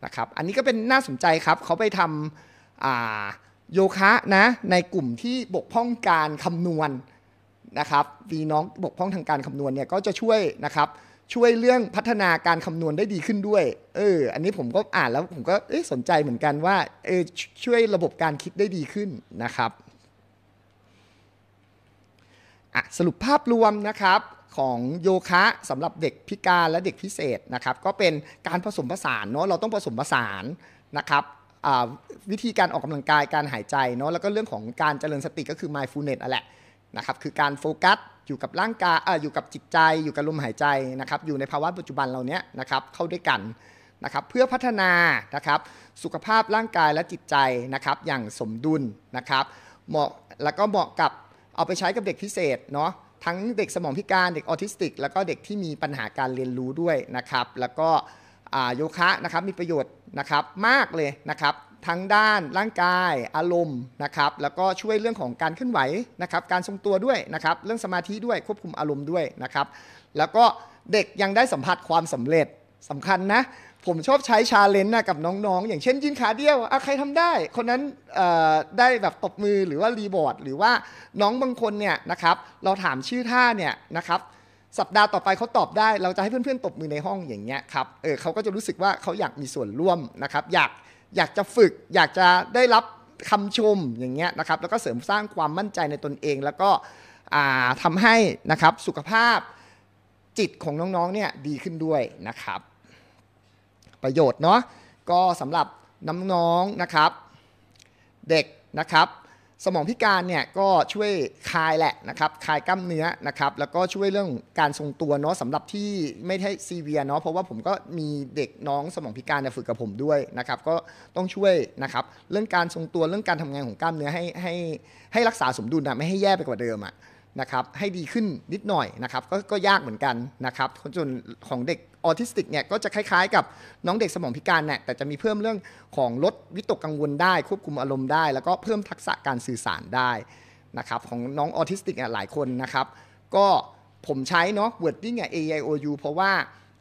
Speaker 1: นะครับ อันนี้ก็เป็นน่าสนใจครับเขาไปทำโยคะนะ ในกลุ่มที่บกพร่องการคำนวณนนะครับมีน้องบกพร่องทางการคำนวณเนี่ยก็จะช่วยนะครับช่วยเรื่องพัฒนาการคำนวณได้ดีขึ้นด้วย เออ อันนี้ผมก็อ่านแล้วผมก็สนใจเหมือนกันว่า เออช่วยระบบการคิดได้ดีขึ้นนะครับอะสรุปภาพรวมนะครับของโยคะสำหรับเด็กพิการและเด็กพิเศษนะครับ ก็เป็นการผสมผสานเนาะ เราต้องผสมผสานนะครับวิธีการออกกำลังกายการหายใจเนาะ แล้วก็เรื่องของการเจริญสติก็คือ mindfulness อ่ะแหละนะครับคือการโฟกัสอยู่กับร่างกายออยู่กับจิตใจ อยู่กับลมหายใจนะครับ อยู่ในภาวะปัจจุบันเราเนี้ยนะครับ เข้าด้วยกันนะครับ เพื่อพัฒนานะครับ สุขภาพร่างกายและจิตใจนะครับ อย่างสมดุลนะครับ เหมาะแล้วก็เหมาะกับเอาไปใช้กับเด็กพิเศษเนาะทั้งเด็กสมองพิการเด็กออทิสติก แล้วก็เด็กที่มีปัญหาการเรียนรู้ด้วยนะครับ แล้วก็โยคะนะครับมีประโยชน์นะครับมากเลยนะครับทั้งด้าน ร่างกาย อารมณ์นะครับแล้วก็ช่วยเรื่องของการเคลื่อนไหวนะครับการทรงตัวด้วยนะครับเรื่องสมาธิด้วยควบคุมอารมณ์ด้วยนะครับแล้วก็เด็กยังได้สัมผัสความสำเร็จสำคัญนะ ผมชอบใช้ชาเลนจ์นะกับน้องๆ อย่างเช่นยืนขาเดียวใครทำได้ คนนั้นได้แบบตบมือหรือว่ารีบอร์ดหรือว่าน้องบางคนเนี่ยนะครับเราถามชื่อท่าเนี่ยนะครับสัปดาห์ต่อไปเขาตอบได้เราจะให้เพื่อนๆตบมือในห้องอย่างเงี้ยครับเออเขาก็จะรู้สึกว่าเขาอยากมีส่วนร่วมนะครับอยากอยากจะฝึกอยากจะได้รับคำชมอย่างเงี้ยนะครับ แล้วก็เสริมสร้างความมั่นใจในตนเอง แล้วก็ทำให้นะครับ สุขภาพจิตของน้องๆเนี่ยดีขึ้นด้วยนะครับ ประโยชน์เนาะก็สำหรับน้อง ๆ นะครับ เด็กนะครับสมองพิการเนี่ยก็ช่วยคลายแหละนะครับคลายกล้ามเนื้อนะครับแล้วก็ช่วยเรื่องการทรงตัวเนาะสำหรับที่ไม่ใช่ซีเวียเนาะเพราะว่าผมก็มีเด็กน้อง สมองพิการเนี่ยฝึกกับผมด้วยนะครับก็ต้องช่วยนะครับเรื่องการทรงตัวเรื่องการทำงานของกล้ามเนื้อให้ให้ให้รักษาสมดุลนะไม่ให้แย่ไปกว่าเดิมอะนะครับให้ดีขึ้นนิดหน่อยนะครับ ก็ก็ยากเหมือนกันนะครับจนของเด็กออทิสติกเนี่ยก็จะคล้ายๆกับน้องเด็กสมองพิการเนี่ยแต่จะมีเพิ่มเรื่องของลดวิตกกังวลได้ควบคุมอารมณ์ได้แล้วก็เพิ่มทักษะการสื่อสารได้นะครับของน้องออทิสติกเนี่ยหลายคนนะครับก็ผมใช้เนาะ wording เนี่ย AIOU เพราะว่า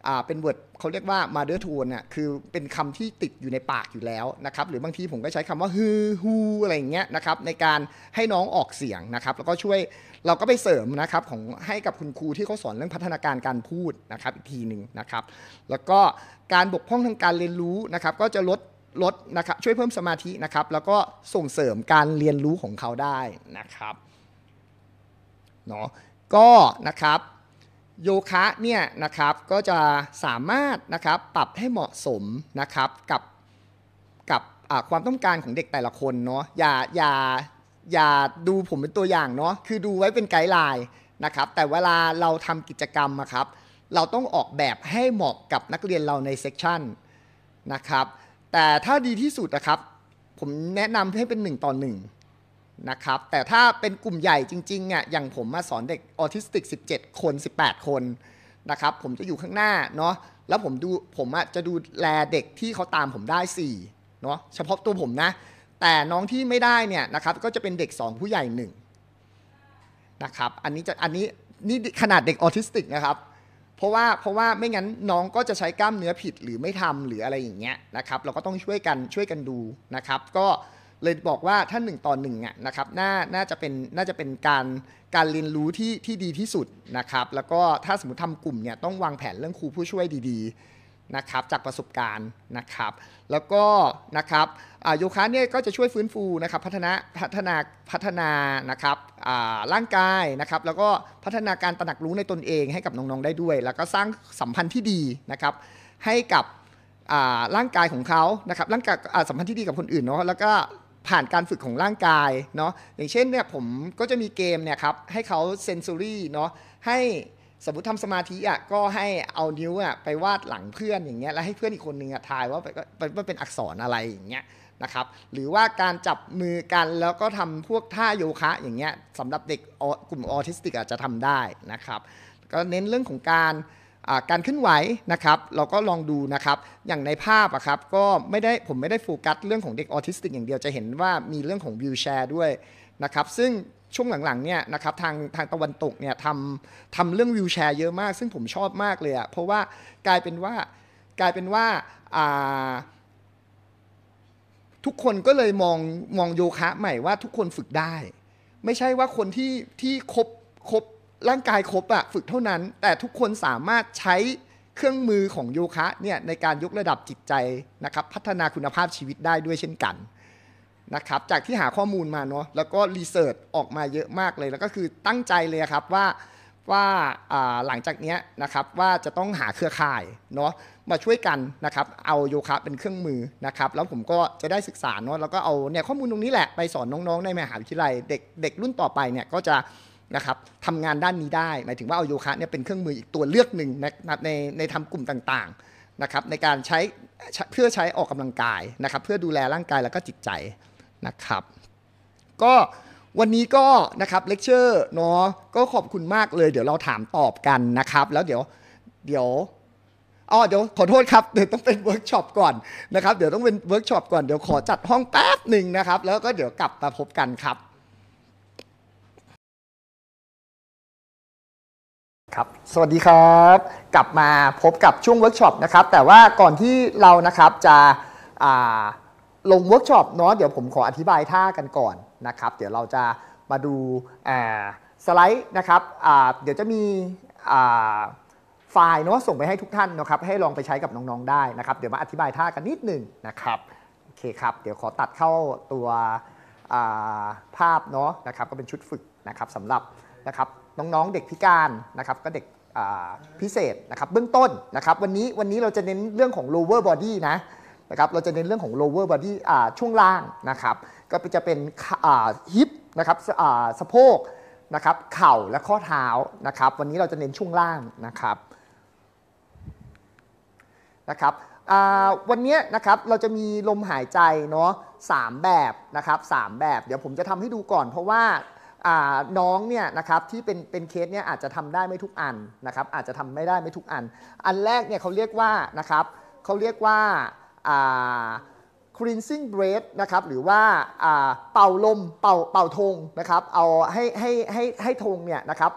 Speaker 1: อ่าเป็นเวิร์ดเขาเรียกว่ามาเดอร์ทูนน่ะคือเป็นคำที่ติดอยู่ในปากอยู่แล้วนะครับ หรือบางทีผมก็ใช้คำว่าฮือฮูอะไรอย่างเงี้ยนะครับ ในการให้น้องออกเสียงนะครับ แล้วก็ช่วยเราก็ไปเสริมนะครับ ของให้กับคุณครูที่เขาสอนเรื่องพัฒนาการการพูดนะครับอีกทีหนึ่งนะครับ แล้วก็การบกพร่องทางการเรียนรู้นะครับ ก็จะลดลดนะครับ ช่วยเพิ่มสมาธินะครับ แล้วก็ส่งเสริมการเรียนรู้ของเขาได้นะครับเนาะก็นะครับโยคะเนี่ยนะครับก็จะสามารถนะครับปรับให้เหมาะสมนะครับกับกับความต้องการของเด็กแต่ละคนเนาะอย่าอย่าอย่าดูผมเป็นตัวอย่างเนาะคือดูไว้เป็นไกด์ไลน์นะครับแต่เวลาเราทำกิจกรรมะครับ เราต้องออกแบบให้เหมาะกับนักเรียนเราในเซกชันนะครับแต่ถ้าดีที่สุดนะครับผมแนะนำให้เป็น 1ต่อ1นะครับแต่ถ้าเป็นกลุ่มใหญ่จริงๆเนี่ยอย่างผมมาสอนเด็กออทิสติก 17 คน 18 คนนะครับผมจะอยู่ข้างหน้าเนาะแล้วผมดูผมอะจะดูแลเด็กที่เขาตามผมได้ 4เนาะเฉพาะตัวผมนะแต่น้องที่ไม่ได้เนี่ยนะครับก็จะเป็นเด็ก 2 ผู้ใหญ่1นะครับอันนี้จะอันนี้นี่ขนาดเด็กออทิสติกนะครับเพราะว่าเพราะว่าไม่งั้นน้องก็จะใช้กล้ามเนื้อผิดหรือไม่ทำหรืออะไรอย่างเงี้ยนะครับเราก็ต้องช่วยกันช่วยกันดูนะครับ ก็เลยบอกว่าถ้าหนึ่งต่อหนึ่งอ่ะนะครับน่าน่าจะเป็นน่าจะเป็นการการเรียนรู้ที่ที่ดีที่สุดนะครับแล้วก็ถ้าสมมติทำกลุ่มเนี่ยต้องวางแผนเรื่องครูผู้ช่วยดีๆนะครับจากประสบการณ์นะครับแล้วก็นะครับโยคะเนี่ยก็จะช่วยฟื้นฟูนะครับพัฒนา พัฒนาพัฒนานะครับร่างกายนะครับแล้วก็พัฒนาการตระหนักรู้ในตนเองให้กับน้องๆได้ด้วย แล้วก็สร้างสัมพันธ์ที่ดีนะครับให้กับร่างกายของเขานะครับร่างกายสัมพันธ์ที่ดีกับคนอื่นเนาะแล้วก็ผ่านการฝึกของร่างกายเนาะอย่างเช่นเนี่ยผมก็จะมีเกมเนี่ยครับให้เขาเซนซูรี่เนาะให้สมมติทำสมาธิอ่ะก็ให้เอานิ้วอ่ะไปวาดหลังเพื่อนอย่างเงี้ยแล้วให้เพื่อนอีกคนนึงอ่ะทายว่าไว่าเป็นอักษรอะไรอย่างเงี้ยนะครับ หรือว่าการจับมือกันแล้วก็ทำพวกท่าโยคะอย่างเงี้ยสำหรับเด็กกลุ่มออทิสติกอาจจะทำได้นะครับ ก็เน้นเรื่องของการการขึ้นไหวนะครับเราก็ลองดูนะครับ อย่างในภาพอะครับก็ไม่ได้ ผมไม่ได้โฟกัส เรื่องของเด็กออทิสติกอย่างเดียวจะเห็นว่ามีเรื่องของวิวแชร์ด้วยนะครับซึ่งช่วงหลังๆเนี่ยนะครับทางทางตะวันตกเนี่ยทำทำเรื่องวิวแชร์เยอะมาก ซึ่งผมชอบมากเลยอะเพราะว่ากลายเป็นว่ากลายเป็นว่าทุกคนก็เลยมองมองโยคะ ใหม่ว่าทุกคนฝึกได้ ไม่ใช่ว่าคนที่ที่ครบครบร่างกายครบอะฝึกเท่านั้น แต่ทุกคนสามารถใช้เครื่องมือของโยคะเนี่ยในการยกระดับจิตใจนะครับพัฒนาคุณภาพชีวิตได้ด้วยเช่นกันนะครับจากที่หาข้อมูลมาเนาะแล้วก็รีเสิร์ชออกมาเยอะมากเลย แล้วก็คือตั้งใจเลยครับว่าว่าหลังจากนี้นะครับว่าจะต้องหาเครือข่ายเนาะมาช่วยกันนะครับเอาโยคะเป็นเครื่องมือนะครับแล้วผมก็จะได้ศึกษาเนาะแล้วก็เอาเนี่ยข้อมูลตรงนี้แหละไปสอนน้องๆในมหาวิทยาลัยเด็กเด็กรุ่นต่อไปเนี่ยก็จะนะครับทำงานด้านนี้ได้ หมายถึงว่าเอาโยคะเนี่ยเป็นเครื่องมืออีกตัวเลือกหนึ่งในในในทำกลุ่มต่างๆนะครับในการใช้เพื่อใช้ออกกำลังกายนะครับเพื่อดูแลร่างกายแล้วก็จิตใจนะครับ ก็วันนี้ก็นะครับเลคเชอร์เนาะก็ขอบคุณมากเลย เดี๋ยวเราถามตอบกันนะครับ แล้วเดี๋ยวเดี๋ยวอ๋อเดี๋ยวขอโทษครับเดี๋ยวต้องเป็นเวิร์กช็อปก่อนนะครับเดี๋ยวต้องเป็นเวิร์กช็อปก่อนเดี๋ยวขอจัดห้องแป๊บหนึ่งนะครับ แล้วก็เดี๋ยวกลับมาพบกันครับครับสวัสดีครับ กลับมาพบกับช่วงเวิร์กช็อปนะครับ แต่ว่าก่อนที่เรานะครับจะลงเวิร์กช็อปเนาะเดี๋ยวผมขออธิบายท่ากันก่อนนะครับ เดี๋ยวเราจะมาดูสไลด์นะครับเดี๋ยวจะมีไฟล์เนาะส่งไปให้ทุกท่านนะครับ ให้ลองไปใช้กับน้องๆได้นะครับเดี๋ยวมาอธิบายท่ากันนิดหนึ่งนะครับโอเคครับ เดี๋ยวขอตัดเข้าตัวภาพเนาะนะครับ ก็เป็นชุดฝึกนะครับสำหรับนะครับน้องๆ เด็กพิการนะครับก็เด็กพิเศษนะครับเบื้องต้นนะครับวันนี้วันนี้เราจะเน้นเรื่องของ lower body นะนะครับเราจะเน้นเรื่องของ lower body ช่วงล่างนะครับก็จะเป็นฮิปนะครับสะโพกนะครับเข่าและข้อเท้านะครับวันนี้เราจะเน้นช่วงล่างนะครับนะครับวันนี้นะครับเราจะมีลมหายใจเนาะสามแบบนะครับสามแบบ เดี๋ยวผมจะทำให้ดูก่อนเพราะว่าน้องเนี่ยนะครับที่เป็นเป็นเคสเนี่ยอาจจะทำได้ไม่ทุกอันนะครับอาจจะทำไม่ได้ไม่ทุกอัน อันแรกเนี่ยเขาเรียกว่านะครับเขาเรียกว่า cleansing breath นะครับหรือว่าเป่าลมเป่าเป่าธงนะครับเอาให้ให้ให้ให้ธงเนี่ยนะครับ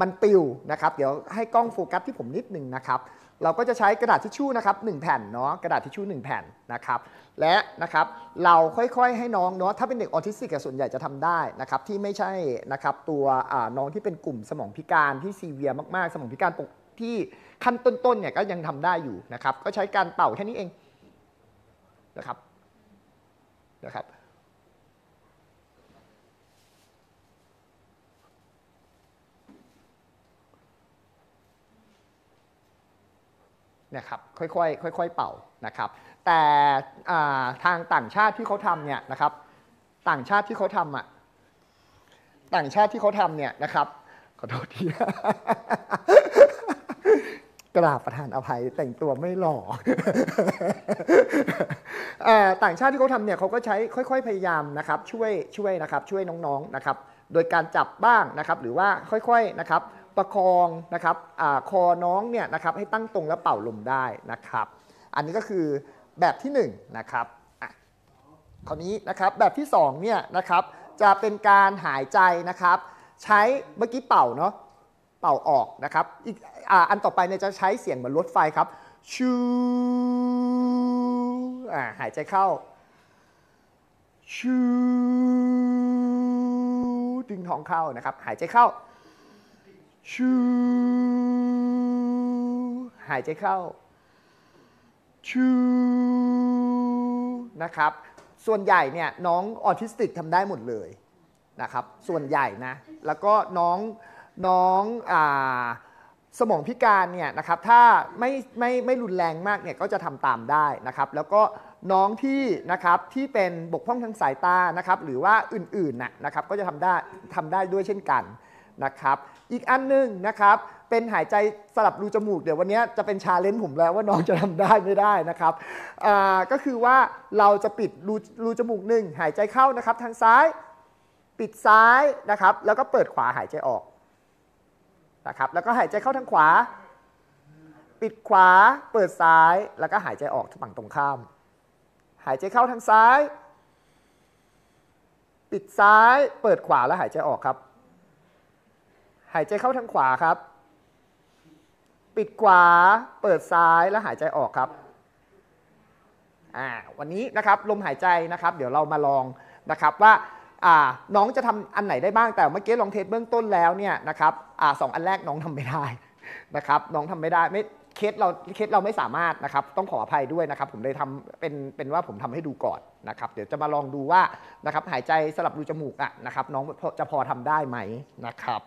Speaker 1: มันปิวนะครับเดี๋ยวให้กล้องโฟกัสที่ผมนิดนึงนะครับเราก็จะใช้กระดาษทิชชู่นะครับ1แผ่นเนาะกระดาษทิชชู่1 แผ่นนะครับและนะครับเราค่อยๆให้น้องเนาะถ้าเป็นเด็กออทิสติกส่วนใหญ่จะทำได้นะครับ ที่ไม่ใช่นะครับตัวน้องที่เป็นกลุ่มสมองพิการที่ซีเวียมากๆ สมองพิการที่ขั้นต้นๆเนี่ยก็ยังทำได้อยู่นะครับ ก็ใช้การเป่าแค่นี้เองนะครับนะครับนะครับค่อยๆค่อยๆเป่านะครับแต่ทางต่างชาติที่เขาทำเนี่ยนะครับ ต่างชาติที่เขาทำอ่ะต่างชาติที่เขาทำเนี่ยนะครับขอโทษทีกราบประธานอภัยแต่งตัวไม่หล่อต่างชาติที่เขาทำเนี่ยเขาก็ใช้ค่อยๆ พยายามนะครับ ช่วยช่วยนะครับ ช่วยน้องๆนะครับ โดยการจับบ้างนะครับ หรือว่าค่อยๆนะครับ ประคองนะครับอคอน้องเนี่ยนะครับ ให้ตั้งตรงแล้วเป่าลมได้นะครับ อันนี้ก็คือแบบที่1นะครับคราวนี้นะครับแบบที่2เนี่ยนะครับจะเป็นการหายใจนะครับ ใช้เมื่อกี้เป่าเนาะเป่าออกนะครับอีกออันต่อไปเนี่ยจะใช้เสียงเหมือนรถไฟครับชูหายใจเข้าชูดึงท้องเข้านะครับหายใจเข้าชูหายใจเข้าชูนะครับ ส่วนใหญ่เนี่ยน้องออทิสติกทำได้หมดเลยนะครับ ส่วนใหญ่นะ แล้วก็น้องน้องอ่าสมองพิการเนี่ยนะครับถ้าไม่ไม่ไม่รุนแรงมากเนี่ยก็จะทำตามได้นะครับ แล้วก็น้องที่นะครับที่เป็นบกพร่องทางสายตานะครับ หรือว่าอื่นๆนะนะครับก็จะทำได้ทำได้ด้วยเช่นกันนะครับ อีกอันนึงนะครับเป็นหายใจสลับรูจมูกเดี๋ยววันนี้จะเป็นชาเลนจ์ผมแล้วว่าน้องจะทำได้ไม่ได้นะครับก็คือว่าเราจะปิดรูรูจมูกหนึ่งหายใจเข้านะครับทางซ้าย ปิดซ้ายนะครับ แล้วก็เปิดขวาหายใจออกนะครับ แล้วก็หายใจเข้าทางขวา ปิดขวาเปิดซ้ายแล้วก็หายใจออกฝั่งตรงข้าม หายใจเข้าทางซ้าย ปิดซ้าย เปิดขวาแล้วหายใจออกครับ หายใจเข้าทางขวาครับปิดขวา เปิดซ้าย แล้วหายใจออกครับ อ่า วันนี้นะครับ ลมหายใจนะครับ เดี๋ยวเรามาลองนะครับว่าน้องจะทำอันไหนได้บ้าง แต่เมื่อกี้ลองเทสเบื้องต้นแล้วเนี่ยนะครับอสองอันแรกน้องทำไม่ได้นะครับ น้องทำไม่ได้ ไม่ เคสเรา เคสเราไม่สามารถนะครับ ต้องขออภัยด้วยนะครับ ผมเลยทำเป็น เป็นว่าผมทำให้ดูก่อนนะครับ เดี๋ยวจะมาลองดูว่า นะครับ หายใจสลับรูจมูกอ่ะนะครับ น้องจะพอทำได้ไหมนะครับ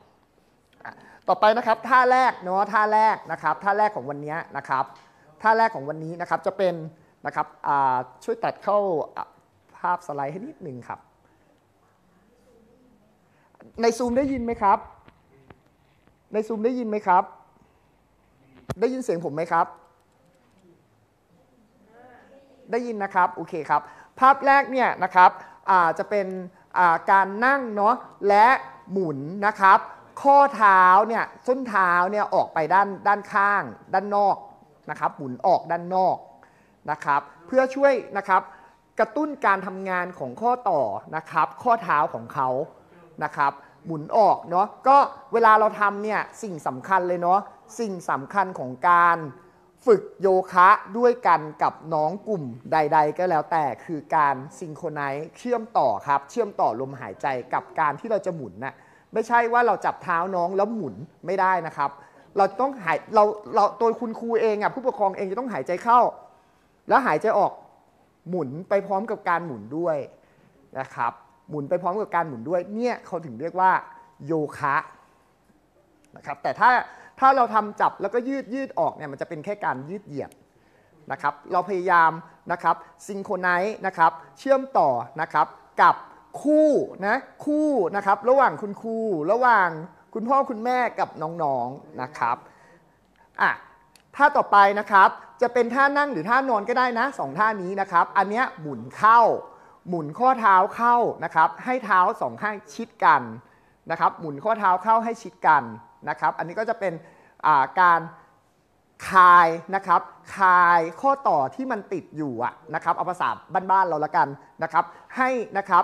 Speaker 1: ต่อไปนะครับท่าแรกเนาะท่าแรกนะครับท่าแรกของวันนี้นะครับท่าแรกของวันนี้นะครับจะเป็นนะครับช่วยตัดเข้าภาพสไลด์ให้นิดหนึ่งครับ ในซูมได้ยินไหมครับ ในซูมได้ยินไหมครับ ได้ยินเสียงผมไหมครับ ได้ยินนะครับ โอเคครับ ภาพแรกเนี่ยนะครับจะเป็นการนั่งเนาะและหมุนนะครับข้อเท้าเนี่ยส้นเท้าเนี่ยออกไปด้านด้านข้างด้านนอกนะครับหมุนออกด้านนอกนะครับเพื่อช่วยนะครับกระตุ้นการทำงานของข้อต่อนะครับ ข้อเท้าของเขานะครับหมุนออกเนาะก็เวลาเราทำเนี่ยสิ่งสำคัญเลยเนาะสิ่งสำคัญของการฝึกโยคะด้วยกันกับน้องกลุ่มใด ๆ ก็แล้วแต่คือการซิงโครไนซ์เชื่อมต่อครับ เชื่อมต่อลมหายใจกับการที่เราจะหมุนนะ่ะไม่ใช่ว่าเราจับเท้าน้องแล้วหมุนไม่ได้นะครับ เราต้องหายเราเราตัวคุณครูเองอ่ะผู้ปกครองเองจะต้องหายใจเข้า แล้วหายใจ ออกหมุนไปพร้อมกับการหมุนด้วยนะครับ หมุนไปพร้อมกับการหมุนด้วยเนี่ยเขาถึงเรียกว่าโยคะนะครับแต่ถ้าถ้าเราทำจับแล้วก็ยืดยืดออกเนี่ยมันจะเป็นแค่การยืดเหยียดนะครับ เราพยายามนะครับซิงโครไนซ์นะครับ เชื่อมต่อนะครับกับคู่นะคู่นะครับระหว่างคุณครูระหว่างคุณพ่อคุณแม่กับน้องๆนนะครับอ่ะท่าต่อไปนะครับจะเป็นท่านั่งหรือท่านอนก็ได้นะสองท่านี้นะครับ อันเนี้ยหมุนเข้า หมุนข้อเท้าเข้านะครับ ให้เท้าสองข้างชิดกันนะครับ หมุนข้อเท้าเข้าให้ชิดกันนะครับ อันนี้ก็จะเป็นการคายนะครับคายข้อต่อที่มันติดอยู่อะนะครับเอาภาษาบ้านๆเราละกันนะครับให้นะครับ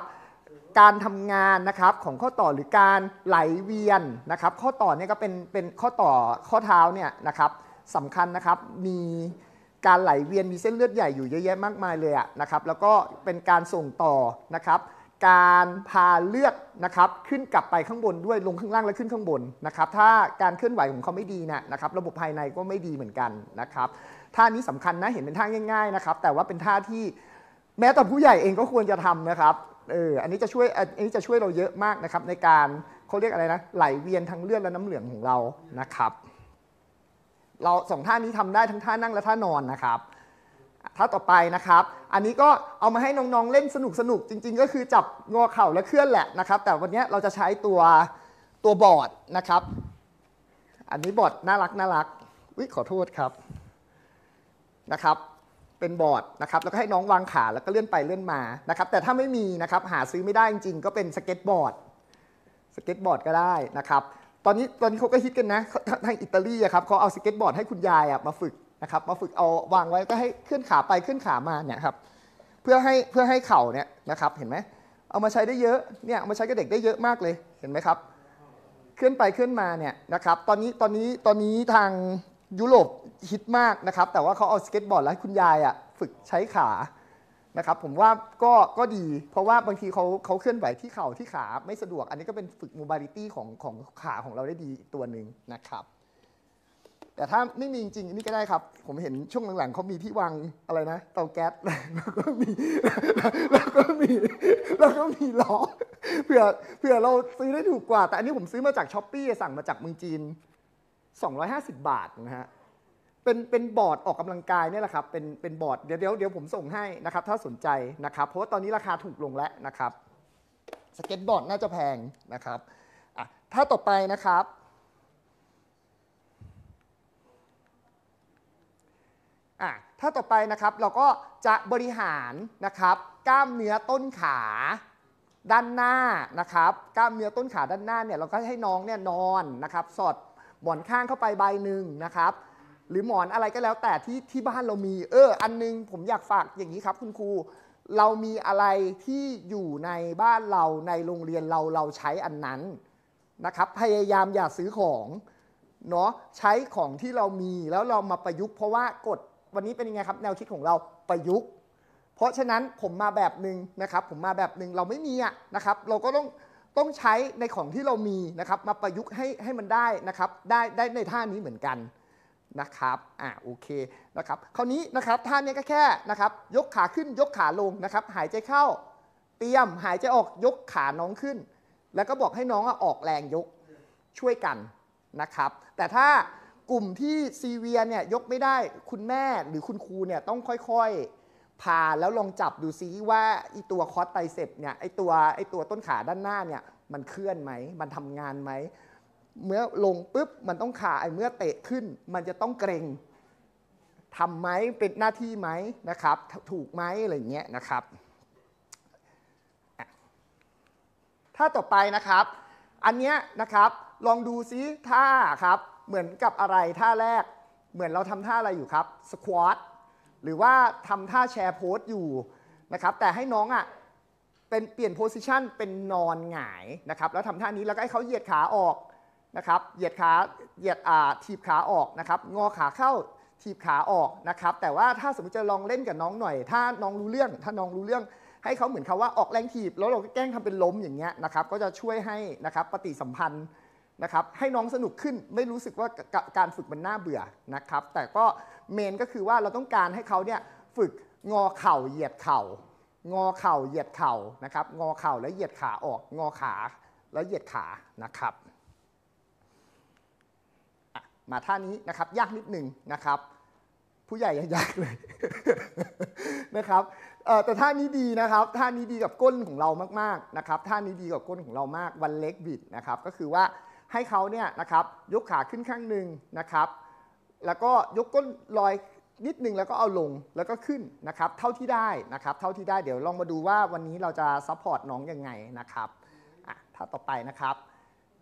Speaker 1: การทำงานนะครับของข้อต่อหรือการไหลเวียนนะครับ ข้อต่อเนี่ยก็เป็นเป็นข้อต่อข้อเท้าเนี่ยนะครับสำคัญนะครับมีการไหลเวียนมีเส้นเลือดใหญ่อยู่เยอะแยะมากมายเลยอะนะครับ แล้วก็เป็นการส่งต่อนะครับ การพาเลือดนะครับ ขึ้นกลับไปข้างบนด้วยลงข้างล่างและขึ้นข้างบนนะครับ ถ้าการเคลื่อนไหวของเขาไม่ดีนะนะครับ ระบบภายในก็ไม่ดีเหมือนกันนะครับท่านี้สำคัญนะเห็นเป็นท่าง่ายๆนะครับแต่ว่าเป็นท่าที่แม้แต่ผู้ใหญ่เองก็ควรจะทำนะครับเออ อันนี้จะช่วย อันนี้จะช่วยเราเยอะมากนะครับ ในการเขาเรียกอะไรนะไหลเวียนทางเลือดและน้ำเหลืองของเรา นะครับ เราสองท่านี้ทำได้ทั้งท่านั่งและท่านอนนะครับท่าต่อไปนะครับ อันนี้ก็เอามาให้น้องๆเล่นสนุกสนุกจริง ๆ ก็คือจับงอเข่าและเคลื่อนแหละนะครับ แต่วันนี้เราจะใช้ตัวตัวบอร์ดนะครับ อันนี้บอร์ดน่ารักน่ารักอุ้ยขอโทษครับนะครับเป็นบอร์ดนะครับแล้วก็ให้น้องวางขาแล้วก็เลื่อนไปเลื่อนมานะครับแต่ถ้าไม่มีนะครับหาซื้อไม่ได้จริง ๆก็เป็นสเก็ตบอร์ดสเก็ตบอร์ดก็ได้นะครับ ตอนนี้ตอนนี้เขาก็ฮิตกันนะทางอิตาลีครับเขาเอาสเก็ตบอร์ด ให้คุณยายมาฝึกนะครับมาฝึกเอาวางไว้ก็ให้เคลื่อนขาไปเคลื่อนขามาเนี่ยครับ เพื่อให้เพื่อให้เข่าเนี่ยนะครับเห็นไหมเอามาใช้ได้เยอะเนี่ยเอามาใช้กับเด็กได้เยอะมากเลยเห็นไหมครับเคลื่อนไปเคลื่อนมาเนี่ยนะครับตอนนี้ตอนนี้ตอนนี้ทางยุโรปฮิตมากนะครับ แต่ว่าเขาเอาสเก็ตบอร์ดแล้วคุณยายอ่ะฝึกใช้ขานะครับผมว่าก็ก็ดีเพราะว่าบางทีเขาเขาเคลื่อนไหวที่เข่าที่ขาไม่สะดวกอันนี้ก็เป็นฝึกมูบาลิตี้ของของขาของเราได้ดีตัวหนึ่งนะครับ แต่ถ้าไม่มีจริงๆ นี่ก็ได้ครับ ผมเห็นช่วงหลังๆเขามีที่วางอะไรนะเตาแก๊สแล้วก็มีแล้วก็มีแล้วก็มีล้อเผื่อเผื่อเราซื้อได้ถูกกว่า แต่อันนี้ผมซื้อมาจากช้อปปี้สั่งมาจากเมืองจีน250 บาทนะฮะ เป็นเป็นบอร์ดออกกำลังกายเนี่ยแหละครับ เป็นเป็นบอร์ดเดี๋ยวเดี๋ยวเดี๋ยวผมส่งให้นะครับถ้าสนใจนะครับ เพราะว่าตอนนี้ราคาถูกลงแล้วนะครับ สเก็ตบอร์ดน่าจะแพงนะครับอ่ะถ้าต่อไปนะครับอ่ะถ้าต่อไปนะครับเราก็จะบริหารนะครับกล้ามเนื้อต้นขาด้านหน้านะครับกล้ามเนื้อต้นขาด้านหน้าเนี่ยเราก็ให้น้องเนี่ยนอนนะครับ สอดหมอนข้างเข้าไปใบหนึ่งนะครับ หรือหมอนอะไรก็แล้วแต่ที่ที่บ้านเรามี เออ อันนึง ผมอยากฝากอย่างนี้ครับคุณครูเรามีอะไรที่อยู่ในบ้านเราในโรงเรียนเราเราใช้อันนั้นนะครับพยายามอย่าซื้อของเนาะใช้ของที่เรามีแล้วเรามาประยุกต์ เพราะว่ากฎวันนี้เป็นยังไงครับ แนวคิดของเราประยุกต์ เพราะฉะนั้นผมมาแบบหนึ่งนะครับ ผมมาแบบหนึ่งเราไม่มีอะนะครับ เราก็ต้องต้องใช้ในของที่เรามีนะครับมาประยุกต์ให้ให้มันได้นะครับได้ ได้ในท่านี้เหมือนกันนะครับอ่าโอเคนะครับคราวนี้นะครับท่านี้ก็แค่นะครับยกขาขึ้นยกขาลงนะครับหายใจเข้าเตรียมหายใจออกยกขาน้องขึ้น แล้วก็บอกให้น้องออกแรงยกช่วยกันนะครับ แต่ถ้ากลุ่มที่ซีเวียเนี่ยยกไม่ได้คุณแม่หรือคุณครูเนี่ยต้องค่อยพาแล้วลองจับดูซิว่าไอตัวคอสไตเซปเนี่ยไอตัวไอตัวต้นขาด้านหน้าเนี่ย มันเคลื่อนไหม มันทำงานไหมเมื่อลงปุ๊บมันต้องขา ไอเมื่อเตะขึ้นมันจะต้องเกรงทำไหมเป็นหน้าที่ไหมนะครับ ถูกไหมอะไรเงี้ยนะครับถ้าต่อไปนะครับ อันเนี้ยนะครับลองดูซิท่าครับ เหมือนกับอะไรท่าแรกเหมือนเราทำท่าอะไรอยู่ครับสควอตหรือว่าทำท่าแชร์โพสต์อยู่นะครับแต่ให้น้องอ่ะเป็นเปลี่ยนโพสิชันเป็นนอนหงายนะครับแล้วทำท่านี้แล้วก็ให้เขาเหยียดขาออกนะครับเหยียดขาเหยียดอ่าถีบขาออกนะครับงอขาเข้าถีบขาออกนะครับแต่ว่าถ้าสมมติจะลองเล่นกับน้องหน่อย ถ้าน้องรู้เรื่องถ้าน้องรู้เรื่องให้เขาเหมือนเขาว่าออกแรงถีบ แล้วเราก็แกล้งทำเป็นล้มอย่างเงี้ยนะครับก็จะช่วยให้นะครับปฏิสัมพันธ์นะครับให้น้องสนุกขึ้นไม่รู้สึกว่าการฝึกมันน่าเบื่อนะครับ แต่ก็เมนก็คือว่าเราต้องการให้เขาเนี่ยฝึกงอเข่าเหยียดเข่า งอเข่าเหยียดเข่านะครับงอเข่าแล้วเหยียดขาออกงอขาแล้วเหยียดขานะครับมาท่านี้นะครับยากนิดหนึ่งนะครับ ผู้ใหญ่ยังยากเลยนะครับแต่ท่านี้ดีนะครับท่านี้ดีกับก้นของเรามากๆนะครับท่านี้ดีกับก้นของเรามากวันเล็กบิดนะครับก็คือว่าให้เขาเนี่ยนะครับยกขาขึ้นข้างหนึ่งนะครับ แล้วก็ยกก้นลอยนิดนึงแล้วก็เอาลงแล้วก็ขึ้นนะครับเท่าที่ได้นะครับเท่าที่ได้เดี๋ยวลองมาดูว่าวันนี้เราจะซัพพอร์ตน้องยังไงนะครับอ่ะถ้าต่อไปนะครับ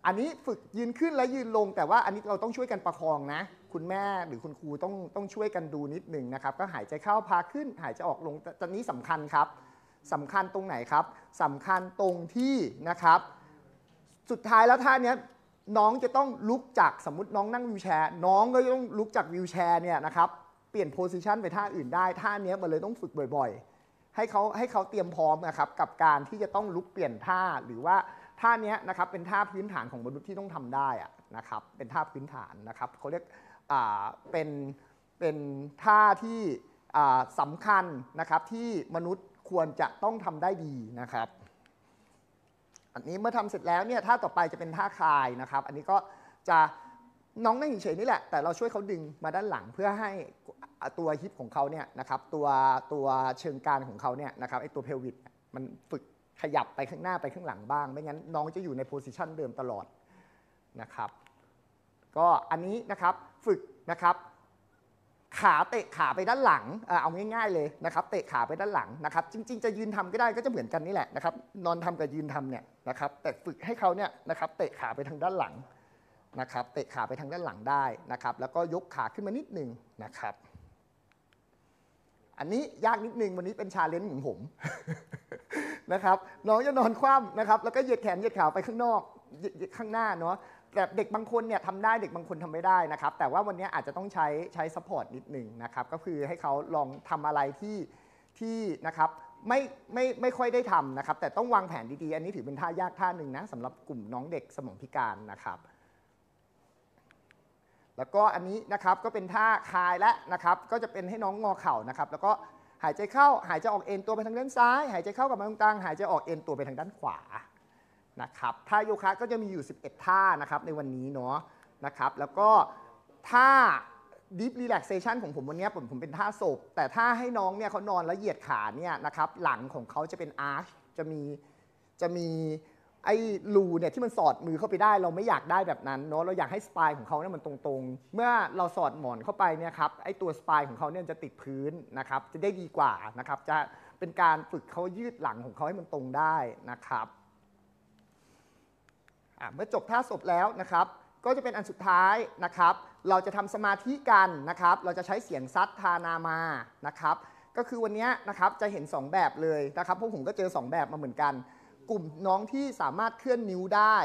Speaker 1: อันนี้ฝึกยืนขึ้นและยืนลง แต่ว่าอันนี้เราต้องช่วยกันประคองนะ คุณแม่หรือคุณครูต้องต้องช่วยกันดูนิดหนึ่งนะครับ ก็หายใจเข้าพาขึ้น หายใจออกลงตอนนี้สำคัญครับสำคัญตรงไหนครับสำคัญตรงที่นะครับ สุดท้ายแล้วท่านี้น้องจะต้องลุกจากสมมติน้องนั่งวิวแชร์น้องก็ต้องลุกจากวิวแชร์เนี่ยนะครับเปลี่ยนโพสิชันไปท่าอื่นได้ ท่านี้มันเลยต้องฝึกบ่อยๆให้เขาให้เขาเตรียมพร้อมนะครับ กับการที่จะต้องลุกเปลี่ยนท่าหรือว่าท่านี้นะครับเป็นท่าพื้นฐานของมนุษย์ที่ต้องทำได้นะครับ เป็นท่าพื้นฐานนะครับเขาเรียกเป็นเป็นท่าที่สำคัญนะครับที่มนุษย์ควรจะต้องทำได้ดีนะครับันนี้เมื่อทำเสร็จแล้วเนี่ยท่าต่อไปจะเป็นท่าคลายนะครับ อันนี้ก็จะน้องนั่งเฉยๆนี่แหละแต่เราช่วยเขาดึงมาด้านหลังเพื่อให้ตัวฮิปของเขาเนี่ยนะครับ ตัวตัวเชิงการของเขาเนี่ยนะครับไอตัวเพลวิดมันฝึกขยับไปข้างหน้าไปข้างหลังบ้าง ไม่งั้นน้องจะอยู่ในโพสิชันเดิมตลอดนะครับ ก็อันนี้นะครับฝึกนะครับขาเตะขาไปด้านหลัง เอาง่าย ๆเลยนะครับ เตะขาไปด้านหลังนะครับ จริง ๆ จะยืนทำก็ได้ก็จะเหมือนกันนี่แหละนะครับ นอนทำกับยืนทำเนี่ยนะครับ แต่ฝึกให้เขาเนี่ยนะครับ เตะขาไปทางด้านหลังนะครับ เตะขาไปทางด้านหลังได้นะครับ แล้วก็ยกขาขึ้นมานิดนึงนะครับ อันนี้ยากนิดนึงวันนี้เป็นชาเลนจ์ของผมนะครับ น้องจะนอนคว่ำนะครับ แล้วก็เหยียดแขนเหยียดขาไปข้างนอกข้างหน้าเนาะแต่เด็กบางคนเนี่ยทำได้เด็กบางคนทำไม่ได้นะครับแต่ว่าวันนี้อาจจะต้องใช้ใช้สปอร์ตนิดหนึ่งนะครับก็คือให้เขาลองทำอะไรที่ที่นะครับไม่ไม่ไม่ค่อยได้ทำนะครับ แต่ต้องวางแผนดีๆ อันนี้ถือเป็นท่ายากท่าหนึ่งนะสำหรับกลุ่มน้องเด็กสมองพิการนะครับ แล้วก็อันนี้นะครับก็เป็นท่าคลายและนะครับก็จะเป็นให้น้องงอเข่านะครับแล้วก็หายใจเข้าหายใจออกเอ็นตัวไปทางด้านซ้าย หายใจเข้ากับมาตรงกลางหายใจออกเอ็นตัวไปทางด้านขวานะครับท่าโยคะก็จะมีอยู่ 11 ท่านะครับในวันนี้เนาะนะครับ แล้วก็ท่า deep relaxation ของผมวันนี้ผมผมเป็นท่าศพ แต่ถ้าให้น้องเนี่ยเขานอนแล้วเหยียดขาเนี่ยนะครับหลังของเขาจะเป็นอาร์ชจะมีจะมีไอ้รูเนี่ยที่มันสอดมือเข้าไปได้ เราไม่อยากได้แบบนั้นเนาะเราอยากให้สปายของเขาเนี่ยมันตรงๆ เมื่อเราสอดหมอนเข้าไปเนี่ยครับไอ้ตัวสปายของเขาเนี่ยจะติดพื้นนะครับจะได้ดีกว่านะครับจะเป็นการฝึกเขายืดหลังของเขาให้มันตรงได้นะครับเมื่อจบท่าศพแล้วนะครับ ก็จะเป็นอันสุดท้ายนะครับ เราจะทำสมาธิกันนะครับ เราจะใช้เสียงซัดทานามานะครับ ก็คือวันนี้นะครับจะเห็น 2 แบบเลยนะครับ พวกผมก็เจอ2แบบมาเหมือนกันกลุ่มน้องที่สามารถเคลื่อนนิ้วได้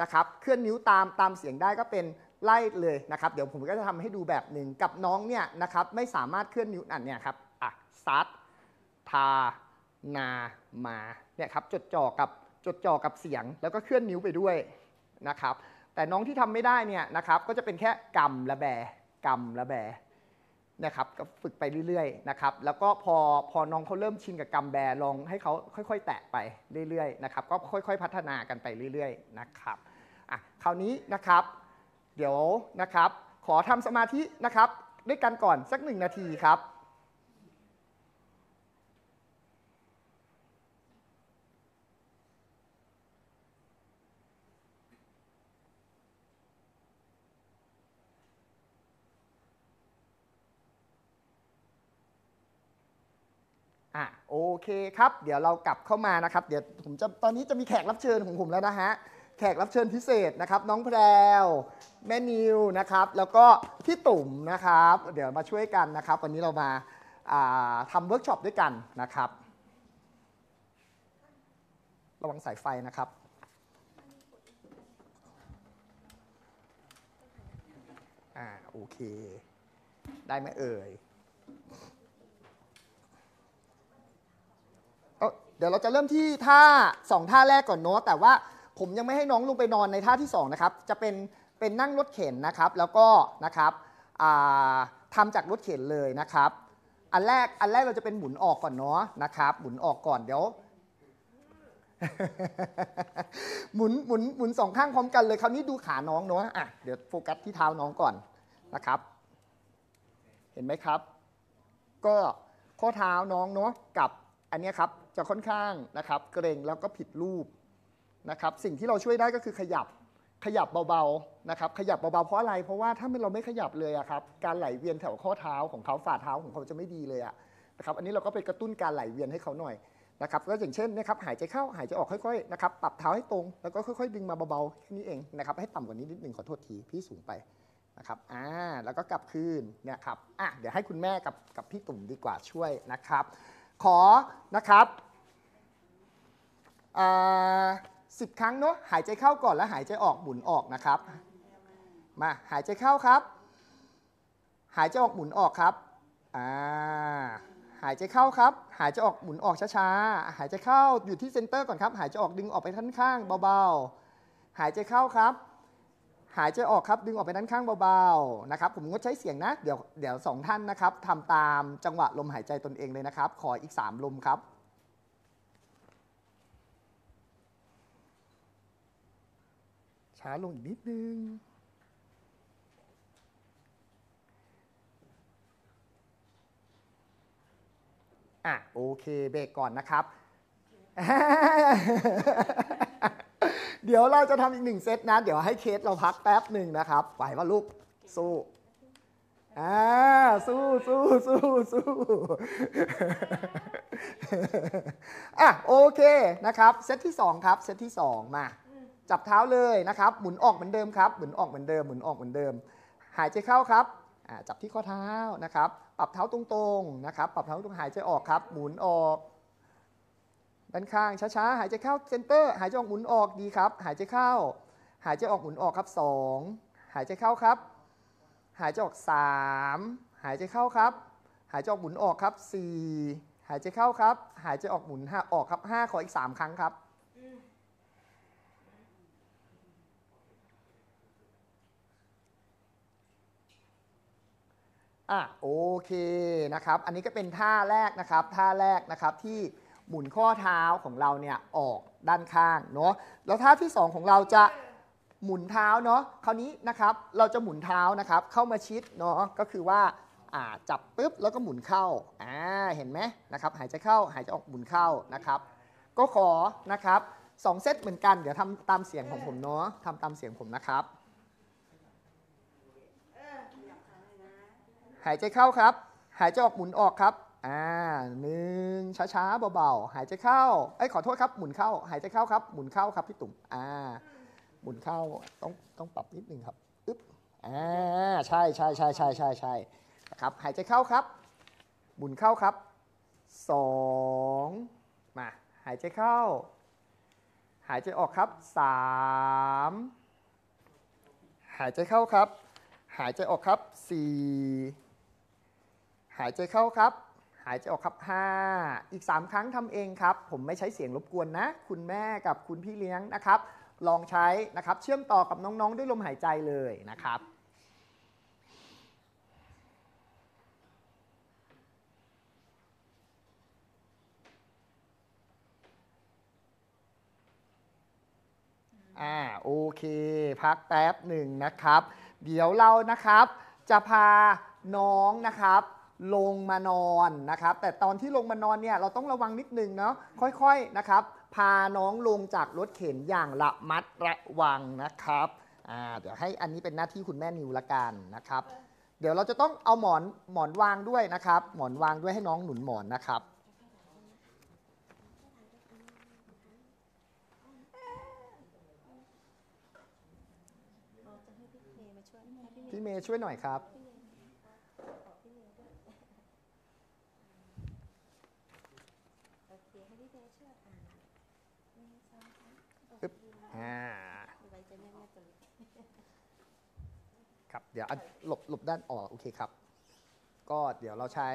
Speaker 1: นะครับเคลื่อนนิ้วตามตามเสียงได้ก็เป็นไล่เลยนะครับ เดี๋ยวผมก็จะทำให้ดูแบบหนึ่งกับน้องเนี่ยนะครับไม่สามารถเคลื่อนนิ้วอันเนี่ยครับอ่ะซัดทานามาเนี่ยครับจดจ่อกับจดจ่อกับเสียงแล้วก็เคลื่อนนิ้วไปด้วยนะครับ แต่น้องที่ทำไม่ได้เนี่ยนะครับ ก็จะเป็นแค่กำละแบกำละแบนะครับ ก็ฝึกไปเรื่อยๆนะครับ แล้วก็พอพอน้องเขาเริ่มชินกับกำแบลองให้เขาค่อยๆ แตะไปเรื่อยๆนะครับก็ค่อยๆ พัฒนากันไปเรื่อยๆนะครับอ่ะคราวนี้นะครับ เดี๋ยวนะครับ ขอทำสมาธินะครับด้วยกันก่อนสักหนึ่งนาทีครับโอเคครับเดี๋ยวเรากลับเข้ามานะครับเดี๋ยวผมจะตอนนี้จะมีแขกรับเชิญของผมแล้วนะฮะแขกรับเชิญพิเศษนะครับ น้องแพรวแม่นิวนะครับ แล้วก็พี่ตุ่มนะครับ เดี๋ยวมาช่วยกันนะครับวันนี้เรามาาทำเวิร์กช็อปด้วยกันนะครับ ระวังสายไฟนะครับอ่าโอเคได้ไหมเอ่ยเดี๋ยวเราจะเริ่มที่ท่า2 ท่าแรกก่อนเนาะแต่ว่าผมยังไม่ให้น้องลงไปนอนในท่าที่2นะครับจะเป็นเป็นนั่งรถเข็นนะครับ แล้วก็นะครับทำจากรถเข็นเลยนะครับ อันแรกอันแรกเราจะเป็นหมุนออกก่อนเนาะนะครับหมุนออกก่อนเดี๋ยวหมุนหมุนหมุนสองข้างพร้อมกันเลยคราวนี้ดูขาน้องเนาะอ่ะเดี๋ยวโฟกัสที่เท้าน้องก่อนนะครับ เห็นไหมครับ ก็ข้อเท้าน้องเนาะกับอันนี้ครับจะค่อนข้างนะครับเกรงแล้วก็ผิดรูปนะครับ สิ่งที่เราช่วยได้ก็คือขยับขยับเบาๆนะครับ ขยับเบา ๆ เพราะอะไรเพราะว่าถ้าเราไม่ขยับเลยอะครับการไหลเวียนแถวข้อเท้าของเขาฝ่าเท้าของเขาจะไม่ดีเลยอะนะครับอันนี้เราก็ไปกระตุ้นการไหลเวียนให้เขาหน่อยนะครับก็อย่างเช่นนะครับหายใจเข้าหายใจออกค่อยๆนะครับปรับเท้าให้ตรงแล้วก็ค่อยๆดึงมาเบาๆแค่นี้เองนะครับให้ต่ำกว่านี้นิดนึงขอโทษทีพี่สูงไปนะครับอ่าแล้วก็กลับคืนนะครับอ่ะเดี๋ยวให้คุณแม่กับกับพี่ตุ่มดีกว่าช่วยนะครับขอ นะครับสิบครั้งเนาะหายใจเข้าก่อนแล้วหายใจออกหมุนออกนะครับ มาหายใจเข้าครับ หายใจออกหมุนออกครับ อ่า หายใจเข้าครับ หายใจออกหมุนออกช้าๆ หายใจเข้าอยู่ที่เซนเตอร์ก่อนครับ หายใจออกดึงออกไปท่านข้าง เบาๆ หายใจเข้าครับหายใจออกครับดึงออกไปด้านข้างเบา ๆ นะครับ ผมงดใช้เสียงนะ เดี๋ยวเดี๋ยวสองท่านนะครับทำตามจังหวะลมหายใจตนเองเลยนะครับขออีก 3 ลมครับ ช้าลงอีกนิดนึงอ่ะโอเคเบรกก่อนนะครับเดี๋ยวเราจะทำอีกหนึ่งเซตนะเดี๋ยวให้เคสเราพักแป๊บหนึ่งนะครับ ไหวว่าลูกสู้อ่าสู้สู้สู้สู้อ่ะโอเคนะครับเซตที่2ครับเซตที่2มาจับเท้าเลยนะครับ หมุนออกเหมือนเดิมครับหมุนออกเหมือนเดิมหมุนออกเหมือนเดิม หายใจเข้าครับ จับที่ข้อเท้านะครับปรับเท้าตรงๆนะครับปรับเท้าตรงหายใจออกครับ หมุนออกด้านข้างช้าๆ หายใจเข้าเซนเตอร์ หายใจออกหมุนออกดีครับ หายใจเข้า หายใจออกหมุนออกครับ 2 หายใจเข้าครับ หายใจออก3หายใจเข้าครับ หายใจออกหมุนออกครับ 4 หายใจเข้าครับ หายใจออกหมุนหาออกครับ 5 ขออีก3ครั้งครับอ่ะโอเคนะครับ อันนี้ก็เป็นท่าแรกนะครับ ท่าแรกนะครับที่หมุนข้อเท้าของเราเนี่ยออกด้านข้างเนาะแล้วท่าที่ 2 ของเราจะหมุนเท้าเนาะคราวนี้นะครับ เราจะหมุนเท้านะครับ เข้ามาชิดเนาะก็คือว่าจับปุ๊บแล้วก็หมุนเข้าอ่าเห็นไหมนะครับ หายใจเข้าหายใจออกหมุนเข้านะครับ ก็ขอนะครับสองเซตเหมือนกันเดี๋ยวทำตามเสียงของผมเนาะทำตามเสียงผมนะครับ
Speaker 2: หายใจเข้าครับ
Speaker 1: หายใจออกหมุนออกครับอ่าหนึ่งช้าๆ เบาๆหายใจเข้าไอ้ขอโทษครับ หมุนเข้าหายใจเข้าครับหมุนเข้าครับพี่ตุ่มอ่าหมุนเข้าต้องต้องปรับนิดนึงครับอึ๊บอ่าใช่ใช่ใช่ใช่ใช่ใช่ครับ หายใจเข้าครับหมุนเข้าครับสองมาหายใจเข้า หายใจออกครับสามหายใจเข้าครับ หายใจออกครับสี่หายใจเข้าครับหายใจออกครับ 5 อีก 3 ครั้งทำเองครับ ผมไม่ใช้เสียงรบกวนนะ คุณแม่กับคุณพี่เลี้ยงนะครับ ลองใช้นะครับ เชื่อมต่อกับน้องๆ ด้วยลมหายใจเลยนะครับ อ่า โอเค พักแป๊บหนึ่งนะครับ เดี๋ยวเรานะครับ จะพาน้องนะครับลงมานอนนะครับ แต่ตอนที่ลงมานอนเนี่ยเราต้องระวังนิดนึงเนาะค่อยๆนะครับ พาน้องลงจากรถเข็นอย่างระมัดระวังนะครับอ่าเดี๋ยวให้อันนี้เป็นหน้าที่คุณแม่นิวละกันนะครับ เดี๋ยวเราจะต้องเอาหมอนหมอนวางด้วยนะครับ หมอนวางด้วยให้น้องหนุนหมอนนะครับพี่เมย์ช่วยหน่อยครับอ่า ครับ เดี๋ยว หลบหลบ ด้าน ออก โอเคครับ ก็เดี๋ยวเราใช้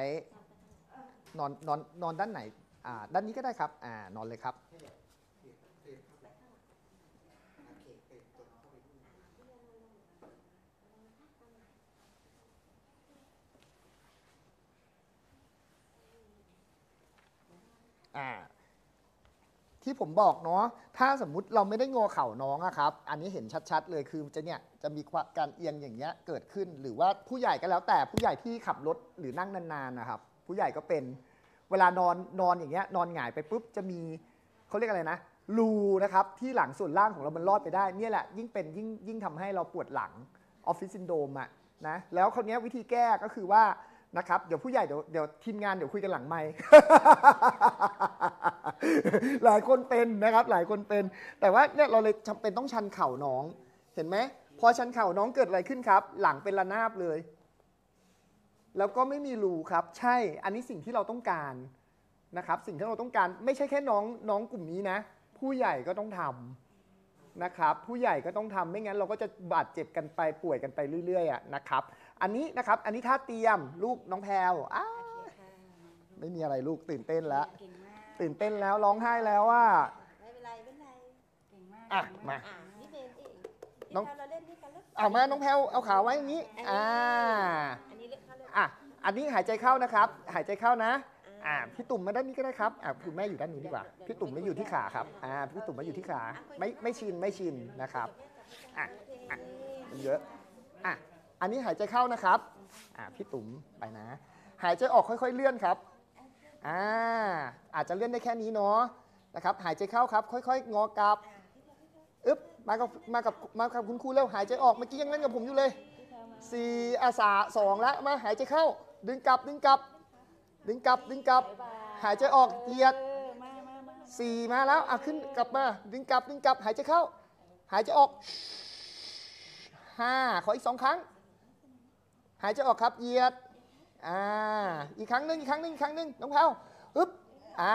Speaker 1: นอน นอน นอน ด้านไหน อ่า ด้านนี้ก็ได้ครับ อ่า นอนเลยครับ อ่าที่ผมบอกเนาะถ้าสมมุติเราไม่ได้งอเข่าน้องอะครับอันนี้เห็นชัด ๆ เลยคือจะเนี่ยจะมีการเอียงอย่างเงี้ยเกิดขึ้นหรือว่าผู้ใหญ่ก็แล้วแต่ผู้ใหญ่ที่ขับรถหรือนั่งนานๆนะครับผู้ใหญ่ก็เป็นเวลานอนนอนอย่างเงี้ยนอนหงายไปปุ๊บ จะมีเขาเรียกอะไรนะรูนะครับที่หลังส่วนล่างของเรามันรอดไปได้เนี่ยแหละยิ่งเป็นยิ่งยิ่งทำให้เราปวดหลังออฟฟิศซินโดมอะนะแล้วคนนี้วิธีแก้ก็คือว่านะครับ เดี๋ยวผู้ใหญ่เดี๋ยวเดี๋ยวทีมงานเดี๋ยวคุยกันหลังไมหลายคนเป็นนะครับ หลายคนเป็น แต่ว่าเนี่ยเราเลยจำเป็นต้องชันเข่าน้อง เห็นไหมพอชันเข่าน้องเกิดอะไรขึ้นครับหลังเป็นระนาบเลย แล้วก็ไม่มีรูครับ ใช่อันนี้สิ่งที่เราต้องการนะครับ สิ่งที่เราต้องการ ไม่ใช่แค่น้องน้องกลุ่มนี้นะ ผู้ใหญ่ก็ต้องทำนะครับ ผู้ใหญ่ก็ต้องทำไม่งั้นเราก็จะบาดเจ็บกันไปป่วยกันไปเรื่อยๆนะครับอันนี้นะครับ อันนี้ท่าเตรียมลูกน้องแพลวอ้าวไม่มีอะไรลูกตื่นเต้นแล้วตื่นเต้นแล้วร้องไห้แล้วว่า ไม่
Speaker 2: เป็นไรไม่เป็นไร เก่งมากอ่ะมาน้องเราเล่นกล
Speaker 1: อามาน้องแพลวเอาขาไว้อย่างนี้ อ่าอันนี้เลือกเขาเลยอ่ะอันนี้หายใจเข้านะครับ หายใจเข้านะ อ่า พี่ตุ่มมาด้านนี้ก็ได้ ครับอ่าคุณแม่อยู่ด้านนู้นดีกว่า พี่ตุ่มไม่อยู่ที่ขาครับ อ่าพี่ตุ่มมาอยู่ที่ขา ไม่ไม่ชินไม่ชินนะครับ
Speaker 2: อ่ะอ่ะ
Speaker 1: มันเยอะอ่ะอันนี้หายใจเข้านะครับ อ่า พี่ตุ๋ม ไปนะ หายใจออกค่อยๆเลื่อนครับ อ่า อาจจะเลื่อนได้แค่นี้เนาะ นะครับ หายใจเข้าครับ ค่อยๆ งอกลับ อึ๊บ มากับ มากับ มากับคุณครูเร็วหายใจออก เมื่อกี้ยังเล่นกับผมอยู่เลยสี่อาสาสองแล้ว มาหายใจเข้า ดึงกลับดึงกลับ ดึงกลับดึงกลับ หายใจออกเหยียดสี่มาแล้ว อ่ะ ขึ้นกลับมา ดึงกลับดึงกลับ หายใจเข้า หายใจออกห้าขออีกสองครั้งหายใจออกครับเหยียด อ่า อีกครั้งหนึ่งอีกครั้งหนึ่งอีกครั้งหนึ่งน้องเพลาอึ๊บ อ่า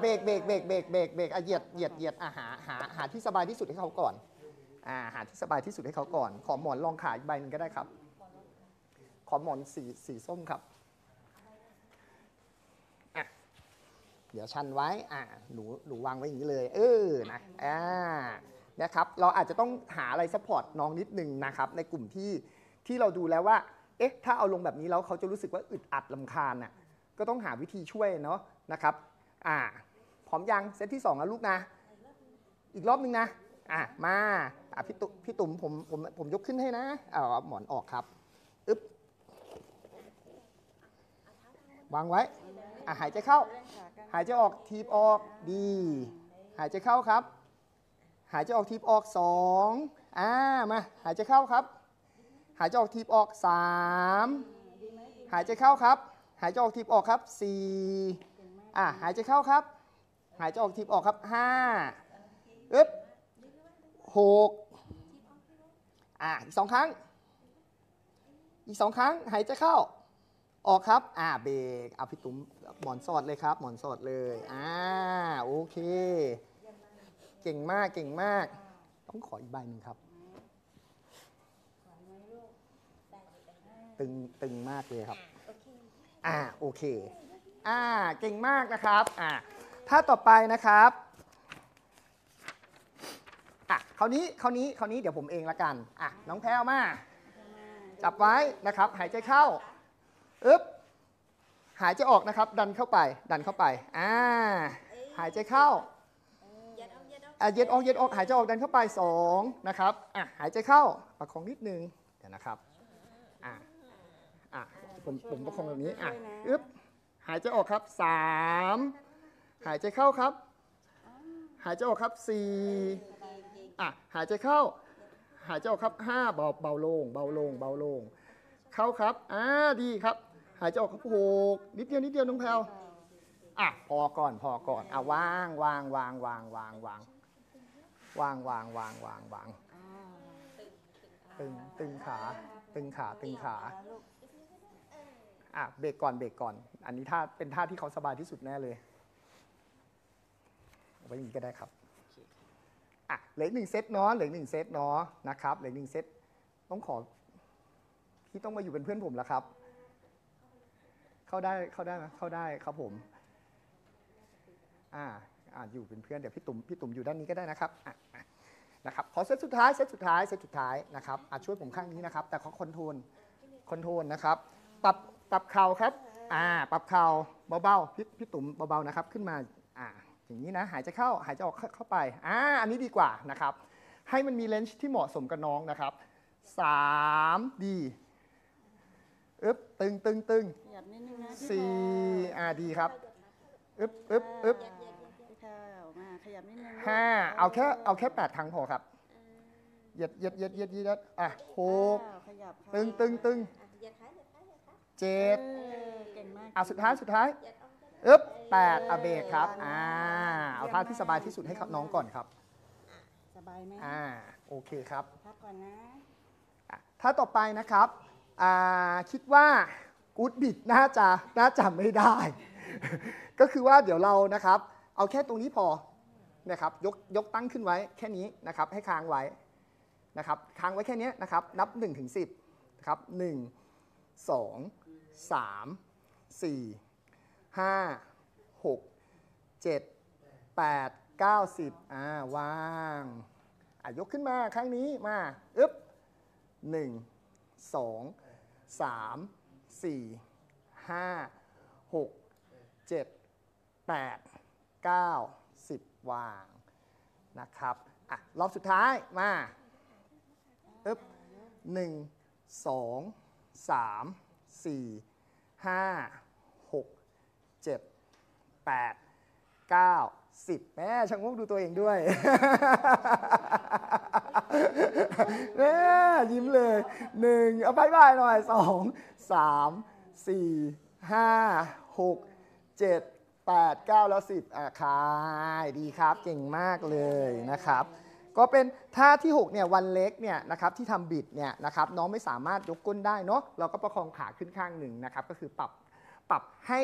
Speaker 1: เบรกเบรกเบรกเบรกเบรกเบรกเหยียดเหยียดเหยียดอ่าหา หา หาที่สบายที่สุดให้เขาก่อน อ่าหาที่สบายที่สุดให้เขาก่อน ขอหมอนรองขาอีกใบหนึ่งก็ได้ครับ ขอหมอนสีสีส้มครับ เดี๋ยวชันไว้ อ่าหนู หนูวางไว้อย่างนี้เลย เออนะ อ่า นะครับ เราอาจจะต้องหาอะไรซัพพอร์ตน้องนิดนึงนะครับ ในกลุ่มที่ ที่เราดูแล้วว่าเอ๊ะ ถ้าเอาลงแบบนี้แล้วเขาจะรู้สึกว่าอึดอัดลำคาญน่ะ ก็ต้องหาวิธีช่วยเนาะ นะครับ อ่า พร้อมยัง เซตที่งแล้วลูกนะ อีกรอบนึงนะ อ่ะมา อ่ะพี่ตุพี่ตุ๋มผมผมผมยกขึ้นให้นะเอาหมอนออกครับ อึ๊บ วางไว้ อ่ะหายใจเข้า หายใจออกทีบออก ดี หายใจเข้าครับ หายใจออกทีบออกสองอ่า มา หายใจเข้าครับหายใจออกทีบออก3หายใจเข้าครับ หายใจออกทีบออกครับ4อ่ะหายใจเข้าครับ หายใจออกทีบออกครับ5อึ๊บ6อ่ะอีกสองครั้ง อีกสองครั้ง หายใจเข้า ออกครับอ่าเบรกเอาพี่ตุ้มหมอนสอดเลยครับหมอนสอดเลยอ่าโอเค เก่งมากเก่งมาก ต้องขออีกใบหนึ่งครับตึงตึงมากเลยครับอ่าโอเค อ่าเก่งมากนะครับ อ่าถ้าต่อไปนะครับ อ่ะคราวนี้คราวนี้คราวนี้เดี๋ยวผมเองละกัน อ่ะน้องแพลวมาจับไว้นะครับ หายใจเข้า อึ๊บหายใจออกนะครับ ดันเข้าไป ดันเข้าไป อ่าหายใจเข้า เย็ดออกเย็ดออกหายใจออกดันเข้าไป2นะครับ อ่ะหายใจเข้าประคองนิดนึงเดี๋ยวนะครับผมผมประคองแบบนี้อ่ะ อึ๊บ หายใจออกครับสาม หายใจเข้าครับ หายใจออกครับสี่อ่ะ หายใจเข้า หายใจออกครับห้าเบาเบาลง เบาลง เบาลง เข้าครับ อ่าดีครับ หายใจออกครับหกนิดเดียว นิดเดียวน้องแพลวอ่ะพอก่อนพอก่อน อ่ะวาง วางวางวางวางวางวางวางวางวางวางตึงตึงขา ตึงขา ตึงขาอ่ะเบรกก่อนเบรกก่อน อันนี้ท่าเป็นท่าที่เขาสบายที่สุดแน่เลยเอาไว้อย่างนี้ก็ได้ครับอ่ะเหลือหนึ่งเซตเนาะเหลือหนึ่งเซตเนาะนะครับเหลือหนึ่งเซตต้องขอที่ต้องมาอยู่เป็นเพื่อนผมแล้วครับ เข้าได้เข้าได้ไหมเข้าได้ครับผมอ่าอ่าอยู่เป็นเพื่อนเดี๋ยวพี่ตุ่มพี่ตุ่มอยู่ด้านนี้ก็ได้นะครับนะครับขอเซตสุดท้ายเซตสุดท้ายเซตสุดท้ายนะครับอ่ะช่วยผมข้างนี้นะครับ แต่ขอคอนโทรลคอนโทรลนะครับปรับปรับเข่าครับ อ่า ปรับเข่าเบาๆพี่พี่ตุ๋มเบาๆนะครับขึ้นมา อ่า อย่างนี้นะ หายใจเข้า หายใจออก เข้าไป อ่า อันนี้ดีกว่านะครับ ให้มันมีเลนจ์ที่เหมาะสมกับน้องนะครับสามดีอึบตึงตึงตึงสี่อ่าดีครับ อึบอึบอึบบ
Speaker 2: ห้าเอาแค่
Speaker 1: เอาแค่แปดครั้งพอครับเหยียดเหยียดเหยียดเหยียดเหยียดอ่ะหกตึงตึงตึงเจ็ดเอาอ่ะสุดท้ายสุดท้าย อึ๊บแปดอเบกครับ อ่า เอาท่าที่สบายที่สุดให้น้องก่อนครับ สบายไหมอ่า โอเคครับพักก่อนนะถ้าต่อไปนะครับ อ่า คิดว่ากูดบิดน่าจะน่าจะไม่ได้ ก็คือว่าเดี๋ยวเรานะครับ เอาแค่ตรงนี้พอ นะครับ ยก ยกตั้งขึ้นไว้แค่นี้นะครับ ให้ค้างไว้ นะครับ ค้างไว้แค่นี้นะครับ นับ 1-10นะครับ1 2 3 4 5 6 7 8 9 10อ่าวางอ่ะยกขึ้นมาครั้งนี้มา อึ๊บ1 2 3 4 5 6 7 8 9 10วาง นะครับอ่ะรอบสุดท้าย มา อึ๊บ1 2 3 4 5 6 7 8 9 10 แม่ช่างงกดูตัวเองด้วยแม่ยิ้มเลยหนึ่งเอาไปบายหน่อยสองสามสี่ห้าหกเจ็ดแปดเก้าแล้วสิบอ่ะคายดีครับ เก่งมากเลยนะครับก็เป็นท่าที่6เนี่ยวันเล็กเนี่ยนะครับที่ทำบิดเนี่ยนะครับน้องไม่สามารถยกก้นได้เนาะเราก็ประคองขาขึ้นข้างหนึ่งนะครับ ก็คือปรับปรับให้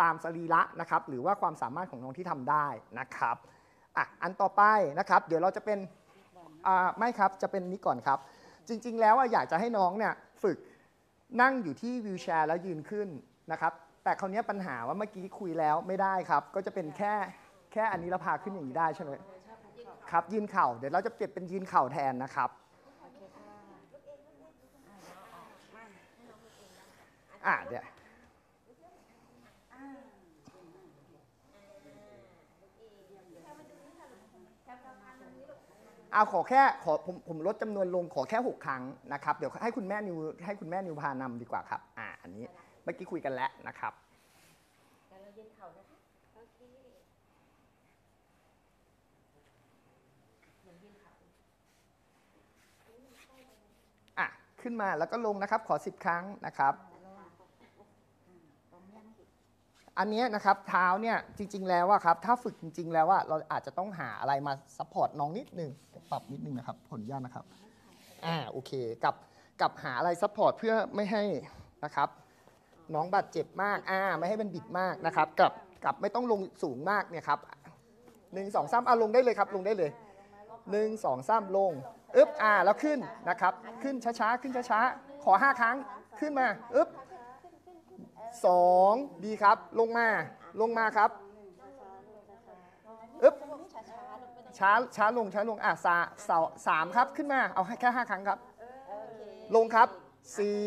Speaker 1: ตามสรีระนะครับหรือว่าความสามารถของน้องที่ทำได้นะครับอ่ะอันต่อไปนะครับเดี๋ยวเราจะเป็นอ่าไม่ครับจะเป็นนี้ก่อนครับ จริง ๆ แล้วอยากจะให้น้องเนี่ยฝึกนั่งอยู่ที่วิวแชร์แล้วยืนขึ้นนะครับแต่คราวนี้ปัญหาว่าเมื่อกี้คุยแล้วไม่ได้ครับก็จะเป็นแค่แค่อันนี้เราพาขึ้นอย่างนี้ได้ใช่ไหมครับยืนเข่า เดี๋ยวเราจะเปลี่ยนเป็นยืนเข่าแทนนะครับอ่ะเดี๋ยวเอาขอแค่ขอผมผมลดจำนวนลงขอแค่ 6 ครั้งนะครับ เดี๋ยวให้คุณแม่นิวให้คุณแม่นิวพานำดีกว่าครับ อ่าอันนี้เมื่อกี้คุยกันแล้วนะครับขึ้นมาแล้วก็ลงนะครับขอ10ครั้งนะครับ อันนี้นะครับเท้าเนี่ยจริง ๆแล้วอะครับถ้าฝึกจริงๆแล้วอะเราอาจจะต้องหาอะไรมาซัพพอร์ตน้องนิดนึงปรับนิดนึงนะครับ ผลยากนะครับอ่าโอเคกับกับหาอะไรซัพพอร์ตเพื่อไม่ให้นะครับน้องบาดเจ็บมากอ่าไม่ให้มันบิดมากนะครับกับกับไม่ต้องลงสูงมากเนี่ยครับหนึ่งสองสามอ่ะลงได้เลยครับ ลงได้เลยหนึ่งสองสามลงอึบอ่า แล้วขึ้นนะครับ ขึ้นช้าๆ ขึ้นช้าๆ ขอ 5 ครั้ง ขึ้นมา อึบสองดีครับ ลงมา ลงมาครับ อึบช้าช้าลง ช้าลงอ่าสาสาสามครับ ขึ้นมา เอาแค่ห้าครั้งครับ ลงครับสี่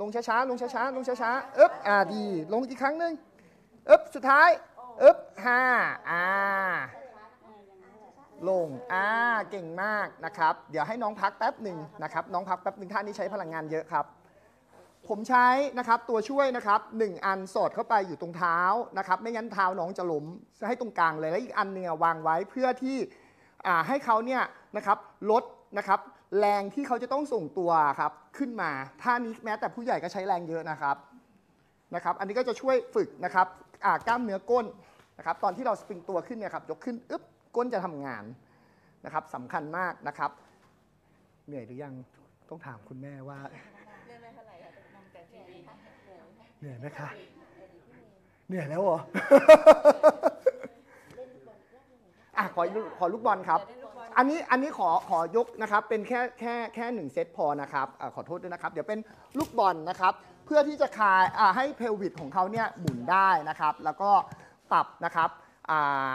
Speaker 1: ลงช้าช้าลงช้าช้าลงช้าช้าอึบอ่า ดี ลงอีกครั้งหนึ่งอึบสุดท้าย อึบห้าอ่าลงอ่า เก่งมากนะครับ เดี๋ยวให้น้องพักแป๊บหนึ่งนะครับ น้องพักแป๊บหนึ่งท่านนี้ใช้พลังงานเยอะครับ ผมใช้นะครับตัวช่วยนะครับ1อันสอดเข้าไปอยู่ตรงเท้านะครับ ไม่งั้นเท้าน้องจะล้มให้ตรงกลางเลย และอีกอันเนี่ยวางไว้เพื่อที่ให้เขาเนี่ยนะครับลดนะครับแรงที่เขาจะต้องส่งตัวครับขึ้นมา ท่านี้แม้แต่ผู้ใหญ่ก็ใช้แรงเยอะนะครับ นะครับ อันนี้ก็จะช่วยฝึกนะครับกล้ามเนื้อก้นนะครับ ตอนที่เราสปริงตัวขึ้นเนี่ยครับยกขึ้น อึ๊บก้นจะทำงานนะครับสำคัญมากนะครับ เหนื่อยหรือยังต้องถามคุณแม่ว่าเหนื่อยไหมคะเหนื่อยแล้วเหรออ่ะขอขอลูกบอลครับอันนี้อันนี้ขอขอยกนะครับ เป็นแค่แค่แค่หนึ่งเซตพอนะครับอขอโทษด้วยนะครับ เดี๋ยวเป็นลูกบอลนะครับ เพื่อที่จะคายให้เพลวิดของเขาเนี่ยหมุนได้นะครับ แล้วก็ปรับนะครับอ่า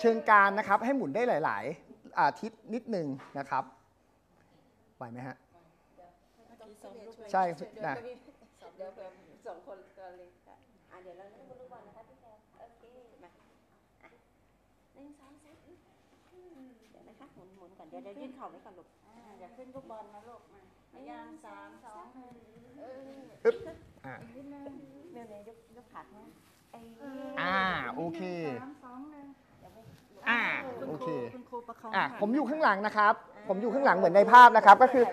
Speaker 1: เชิงการนะครับให้หมุนได้หลาย ๆ อาทิตย์นิดหนึ่งนะครับ ไหวไหมฮะใช่นะเดี๋ยวสองค
Speaker 2: นเล็่ะดี๋ยวเราเล่นลูกบอลนะคะพี่แคมโอเคมาหนึ่งสองสามเดี๋ยวนะคะหมุนหมุนก่อนเดี๋ยวเดี๋ยวยื่นเข่าไว้ก่อนลูกเดี๋ยวขึ้นลูกบอลนะลูกมาพยายามสามสองหนึ่งเออนิดเดี๋ยวยกยกขาเนีอ่าโอเคสามสองหนึ่ง
Speaker 1: อ่าโอเคอ่ะผมอยู่ข้างหลังนะครับ ผมอยู่ข้างหลังเหมือนในภาพนะครับ ก็คือ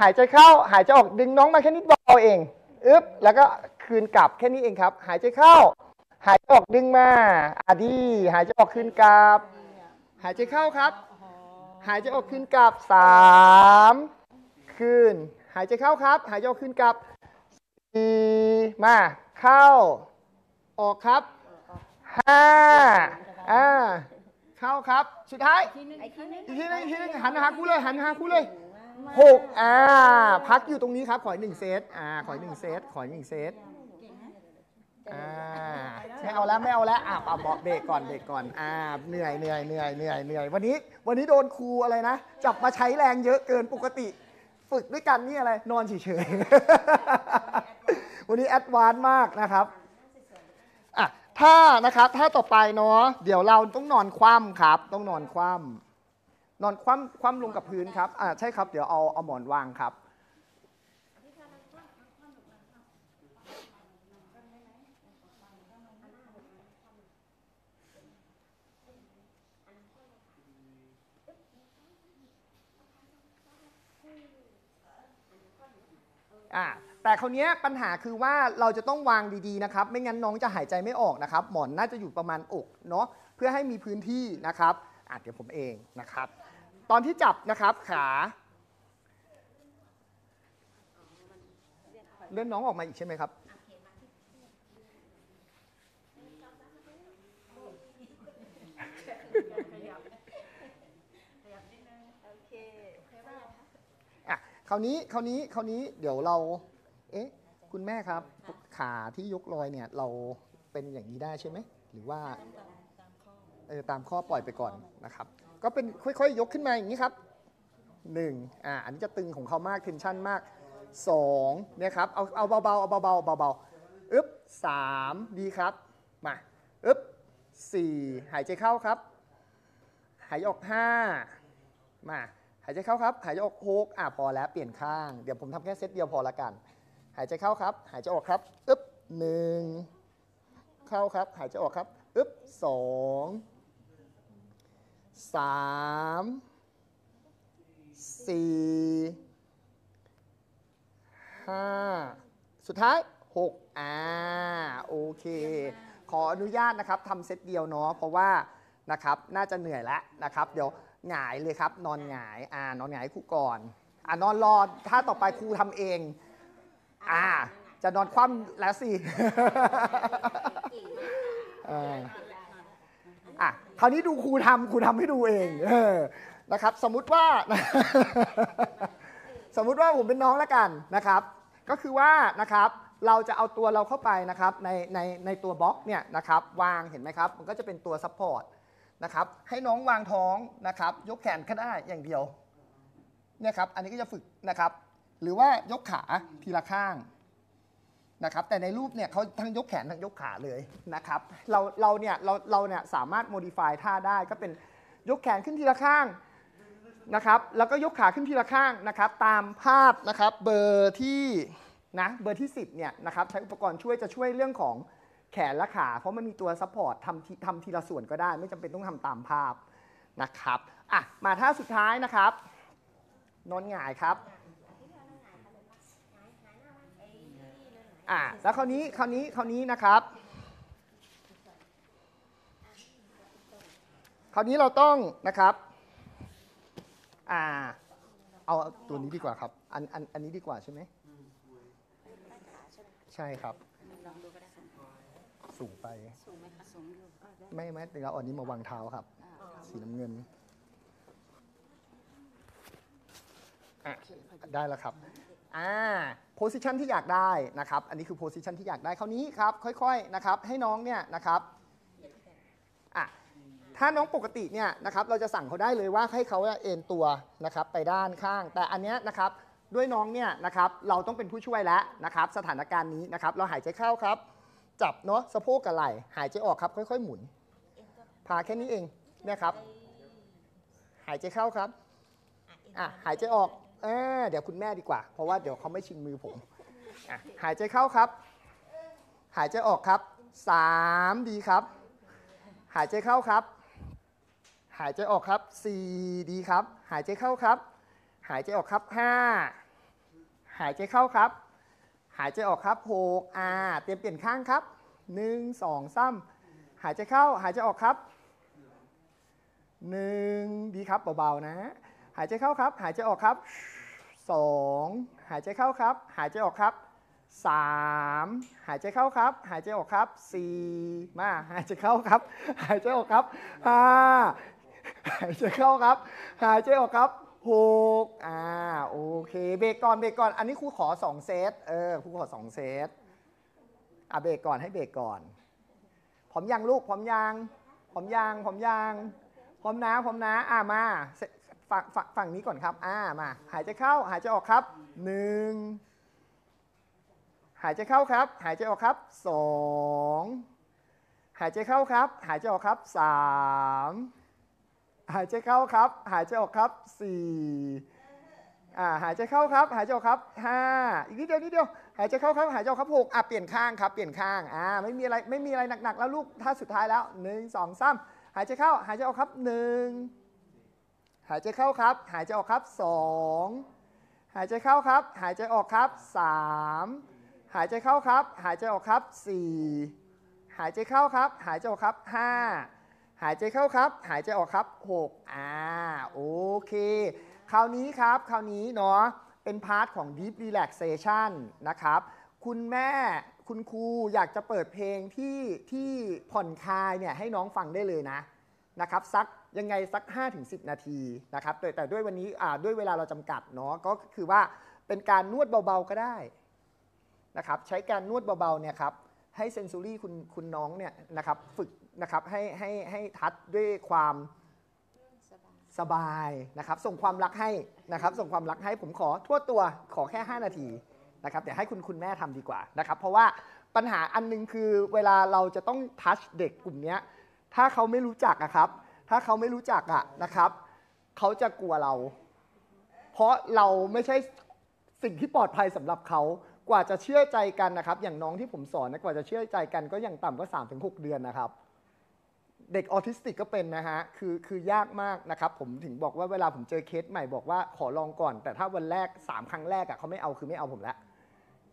Speaker 1: หายใจเข้าหายใจออกดึงน้องมาแค่นิดเบาเองอึ๊บแล้วก็คืนกลับแค่นี้เองครับ หายใจเข้า หายใจออกดึงมาอาดี หายใจออกคืนกลับ หายใจเข้าครับหายใจออกคืนกลับสามคืน หายใจเข้าครับ หายใจออกคืนกลับสี่มาเข้า ออกครับห้าอ่าเข้าครับ สุดท้ายอีกทีหนึงอีกทีนึงหันหาคู่เลยหันหาคู่เลยหกอ่าพักอยู่ตรงนี้ครับ ขออหนึ่งเซตอ่า ขออหนึ่งเซตขออหนึ่งเซตอ่าไม่เอาแล้วไม่เอาแล้วอ่าปอาบเบาะเบรกก่อนเบรกก่อนอ่าเหนื่อยเหนื่อยเหนื่อยเหนื่อยเหนื่อยวันนี้ วันนี้โดนครูอะไรนะจับมาใช้แรงเยอะเกินปกติ ฝึกด้วยกันนี่อะไร นอนเฉยๆ วันนี้แอดวานซ์มากนะครับท่านะครับท่าต่อไปเนาะเดี๋ยวเราต้องนอนคว่ำครับ ต้องนอนคว่ำนอนคว่ำคว่ำลงกับพื้นครับอ่าใช่ครับเดี๋ยวเอาเอาหมอนวางครับ อ่าแต่คราวนี้ปัญหาคือว่าเราจะต้องวางดีๆนะครับ ไม่งั้นน้องจะหายใจไม่ออกนะครับ หมอนน่าจะอยู่ประมาณอก เนาะเพื่อให้มีพื้นที่นะครับอ่จจะผมเองนะครับ ตอนที่จับนะครับขาเลื่อนน้องออกมาอีกใช่ไหมครับอ่ะคราวนี้คราวนี้คราวนี้เดี๋ยวเราเอ๊ะ คุณแม่ครับขาที่ยกลอยเนี่ยเราเป็นอย่างนี้ได้ใช่ไหม หรือว่าเออตามข้อปล่อยไปก่อนนะครับ ก็เป็นค่อยๆยกขึ้นมาอย่างนี้ครับหนึ่งอ่าอันนี้จะตึงของเขามากเทนชันมากสองเนี่ยครับเอาเอาเบาๆเอาเบาๆเบาๆอึ๊บสามดีครับ มา อึ๊บสี่หายใจเข้าครับ หายออกห้ามา หายใจเข้าครับ หายใจออก้กอ่ะพอแล้ว เปลี่ยนข้าง เดี๋ยวผมทำแค่เซตเดียวพอละกันหายใจเข้าครับ หายใจออกครับ อึ๊บหนึ่ง เข้าครับ หายใจออกครับ อึ๊บสอง สาม สี่ห้าสุดท้าย หกอ่า โอเค ขออนุญาตนะครับทำเซตเดียวเนาะ เพราะว่า นะครับ น่าจะเหนื่อยแล้วนะครับ เดี๋ยวหงายเลยครับ นอนหงาย อ่า นอนหงายครูก่อน อ่านอนรอถ้าต่อไปครูทำเองอ่าจะนอนคว่ำแล้วสิอ่ะคราวนี้ดูครูทำครูทำให้ดูเองเออนะครับ สมมุติว่า สมมุติว่าผมเป็นน้องแล้วกันนะครับ ก็คือว่านะครับเราจะเอาตัวเราเข้าไปนะครับ ในในในตัวบล็อกเนี่ยนะครับ วางเห็นไหมครับ มันก็จะเป็นตัวซัพพอร์ตนะครับให้น้องวางท้องนะครับ ยกแขนก็ได้อย่างเดียวเนี่ยครับ อันนี้ก็จะฝึกนะครับหรือว่ายกขาทีละข้างนะครับแต่ในรูปเนี่ยเขาทั้งยกแขนทั้งยกขาเลยนะครับ เราเราเนี่ยเราเราเนี่ยสามารถโมดิฟายท่าได้ก็เป็นยกแขนขึ้นทีละข้างนะครับ แล้วก็ยกขาขึ้นทีละข้างนะครับ ตามภาพนะครับ เบอร์ที่นะเบอร์ที่ 10เนี่ยนะครับใช้อุปกรณ์ช่วยจะช่วยเรื่องของแขนและขา เพราะมันมีตัวซัพพอร์ตทำทีทำทีละส่วนก็ได้ ไม่จำเป็นต้องทำตามภาพนะครับอ่ะมาท่าสุดท้ายนะครับ นอนหงายครับ่าแล้วคราวนี้คราวนี้คราวนี้นะครับ คราวนี้เราต้องนะครับ อ่า เอาตัวนี้ดีกว่าครับ อันอันอันนี้ดีกว่าใช่ไหม ใช่ครับ สูงไป ส
Speaker 2: ูงไหมสูงอยู่ไม่ไม่
Speaker 1: เดี๋ยวเราเอาอันนี้มาวางเท้าครับ สีน้ำเงินอ่ะได้แล้วครับอ่า โพสิชันที่อยากได้นะครับ อันนี้คือโพสิชันที่อยากได้คราวนี้ครับ ค่อยๆ นะครับ ให้น้องเนี่ยนะครับอ่ะถ้าน้องปกติเนี่ยนะครับ เราจะสั่งเขาได้เลยว่าให้เขาเอ็นตัวนะครับไปด้านข้าง แต่อันเนี้ยนะครับ ด้วยน้องเนี่ยนะครับ เราต้องเป็นผู้ช่วยแล้วนะครับ สถานการณ์นี้นะครับ เราหายใจเข้าครับ จับเนาะสะโพกกับไหล่ หายใจออกครับ ค่อยๆ หมุนพาแค่นี้เองนะครับ หายใจเข้าครับ อ่ะหายใจออกออเดี๋ยว คุณแม่ดีกว่าเพราะว่าเดี๋ยวเขาไม่ชินมือผมอหาย ใจเข้าครับ หาย ใจออกครับสามดีครับ หาย ใจเข้าครับ หาย ใจออกครับสี่ดีครับ หายใจเข้าครับ หาย ใจออกครับห้าหายใจเข้าครับ หายใจออกครับหกอ่าเตรียมเปลี่ยนข้างครับหนึ่งสองสามหายใจเข้าหายใจออกครับหนึ่งดีครับ เบาๆนะหายใจเข้าครับ หายใจออกครับ 2 หายใจเข้าครับ หายใจออกครับ 3 หายใจเข้าครับ หายใจออกครับ 4 มา หายใจเข้าครับ หายใจออกครับ5หายใจเข้าครับ หายใจออกครับหกอ่า โอเค เบรกก่อน เบรกก่อน อันนี้ครูขอสองเซต เออ ครูขอสองเซตอ่ะเบรกก่อนให้เบรกก่อนพร้อมยังลูกพร้อมยังพร้อมยังพร้อมยังพร้อมนะพร้อมนะอ่ะมาฝั่งฝั่งฝั่งนี้ก่อนครับ อ่า มาหายใจเข้า หายใจออกครับหนึ่งหายใจเข้าครับ หายใจออกครับสองหายใจเข้าครับ หายใจออกครับสามหายใจเข้าครับ หายใจออกครับสี่อ่า หายใจเข้าครับ หายใจออกครับห้าอีกนิดเดียว นิดเดียว หายใจเข้าครับหายใจออกครับหกอ่ะ เปลี่ยนข้างครับ เปลี่ยนข้าง อ่า ไม่มีอะไร ไม่มีอะไรหนักๆ แล้วลูกถ้าสุดท้ายแล้วหนึ่งสองสามหายใจเข้า หายใจออกครับหนึ่งหายใจเข้าครับ หายใจออกครับ 2 หายใจเข้าครับ หายใจออกครับ3หายใจเข้าครับ หายใจออกครับ 4 หายใจเข้าครับ หายใจออกครับ 5 หายใจเข้าครับ หายใจออกครับ6อ่า โอเค คราวนี้ครับ คราวนี้เนาะ เป็นพาร์ทของ Deep Relaxation นะครับ คุณแม่ คุณครู อยากจะเปิดเพลงที่ ที่ผ่อนคลายเนี่ย ให้น้องฟังได้เลยนะ นะครับ สักยังไงสัก 5-10 นาทีนะครับแต่ด้วยวันนี้ด้วยเวลาเราจำกัดเนาะก็คือว่าเป็นการนวดเบาๆ ก็ได้นะครับ ใช้การนวดเบาๆเนี่ยครับให้เซนซูรี่คุณคุณน้องเนี่ยนะครับฝึกนะครับให้ให้ให้ทัดด้วยความสบายนะครับ ส่งความรักให้นะครับ ส่งความรักให้ผมขอทั่วตัวขอแค่ 5 นาทีนะครับเดี๋ยวให้คุณคุณแม่ทำดีกว่านะครับเพราะว่าปัญหาอันนึงคือเวลาเราจะต้องทัชเด็กกลุ่มนี้ถ้าเขาไม่รู้จักนะครับถ้าเขาไม่รู้จักอะนะครับ เขาจะกลัวเรา เพราะเราไม่ใช่สิ่งที่ปลอดภัยสำหรับเขากว่าจะเชื่อใจกันนะครับ อย่างน้องที่ผมสอนนะกว่าจะเชื่อใจกันก็อย่างต่ำก็3าถึงหเดือนนะครับ เด็กออทิสติกก็เป็นนะฮะคือคือยากมากนะครับ ผมถึงบอกว่าเวลาผมเจอเคสใหม่บอกว่าขอลองก่อน แต่ถ้าวันแรก 3 ครั้งแรกอะเขาไม่เอาคือไม่เอาผมละ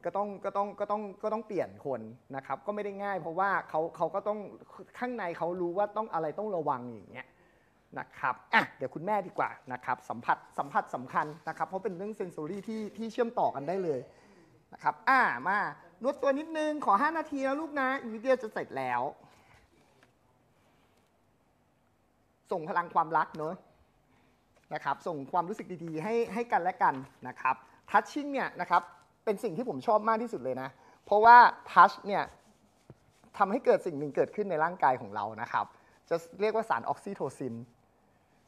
Speaker 1: ก็ต้องก็ต้องก็ต้องก็ต้องเปลี่ยนคนนะครับ ก็ไม่ได้ง่าย เพราะว่าเขาเขาก็ต้องข้างในเขารู้ว่าต้องอะไรต้องระวังอย่างเงี้ยนะครับอ่ะเดี๋ยวคุณแม่ดีกว่านะครับสัมผัสสัมผัสสำคัญนะครับ เพราะเป็นเรื่องเซนซอรี่ที่ที่เชื่อมต่อกันได้เลยนะครับอ่ามา นวดตัวนิดนึงขอ 5 นาทีแล้วลูกนะวิดีโอจะเสร็จแล้ว ส่งพลังความรักเนอะนะครับ ส่งความรู้สึกดีๆ ให้ให้กันและกันนะครับทัชชิ่งเนี่ยนะครับเป็นสิ่งที่ผมชอบมากที่สุดเลยนะ เพราะว่าทัชเนี่ยทำให้เกิดสิ่งหนึ่งเกิดขึ้นในร่างกายของเรานะครับ จะเรียกว่าสารออกซิโทซิน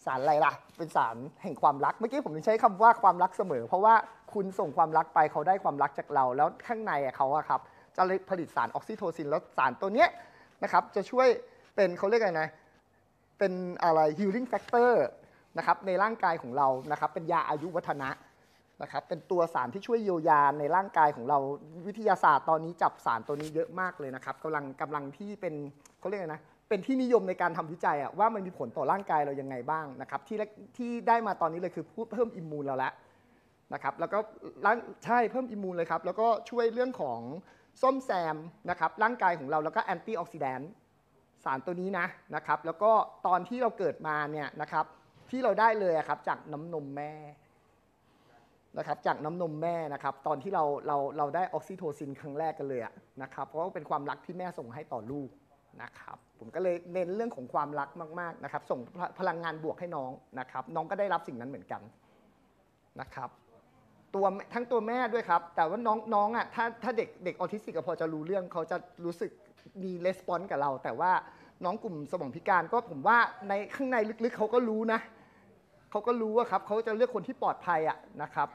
Speaker 1: สารอะไรล่ะ เป็นสารแห่งความรัก เมื่อกี้ผมใช้คำว่าความรักเสมอ เพราะว่าคุณส่งความรักไปเขาได้ความรักจากเราแล้วข้างในเขาอะครับ จะผลิตสารออกซิโทซินแล้วสารตัวเนี้ยนะครับจะช่วยเป็นเขาเรียกอะไรนะ เป็นอะไร healing factor นะครับในร่างกายของเรา นะครับ เป็นยาอายุวัฒนะนะครับ เป็นตัวสารที่ช่วยเยียวยาในร่างกายของเรา วิทยาศาสตร์ตอนนี้จับสารตัวนี้เยอะมากเลยนะครับกำลังกำลังที่เป็นเขาเรียกไงนะ เป็นที่นิยมในการทำวิจัยอะว่ามันมีผลต่อร่างกายเรายังไงบ้างนะครับ ที่ที่ได้มาตอนนี้เลยคือเพิ่มอิมมูนเราละนะครับ แล้วก็ใช่เพิ่มอิมมูนเลยครับ แล้วก็ช่วยเรื่องของส้มแซมนะครับร่างกายของเราแล้วก็แอนตี้ออกซิแดนต์สารตัวนี้นะนะครับ แล้วก็ตอนที่เราเกิดมาเนี่ยนะครับที่เราได้เลยครับจากน้ำนมแม่นะครับจากน้ำนมแม่นะครับตอนที่เราเราเราได้ออกซิโทซินครั้งแรกกันเลยนะครับเพราะว่าเป็นความรักที่แม่ส่งให้ต่อลูกนะครับ ผมก็เลยเน้นเรื่องของความรักมากๆนะครับส่งพลังงานบวกให้น้องนะครับ น้องก็ได้รับสิ่งนั้นเหมือนกันนะครับตัวทั้งตัวแม่ด้วยครับ แต่ว่าน้องน้องอ่ะถ้าถ้าเด็กเด็กออทิสติกพอจะรู้เรื่องเขาจะรู้สึกมีレスปอนส์กับเรา แต่ว่าน้องกลุ่มสมองพิการก็ผมว่าในข้างในลึกๆเขาก็รู้นะเขาก็รู้ว่าครับ เขาจะเลือกคนที่ปลอดภัยอะนะครับ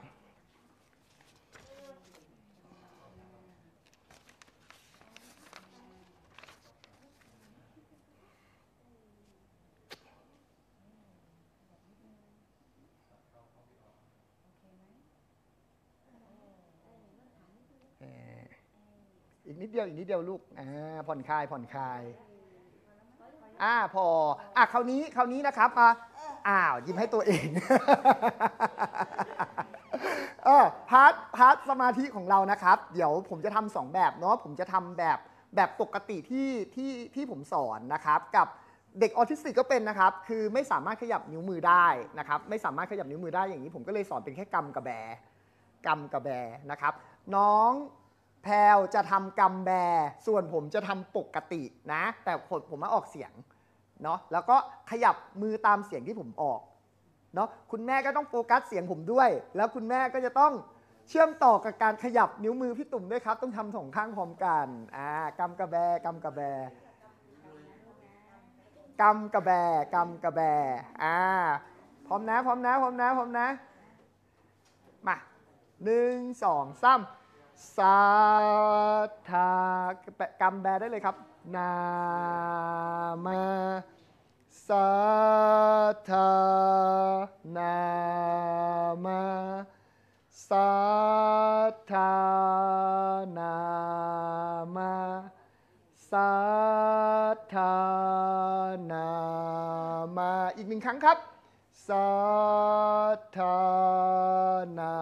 Speaker 1: อีกนิดเดียวอีกนิดเดียวลูก อ่า ผ่อนคลายผ่อนคลาย อ่าพอ อ่ะคราวนี้ คราวนี้นะครับอ่อ้าวยิ้มให้ตัวเองเออพาร์ทพาร์ทสมาธิของเรานะครับ เดี๋ยวผมจะทำสองแบบเนาะผมจะทำแบบแบบปกติที่ที่ที่ผมสอนนะครับกับเด็กออทิสติกก็เป็นนะครับคือไม่สามารถขยับนิ้วมือได้นะครับไม่สามารถขยับนิ้วมือได้อย่างนี้ ผมก็เลยสอนเป็นแค่กำกระแบกำกระแบนะครับ น้องแพลวจะทำกำแบส่วนผมจะทำปกตินะแต่ผมมาออกเสียงเนาะแล้วก็ขยับมือตามเสียงที่ผมออกเนาะคุณแม่ก็ต้องโฟกัสเสียงผมด้วย แล้วคุณแม่ก็จะต้องเชื่อมต่อกับการขยับนิ้วมือพี่ตุ่มด้วยครับ ต้องทำสองข้างพร้อมกันอ่ากำกระแบกำกระแบกำกระแบกำกระแบอ่าพร้อมนะ พร้อมนะพร้อมนะพร้อมนะมาหนึ่งสองสามสาธากำแบได้เลยครับนามาสาธานามาสาธานามาสาธานามาอีกหนึ่งครั้งครับสาธานา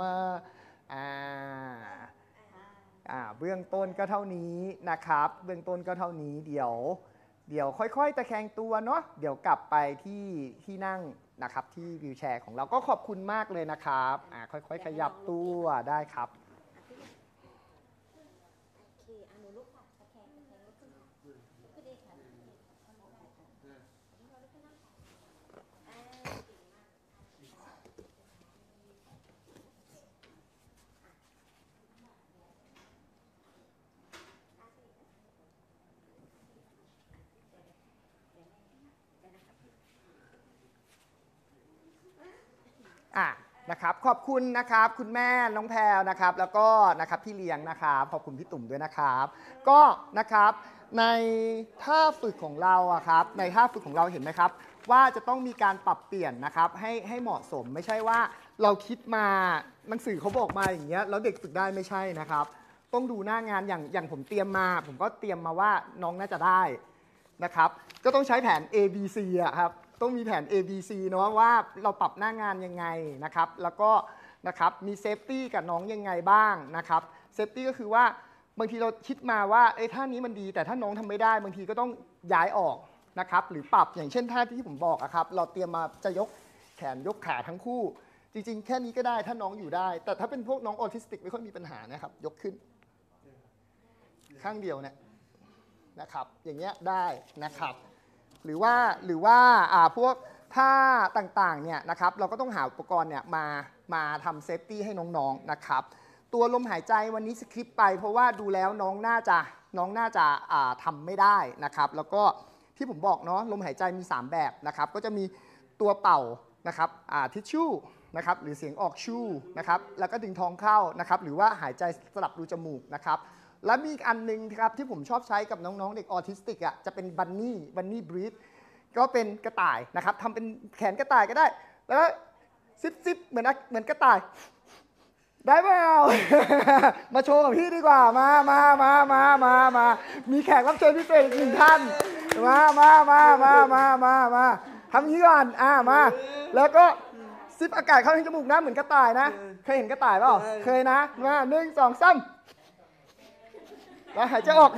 Speaker 1: มา่าเบื้องต้นก็เท่านี้นะครับ เบื้องต้นก็เท่านี้เดี๋ยว เดี๋ยวค่อยๆ ตะแคงตัวเนาะ เดี๋ยวกลับไปที่ที่นั่งนะครับ ที่วิวแชร์ของเราก็ขอบคุณมากเลยนะครับอ่าค่อยๆ ขยับตัวได้ครับครับขอบคุณนะครับคุณแม่ น้องแพรนะครับ แล้วก็นะครับพี่เลี้ยงนะครับ ขอบคุณพี่ตุ่มด้วยนะครับ ก็นะครับในท่าฝึกของเราอะครับ ในท่าฝึกของเราเห็นไหมครับ ว่าจะต้องมีการปรับเปลี่ยนนะครับให้ให้เหมาะสมไม่ใช่ว่าเราคิดมาหนังสือเขาบอกมาอย่างเงี้ยแล้วเด็กฝึกได้ไม่ใช่นะครับ ต้องดูหน้างานอย่างอย่างผมเตรียมมา ผมก็เตรียมมาว่าน้องน่าจะได้นะครับ ก็ต้องใช้แผน A B C อะครับต้องมีแผน A B C เนาะว่าเราปรับหน้างานยังไงนะครับ แล้วก็นะครับมีเซฟตี้กับน้องยังไงบ้างนะครับเซฟตี้ก็คือว่าบางทีเราคิดมาว่าเอ้ท่านี้มันดีแต่ถ้าน้องทำไม่ได้ บางทีก็ต้องย้ายออกนะครับ หรือปรับอย่างเช่นท่าที่ผมบอกอะครับ เราเตรียมมาจะยกแขนยกขาทั้งคู่ จริง ๆ แค่นี้ก็ได้ถ้าน้องอยู่ได้ แต่ถ้าเป็นพวกน้องออทิสติกไม่ค่อยมีปัญหานะครับยกขึ้น ข้างเดียวเนี่ยนะครับ อย่างเงี้ยได้นะครับหรือว่าหรือว่าพวกผ้าต่างๆเนี่ยนะครับเราก็ต้องหาอุปกรณ์เนี่ยมามาทำเซฟตี้ให้น้องๆนะครับตัวลมหายใจวันนี้สคริปไป เพราะว่าดูแล้วน้องน่าจะน้องน่าจะาทำไม่ได้นะครับ แล้วก็ที่ผมบอกเนาะลมหายใจมี 3 แบบนะครับ ก็จะมีตัวเป่านะครับทิชชู่นะครับหรือเสียงออกชู่นะครับแล้วก็ดึงท้องเข้านะครับหรือว่าหายใจสลับรูจมูกนะครับแล้วมีอีกอันหนึ่งครับที่ผมชอบใช้กับน้องๆเด็กออทิสติกอ่ะจะเป็นบันนี่บันนี่บรีดก็เป็นกระต่ายนะครับทำเป็นแขนกระต่ายก็ได้ แล้วซิปซิปเหมือนเหมือนกระต่ายได้เปเอามาโชว์กับพี่ดีกว่ามามามามามามามีแขกรับเชิญพิเศษอีกหนึ่งท่านมามามามามามามาทำนี้ก่อนอ่ามาแล้วก็ซิปอากาศเข้าที่จมูกนะเหมือนกระต่ายนะเคยเห็นกระต่ายเปล่าเคยนะมาหนึ่งสองสามลหายใจออก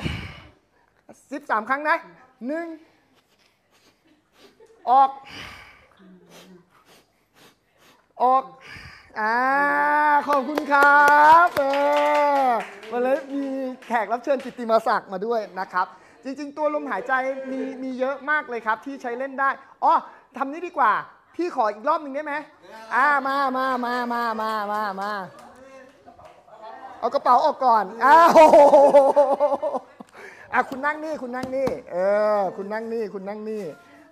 Speaker 1: สิบสามครั้งนะ หนึ่ง ออก ออก อ่า ขอบคุณครับเออมาเลย มีแขกรับเชิญจิตติมาศักดิ์มาด้วยนะครับ จริงๆ ตัวลมหายใจมีมีเยอะมากเลยครับที่ใช้เล่นได้ อ๋อทำนี้ดีกว่า พี่ขออีกรอบหนึ่งได้ไหม อ่า มามามามามามาเอากระเป๋าออกก่อน อ้าวอ่ะคุณนั่งนี่ คุณนั่งนี่ เออ คุณนั่งนี่ คุณนั่งนี่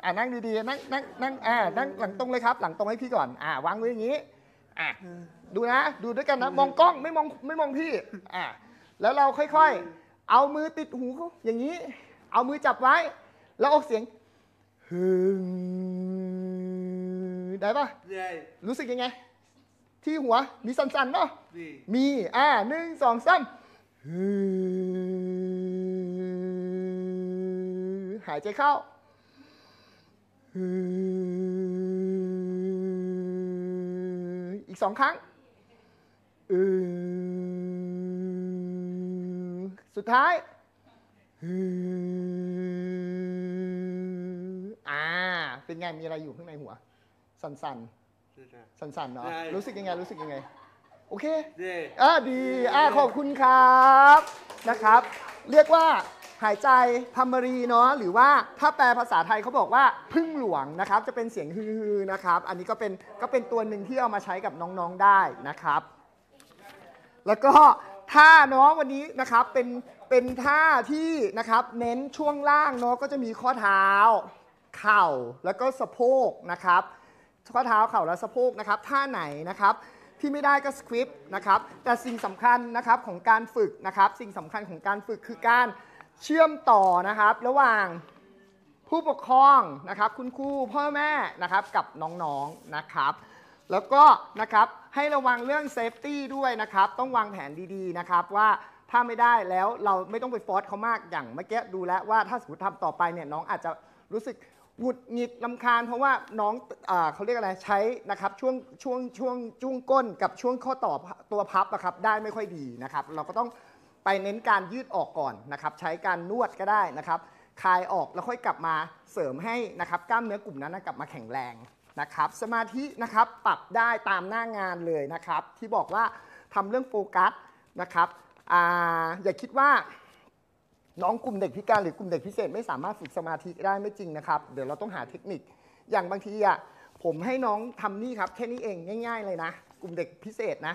Speaker 1: อ่ะนั่งดีๆ นั่งนั่งนั่งอ่านั่งหลังตรงเลยครับ หลังตรงให้พี่ก่อน อ่ะวางไว้อย่างนี้อ่ะดูนะ ดูด้วยกันนะ มองกล้องไม่มองไม่มองพี่อ่ะแล้วเราค่อยๆ เอามือติดหูเขาอย่างนี้ เอามือจับไว้ แล้วออกเสียงึได้ปะรู้สึกยังไงที่หัวมีสั้นๆเนาะมี อ่าหนึ่งสองสามหายใจเข้าอีกสองครั้งสุดท้ายอ่าเป็นไงมีอะไรอยู่ข้างในหัว สั้นๆสั้นๆเนาะรู้สึกยังไงรู้สึกยังไงโอเคดีอ่ะดีอ่ะขอบคุณครับนะครับ เรียกว่าหายใจพัมมรีเนาะหรือว่าถ้าแปลภาษาไทยเขาบอกว่าพึ่งหลวงนะครับ จะเป็นเสียงฮือๆนะครับ อันนี้ก็เป็นก็เป็นตัวหนึ่งที่เอามาใช้กับน้องๆได้นะครับ แล้วก็ท่าเนาะวันนี้นะครับเป็นเป็นท่าที่นะครับเน้นช่วงล่างเนาะก็จะมีข้อเท้าเข่าแล้วก็สะโพกนะครับข้อเท้าเข่าและสะโพกนะครับท่าไหนนะครับที่ไม่ได้ก็สควิปนะครับแต่สิ่งสำคัญนะครับของการฝึกนะครับ สิ่งสำคัญของการฝึกคือการเชื่อมต่อนะครับระหว่างผู้ปกครองนะครับคุณครูพ่อแม่นะครับกับน้องๆนนะครับแล้วก็นะครับให้ระวังเรื่องเซฟตี้ด้วยนะครับต้องวางแผนดีๆนะครับว่าถ้าไม่ได้แล้วเราไม่ต้องไปฟอร์สเขามากอย่างเมื่อกี้ดูแล้วว่าถ้าสมมติทำต่อไปเนี่ยน้องอาจจะรู้สึกหงุดหงิดลำคาญเพราะว่าน้องอเขาเรียกอะไรใช้นะครับช่วงช่วงช่วงช่วงก้นกับช่วงข้อต่อตัวพับนะครับได้ไม่ค่อยดีนะครับ เราก็ต้องไปเน้นการยืดออกก่อนนะครับ ใช้การนวดก็ได้นะครับ คลายออกแล้วค่อยกลับมาเสริมให้นะครับกล้ามเนื้อกลุ่มนั้นกลับมาแข็งแรงนะครับสมาธินะครับปรับได้ตามหน้างานเลยนะครับ ที่บอกว่าทำเรื่องโฟกัสนะครับออย่าคิดว่าน้องกลุ่มเด็กพิการหรือกลุ่มเด็กพิเศษ ไม่สามารถฝึกสมาธิได้ไม่จริงนะครับ เดี๋ยวเราต้องหาเทคนิคอย่างบางทีอ่ะผมให้น้องทำนี่ครับแค่นี้เองง่ายๆ เลยนะ กลุ่มเด็กพิเศษนะ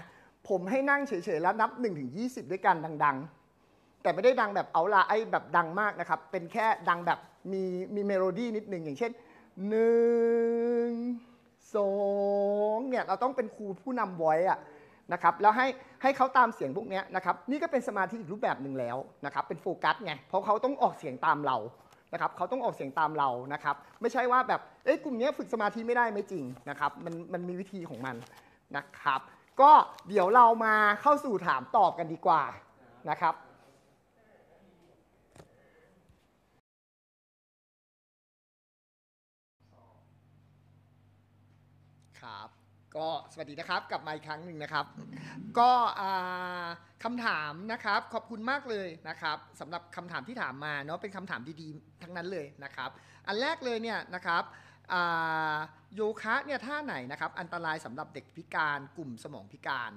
Speaker 1: ผมให้นั่งเฉยๆ แล้วนับ1ยีด้วยกันดังๆ แต่ไม่ได้ดังแบบเอาละไอ้แบบดังมากนะครับ เป็นแค่ดังแบบ มีมีเมโลดี้นิดหนึ่งอย่างเช่นหนึ่งสองเนี่ยเราต้องเป็นครูผู้นำไว้อะนะครับ แล้วให้ให้เขาตามเสียงพวกนี้นะครับนี่ก็เป็นสมาธิอีกรูปแบบหนึ่งแล้วนะครับ เป็นโฟกัสไงเพราะเขาต้องออกเสียงตามเรานะครับเขาต้องออกเสียงตามเรานะครับ ไม่ใช่ว่าแบบเอ้ยกลุ่มนี้ฝึกสมาธิไม่ได้ไม่จริงนะครับมันมันมีวิธีของมันนะครับ ก็เดี๋ยวเรามาเข้าสู่ถามตอบกันดีกว่านะครับ็สวัสดีนะครับ กลับมาอีกครั้งหนึ่งนะครับ ก็คำถามนะครับขอบคุณมากเลยนะครับสำหรับคำถามที่ถามมาเนาะเป็นคำถามดีๆทั้งนั้นเลยนะครับ อันแรกเลยเนี่ยนะครับโยคะเนี่ยท่าไหนนะครับอันตรายสำหรับเด็กพิการกลุ่มสมองพิการ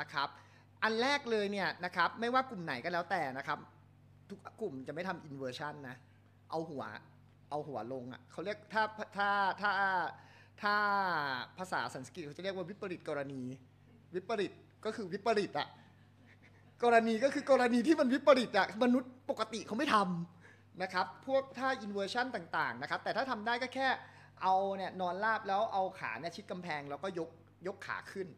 Speaker 1: นะครับ อันแรกเลยเนี่ยนะครับไม่ว่ากลุ่มไหนก็แล้วแต่นะครับ ทุกกลุ่มจะไม่ทำอินเวอร์ชันนะเอาหัวเอาหัวลงอะ่ะเขาเรียกถ้าถ้าถ้าถ้าภาษาสันสกฤตเขาจะเรียกว่าวิปริตกรณี วิปริตก็คือวิปริตอะกรณีก็คือกรณีที่มันวิปริตอะมนุษย์ปกติเขาไม่ทำนะครับพวกท่าอินเวอร์ชันต่างๆนะครับแต่ถ้าทำได้ก็แค่ เอาเนี่ยนอนราบแล้วเอาขาเนี่ยชิดกำแพงแล้วก็ยกยกขาขึ้น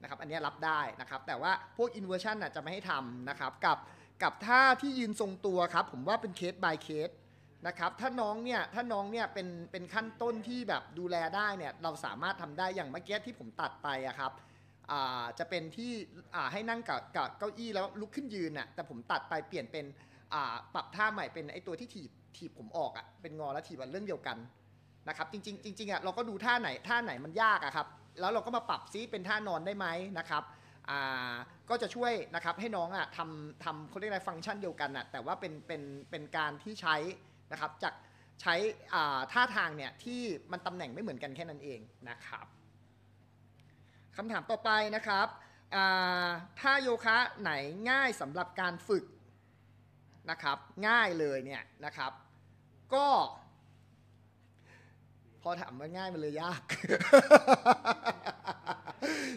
Speaker 1: นะครับอันนี้รับได้นะครับแต่ว่าพวกอินเวอร์ชันะจะไม่ให้ทำนะครับกับกับท่าที่ยืนทรงตัวครับผมว่าเป็นเคสบายเคสนะครับถ้าน้องเนี่ยถ้าน้องเนี่ยเป็นเป็นขั้นต้นที่แบบดูแลได้เนี่ยเราสามารถทำได้อย่างเมื่อกี้ที่ผมตัดไปอะครับจะเป็นที่ให้นั่งกับกับเก้าอี้แล้วลุกขึ้นยืนน่ะแต่ผมตัดไปเปลี่ยนเป็นปรับท่าใหม่เป็นไอตัวที่ถีบถีบผมออกอะเป็นงอและถีบเรื่องเดียวกันนะครับจริงๆจริงๆอะเราก็ดูท่าไหนท่าไหนมันยากอะครับแล้วเราก็มาปรับซิเป็นท่านอนได้ไหมนะครับก็จะช่วยนะครับให้น้องอะทำทำเขาเรียกอะไรฟังก์ชันเดียวกันอะแต่ว่าเป็นเป็นเป็นการที่ใช้นะครับจากใช้ท่าทางเนี่ยที่มันตำแหน่งไม่เหมือนกันแค่นั้นเองนะครับคำถามต่อไปนะครับท่าโยคะไหนง่ายสำหรับการฝึกนะครับง่ายเลยเนี่ยนะครับก็ พอถามว่าง่ายมันเลยยาก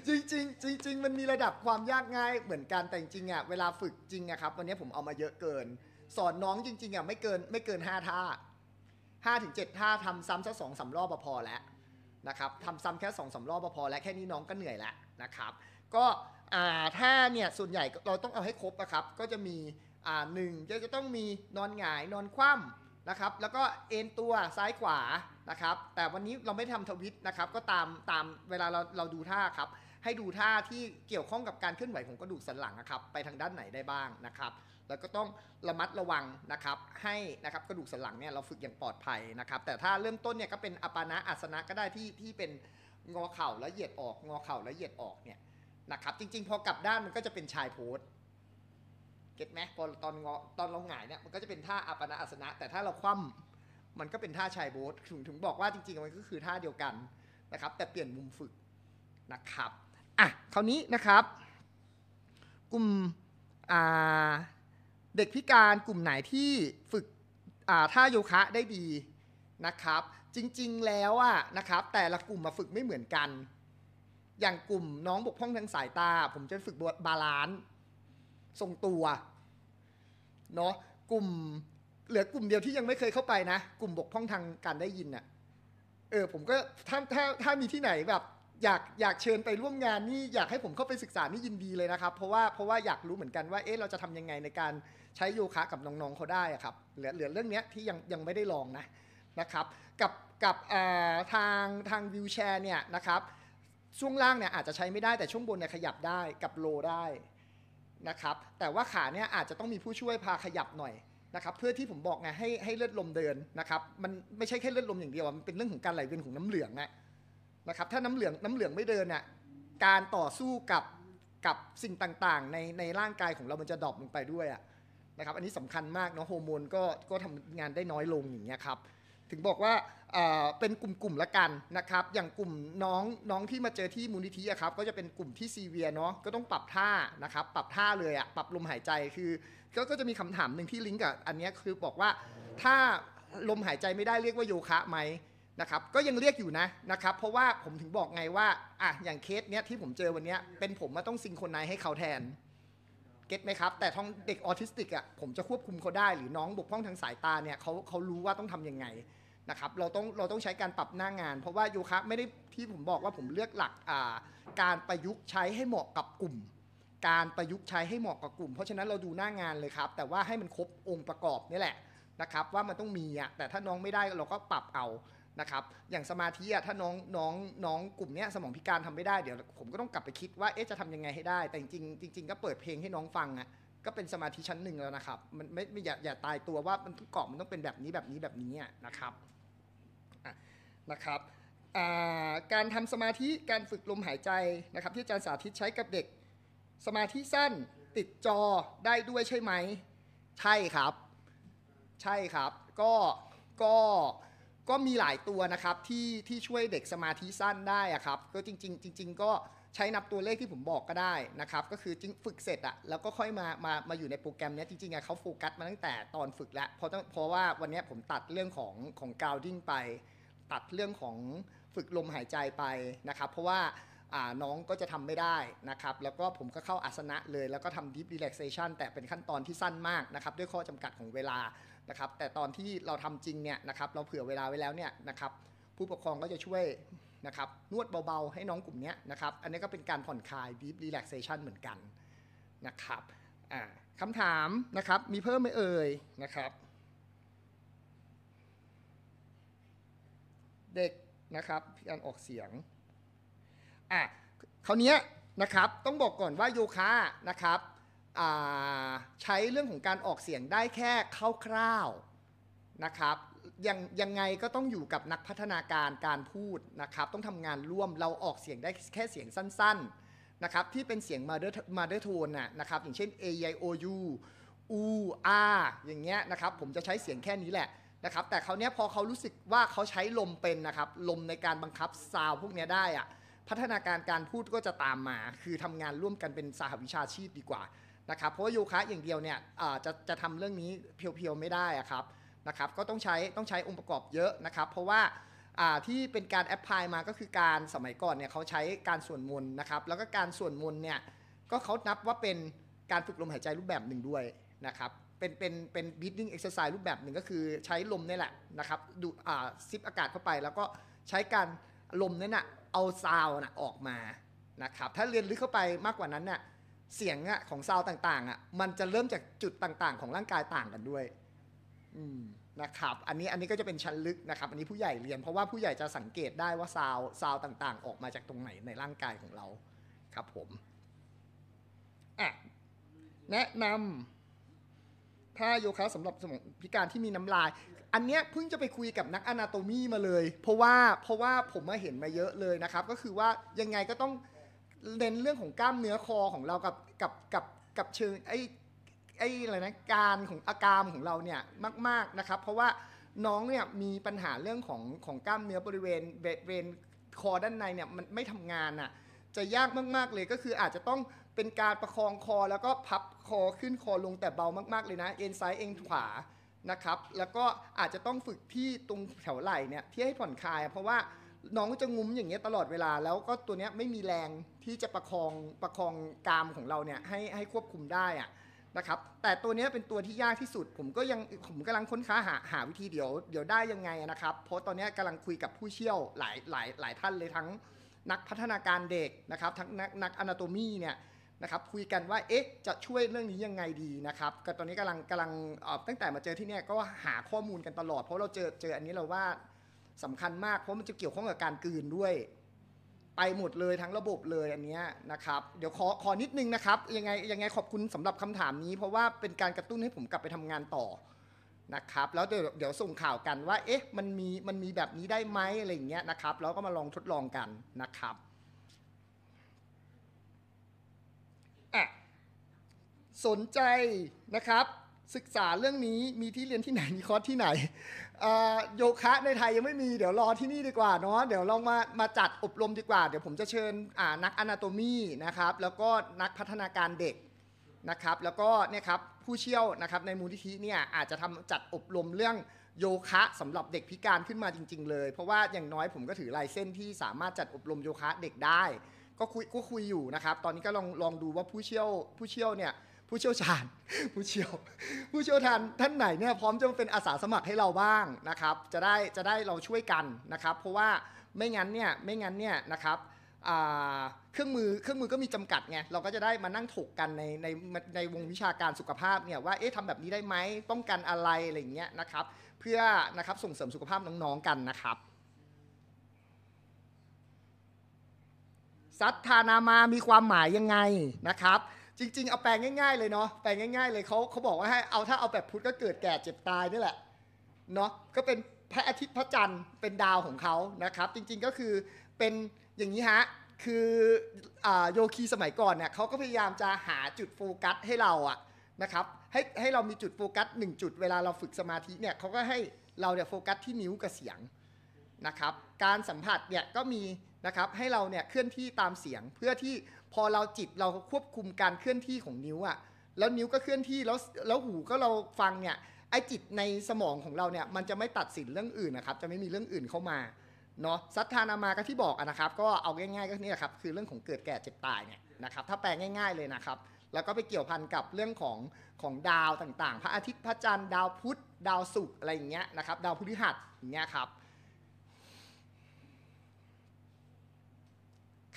Speaker 1: จริงจริงจริงมันมีระดับความยากง่ายเหมือนกัน แต่จริงอ่ะเวลาฝึกจริงอะครับวันนี้ผมเอามาเยอะเกินสอนน้องจริง ๆอ่ะไม่เกินไม่เกินห้าท่าห้าถึงเจ็ดท่าทำซ้ำสักสองสารอบพอแล้วนะครับทำซ้ำแค่สองสารอบพอแล้วแค่นี้น้องก็เหนื่อยแล้วนะครับ ก็ท่าเนี่ยส่วนใหญ่เราต้องเอาให้ครบนะครับ ก็จะมีหนึ่งจะจะต้องมีนอนหงายนอนคว่ำนะครับ แล้วก็เอ็นตัวซ้ายขวานะครับ แต่วันนี้เราไม่ทำทวิตนะครับ ก็ตามตามเวลาเราเราดูท่าครับ ให้ดูท่าที่เกี่ยวข้องกับการเคลื่อนไหวของกระดูกสันหลังนะครับไปทางด้านไหนได้บ้างนะครับแล้วก็ต้องระมัดระวังนะครับ ให้นะครับกระดูกสันหลังเนี่ยเราฝึกอย่างปลอดภัยนะครับ แต่ถ้าเริ่มต้นเนี่ยก็เป็นอปานะอาสนะก็ได้ที่ที่เป็นงอเข่าแล้วเหยียดออก งอเข่าแล้วเหยียดออกเนี่ยนะครับ จริง ๆพอกลับด้านมันก็จะเป็นชายโพสเก็ตไหมพอตอนงอตอนเราหงายเนี่ยมันก็จะเป็นท่าอปานะอาสนะแต่ถ้าเราคว่ำมันก็เป็นท่าชายโบสถึงถึงบอกว่าจริงๆมันก็คือท่าเดียวกันนะครับ แต่เปลี่ยนมุมฝึกนะครับอ่ะคราวนี้นะครับกลุ่มอ่าเด็กพิการกลุ่มไหนที่ฝึกท่าโยคะได้ดีนะครับ จริงๆแล้วอะนะครับแต่ละกลุ่มมาฝึกไม่เหมือนกัน อย่างกลุ่มน้องบกพร่องทางสายตา ผมจะฝึกบาลานซ์ทรงตัวเนาะกลุ่มเหลือกลุ่มเดียวที่ยังไม่เคยเข้าไปนะ กลุ่มบกพร่องทางการได้ยินอะเออผมก็ถ้าถ้าถ้ามีที่ไหนแบบอยากอยากเชิญไปร่วมงานนี่อยากให้ผมเข้าไปศึกษานี่ยินดีเลยนะครับเพราะว่าเพราะว่าอยากรู้เหมือนกันว่าเอ๊ะเราจะทำยังไงในการใช้โยคะกับน้องๆเขาได้ครับเหลือเหลือเรื่องนี้ที่ยังยังไม่ได้ลองนะนะครับกับกับทางทางวิวแชร์เนี่ยนะครับช่วงล่างเนี่ยอาจจะใช้ไม่ได้ แต่ช่วงบนเนี่ยขยับได้กับโลได้นะครับแต่ว่าขาเนี่ยอาจจะต้องมีผู้ช่วยพาขยับหน่อยนะครับเพื่อที่ผมบอกไงให้ให้เลือดลมเดินนะครับมันไม่ใช่แค่เลือดลมอย่างเดียวมันเป็นเรื่องของการไหลเวียนของน้ำเหลืองนะนะครับถ้าน้ำเหลืองน้ำเหลืองไม่เดินเนี่ยการต่อสู้กับกับสิ่งต่างๆในในร่างกายของเรามันจะดรอปลงไปด้วยอ่ะนะครับอันนี้สำคัญมากเนาะโฮอร์โมนก็ก็ทำงานได้น้อยลงอย่างเงี้ยครับถึงบอกว่าเป็นกลุ่มๆละกันนะครับอย่างกลุ่มน้องน้องที่มาเจอที่มูลนิธิครับก็จะเป็นกลุ่มที่ซีเวียเนาะก็ต้องปรับท่านะครับปรับท่าเลยอะปรับลมหายใจคือก็ก็จะมีคำถามหนึ่งที่ลิงก์กับอันนี้คือบอกว่าถ้าลมหายใจไม่ได้เรียกว่าโยคะไหมนะครับก็ยังเรียกอยู่นะนะครับเพราะว่าผมถึงบอกไงว่าอ่ะอย่างเคสเนี้ยที่ผมเจอวันเนี้ยเป็นผมมาต้องซิงคคนายให้เขาแทนก็ตไหมครับแต่ท้องเด็กออทิสติกอ่ะผมจะควบคุมเขาได้หรือน้องบกพร่องทางสายตาเนี่ยเขาเขารู้ว่าต้องทํำยังไงนะครับเราต้องเราต้องใช้การปรับหน้างาน เพราะว่าโยคะไม่ได้ที่ผมบอกว่าผมเลือกหลักการประยุกต์ใช้ให้เหมาะกับกลุ่ม การประยุกต์ใช้ให้เหมาะกับกลุ่ม เพราะฉะนั้นเราดูหน้างานเลยครับแต่ว่าให้มันครบองค์ประกอบนี่แหละนะครับว่ามันต้องมีอ่ะแต่ถ้าน้องไม่ได้เราก็ปรับเอาะครับอย่างสมาธิอะถ้าน้องน้องน้องกลุ่มเนี้ยสมองพิการทำไม่ได้เดี๋ยวผมก็ต้องกลับไปคิดว่าเอ๊ะจะทำยังไงให้ได้แต่จริงจริงก็เปิดเพลงให้น้องฟังอะก็เป็นสมาธิชั้นหนึ่งแล้วนะครับมันไม่ไม่อย่าอย่าตายตัวว่ามันทุกกรอบมันต้องเป็นแบบนี้แบบนี้แบบนี้นะครับนะครับการทำสมาธิการฝึกลมหายใจนะครับ ที่อาจารย์สาธิตใช้กับเด็กสมาธิสั้นติดจอได้ด้วยใช่ไหมใช่ครับ ใช่ครับ ก็ก็ก็มีหลายตัวนะครับที่ที่ช่วยเด็กสมาธิสั้นได้อะครับก็จริงๆ จริง ๆ ก็ใช้นับตัวเลขที่ผมบอกก็ได้นะครับก็คือจริงฝึกเสร็จอะแล้วก็ค่อยมามามาอยู่ในโปรแกรมเนี้ยจริงๆอะเขาโฟกัสมาตั้งแต่ตอนฝึกแล้วเพราะเพราะว่าวันนี้ผมตัดเรื่องของของกาวดิ้งไปตัดเรื่องของฝึกลมหายใจไปนะครับเพราะว่าน้องก็จะทำไม่ได้นะครับแล้วก็ผมก็เข้าอาสนะเลย แล้วก็ทำดิฟรีแลกเซชันแต่เป็นขั้นตอนที่สั้นมากนะครับด้วยข้อจำกัดของเวลานะครับแต่ตอนที่เราทำจริงเนี่ยนะครับเราเผื่อเวลาไว้แล้วเนี่ยนะครับ ผู้ปกครองก็จะช่วยนะครับ นวดเบาๆ ให้น้องกลุ่มนี้นะครับอันนี้ก็เป็นการผ่อนคลาย deep relaxation เหมือนกันนะครับคำถามนะครับมีเพิ่มไหมเอ่ยนะครับ เด็กนะครับการออกเสียงอ่ะคราวนี้นะครับต้องบอกก่อนว่าโยคะนะครับใช้เรื่องของการออกเสียงได้แค่คร่าวๆนะครับยังยังไงก็ต้องอยู่กับนักพัฒนาการการพูดนะครับต้องทำงานร่วมเราออกเสียงได้แค่เสียงสั้นๆนะครับที่เป็นเสียงมาเดอร์มาเดอร์โทนนะครับอย่างเช่น a i o u u r อย่างเงี้ยนะครับผมจะใช้เสียงแค่นี้แหละนะครับแต่เขาเนี้ยพอเขารู้สึกว่าเขาใช้ลมเป็นนะครับลมในการบังคับซาวพวกเนี้ยได้อะพัฒนาการการพูดก็จะตามมา คือทำงานร่วมกันเป็นสหวิชาชีพดีกว่านะครับเพราะว่ายูคะอย่างเดียวเนี่ยจะจะทำเรื่องนี้เพียวๆไม่ได้อะครับนะครับ ก็ต้องใช้ต้องใช้องค์ประกอบเยอะนะครับ เพราะว่าที่เป็นการแอพพลายมาก็คือการสมัยก่อนเนี่ยเขาใช้การส่วนมน์นะครับ แล้วก็การส่วนมน์เนี่ยก็เขานับว่าเป็นการฝึกลมหายใจรูปแบบหนึ่งด้วยนะครับเป็นเป็นเป็น้งเอ็กซ์เซอร์ไซส์รูปแบบหนึ่งก็คือใช้ลมนี่แหละนะครับดูอ่าซิปอากาศเข้าไป แล้วก็ใช้การลมนี่นะ่ะเอาซาวน่ะออกมานะครับถ้าเรียนลึกเข้าไปมากกว่านั้นนี่ะเสียงอะของซาวต่างๆอะมันจะเริ่มจากจุดต่าง ๆของร่างกายต่างกันด้วยอืมนะครับอันนี้อันนี้ก็จะเป็นชั้นลึกนะครับ อันนี้ผู้ใหญ่เรียน เพราะว่าผู้ใหญ่จะสังเกตได้ว่าซาวซาวต่าง ๆ ออกมาจากตรงไหนในร่างกายของเราครับผมอ่ะแนะนำท่าโยคะสำหรับสมองพิการที่มีน้ำลาย อันเนี้ยเพิ่งจะไปคุยกับนักอนาโตมีมาเลย เพราะว่าเพราะว่าผมมาเห็นมาเยอะเลยนะครับก็คือว่ายังไงก็ต้องเน้นเรื่องของกล้ามเนื้อคอของเรากับกับกับกับเชิงไอ้ไอ้อะไรนะการของอาการของเราเนี่ยมากๆนะครับเพราะว่าน้องเนี่ยมีปัญหาเรื่องของของกล้ามเนื้อบริเวณบริเวณคอด้านในเนี่ยมันไม่ทำงานอ่ะจะยากมากๆเลยก็คือ อาจจะต้องเป็นการประคองคอ แล้วก็พับคอขึ้นคอลงแต่เบามากๆเลยนะเอ็นซ้ายเอ็นขวานะครับแล้วก็อาจจะต้องฝึกที่ตรงแถวไหล่เนี่ยที่ให้ผ่อนคลายเพราะว่าน้องก็จะงุ้มอย่างเงี้ยตลอดเวลา แล้วก็ตัวเนี้ยไม่มีแรงที่จะประคองประคองกามของเราเนี่ยให้ให้ควบคุมได้อะนะครับ แต่ตัวเนี้ยเป็นตัวที่ยากที่สุด ผมก็ยังผมกำลังค้นค้าหาหาวิธีเดี๋ยวเดี๋ยวได้ยังไงนะครับ เพราะตอนนี้กำลังคุยกับผู้เชี่ยวหลายหลายหลายท่านเลยทั้งนักพัฒนาการเด็กนะครับทั้งนักนักอนาโตมีเนี่ยนะครับคุยกันว่าเอ๊ะจะช่วยเรื่องนี้ยังไงดีนะครับ ก็ตอนนี้กำลังกำลังตั้งแต่มาเจอที่เนี่ยก็หาข้อมูลกันตลอดเพราะเราเจอเจออันนี้เราว่าสำคัญมากเพราะมันจะเกี่ยวข้องกับ การกืนด้วย ไปหมดเลยทั้งระบบเลยอันนี้นะครับเดี๋ยวขอขอนิดนึงนะครับยังไงยังไงขอบคุณสำหรับคำถามนี้ เพราะว่าเป็นการกระตุ้นให้ผมกลับไปทำงานต่อนะครับแล้วเดี๋ยวเดี๋ยวส่งข่าวกันว่าเอ๊ะมันมีมันมีแบบนี้ได้ไหมอะไรเงี้ยนะครับ แล้วก็มาลองทดลองกันนะครับอะสนใจนะครับ ศึกษาเรื่องนี้มีที่เรียนที่ไหนมีคอร์สที่ไหนโยคะในไทยยังไม่มีเดี๋ยวรอที่นี่ดีกว่าเนาะเดี๋ยวลองมามาจัดอบรมดีกว่า เดี๋ยวผมจะเชิญนักอนาโตมีนะครับแล้วก็นักพัฒนาการเด็กนะครับแล้วก็เนี่ยครับผู้เชี่ยวนะครับในมูลนิธิเนี่ยอาจจะทำจัดอบรมเรื่องโยคะสำหรับเด็กพิการขึ้นมาจริงๆเลยเพราะว่าอย่างน้อยผมก็ถือลายเส้นที่สามารถจัดอบรมโยคะเด็กได้ ก็คุยก็คุยอยู่นะครับตอนนี้ก็ลองลองดูว่าผู้เชี่ยวผู้เชี่ยวเนี่ยผู้เชี่ยวชาญผู้เชี่ยวผู้เชี่ยวชาญท่านไหนเนี่ยพร้อมจะเป็นอาสาสมัครให้เราบ้างนะครับ จะได้จะได้เราช่วยกันนะครับ เพราะว่าไม่งั้นเนี่ยไม่งั้นเนี่ยนะครับเครื่องมือเครื่องมือก็มีจำกัดไง เราก็จะได้มานั่งถกกันในในในวงวิชาการสุขภาพเนี่ยว่าเอ๊ะทำแบบนี้ได้ไหม ป้องกันอะไรอะไรอย่างเงี้ยนะครับ เพื่อนะครับส่งเสริมสุขภาพน้องๆกันนะครับ สัทธานามามีความหมายยังไงนะครับจริงๆ เอาแปลงง่ายๆเลยเนาะแปลงง่ายๆเลยเขาเขาบอกว่าให้เอาถ้าเอาแบบพุทธก็เกิดแก่เจ็บตายนี่แหละเนาะก็เป็นพระอาทิตย์พระจันทร์เป็นดาวของเขานะครับจริงๆก็คือเป็นอย่างนี้ฮะคือโยคีสมัยก่อนเนี่ยเขาก็พยายามจะหาจุดโฟกัสให้เราอะนะครับให้ให้เรามีจุดโฟกัส1จุดเวลาเราฝึกสมาธิเนี่ยเขาก็ให้เราเนี่ยโฟกัสที่นิ้วกับเสียงนะครับการสัมผัสเนี่ยก็มีนะครับให้เราเนี่ยเคลื่อนที่ตามเสียงเพื่อที่พอเราจิตเราควบคุมการเคลื่อนที่ของนิ้วอะ่ะ แล้วนิ้วก็เคลื่อนที่แล้วแล้วหูก็เราฟังเนี่ยไอจิตในสมองของเราเนี่ย มันจะไม่ตัดสินเรื่องอื่นนะครับจะไม่มีเรื่องอื่นเข้ามาเนาะสัทธานามาก็ที่บอกนะครับก็เอาง่ายๆก็นี่แหละครับ คือเรื่องของเกิดแก่เจ็บตายเนี่ยนะครับถ้าแปลง่ายๆเลยนะครับ แล้วก็ไปเกี่ยวพันกับเรื่องของของดาวต่างๆ พระอาทิตย์พระจันทร์ดาวพุธดาวศุกร์อะไรอย่างเงี้ยนะครับดาวพฤหัสอย่างเงี้ยครับ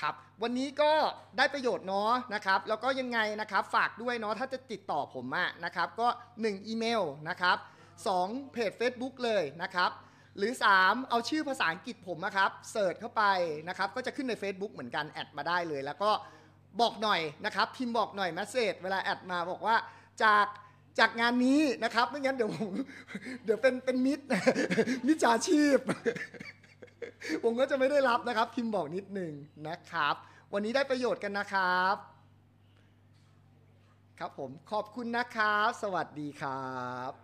Speaker 1: ครับวันนี้ก็ได้ประโยชน์เนาะนะครับ แล้วก็ยังไงนะครับฝากด้วยเนาะถ้าจะติดต่อผมอะนะครับ ก็1อีเมลนะครับ2 เพจ Facebook เลยนะครับ หรือ 3 เอาชื่อภาษาอังกฤษผมนะครับเสิร์ชเข้าไปนะครับ ก็จะขึ้นใน Facebook เหมือนกันแอดมาได้เลย แล้วก็บอกหน่อยนะครับ พิมพ์บอกหน่อยเมสเซจเวลาแอดมาบอกว่า จากจากงานนี้นะครับ ไม่งั้นเดี๋ยวผมเดี๋ยวเป็นเป็นมิดมิจฉาชีพผมก็จะไม่ได้รับนะครับ พิมพ์บอกนิดหนึ่งนะครับ วันนี้ได้ประโยชน์กันนะครับ ครับผม ขอบคุณนะครับ สวัสดีครับ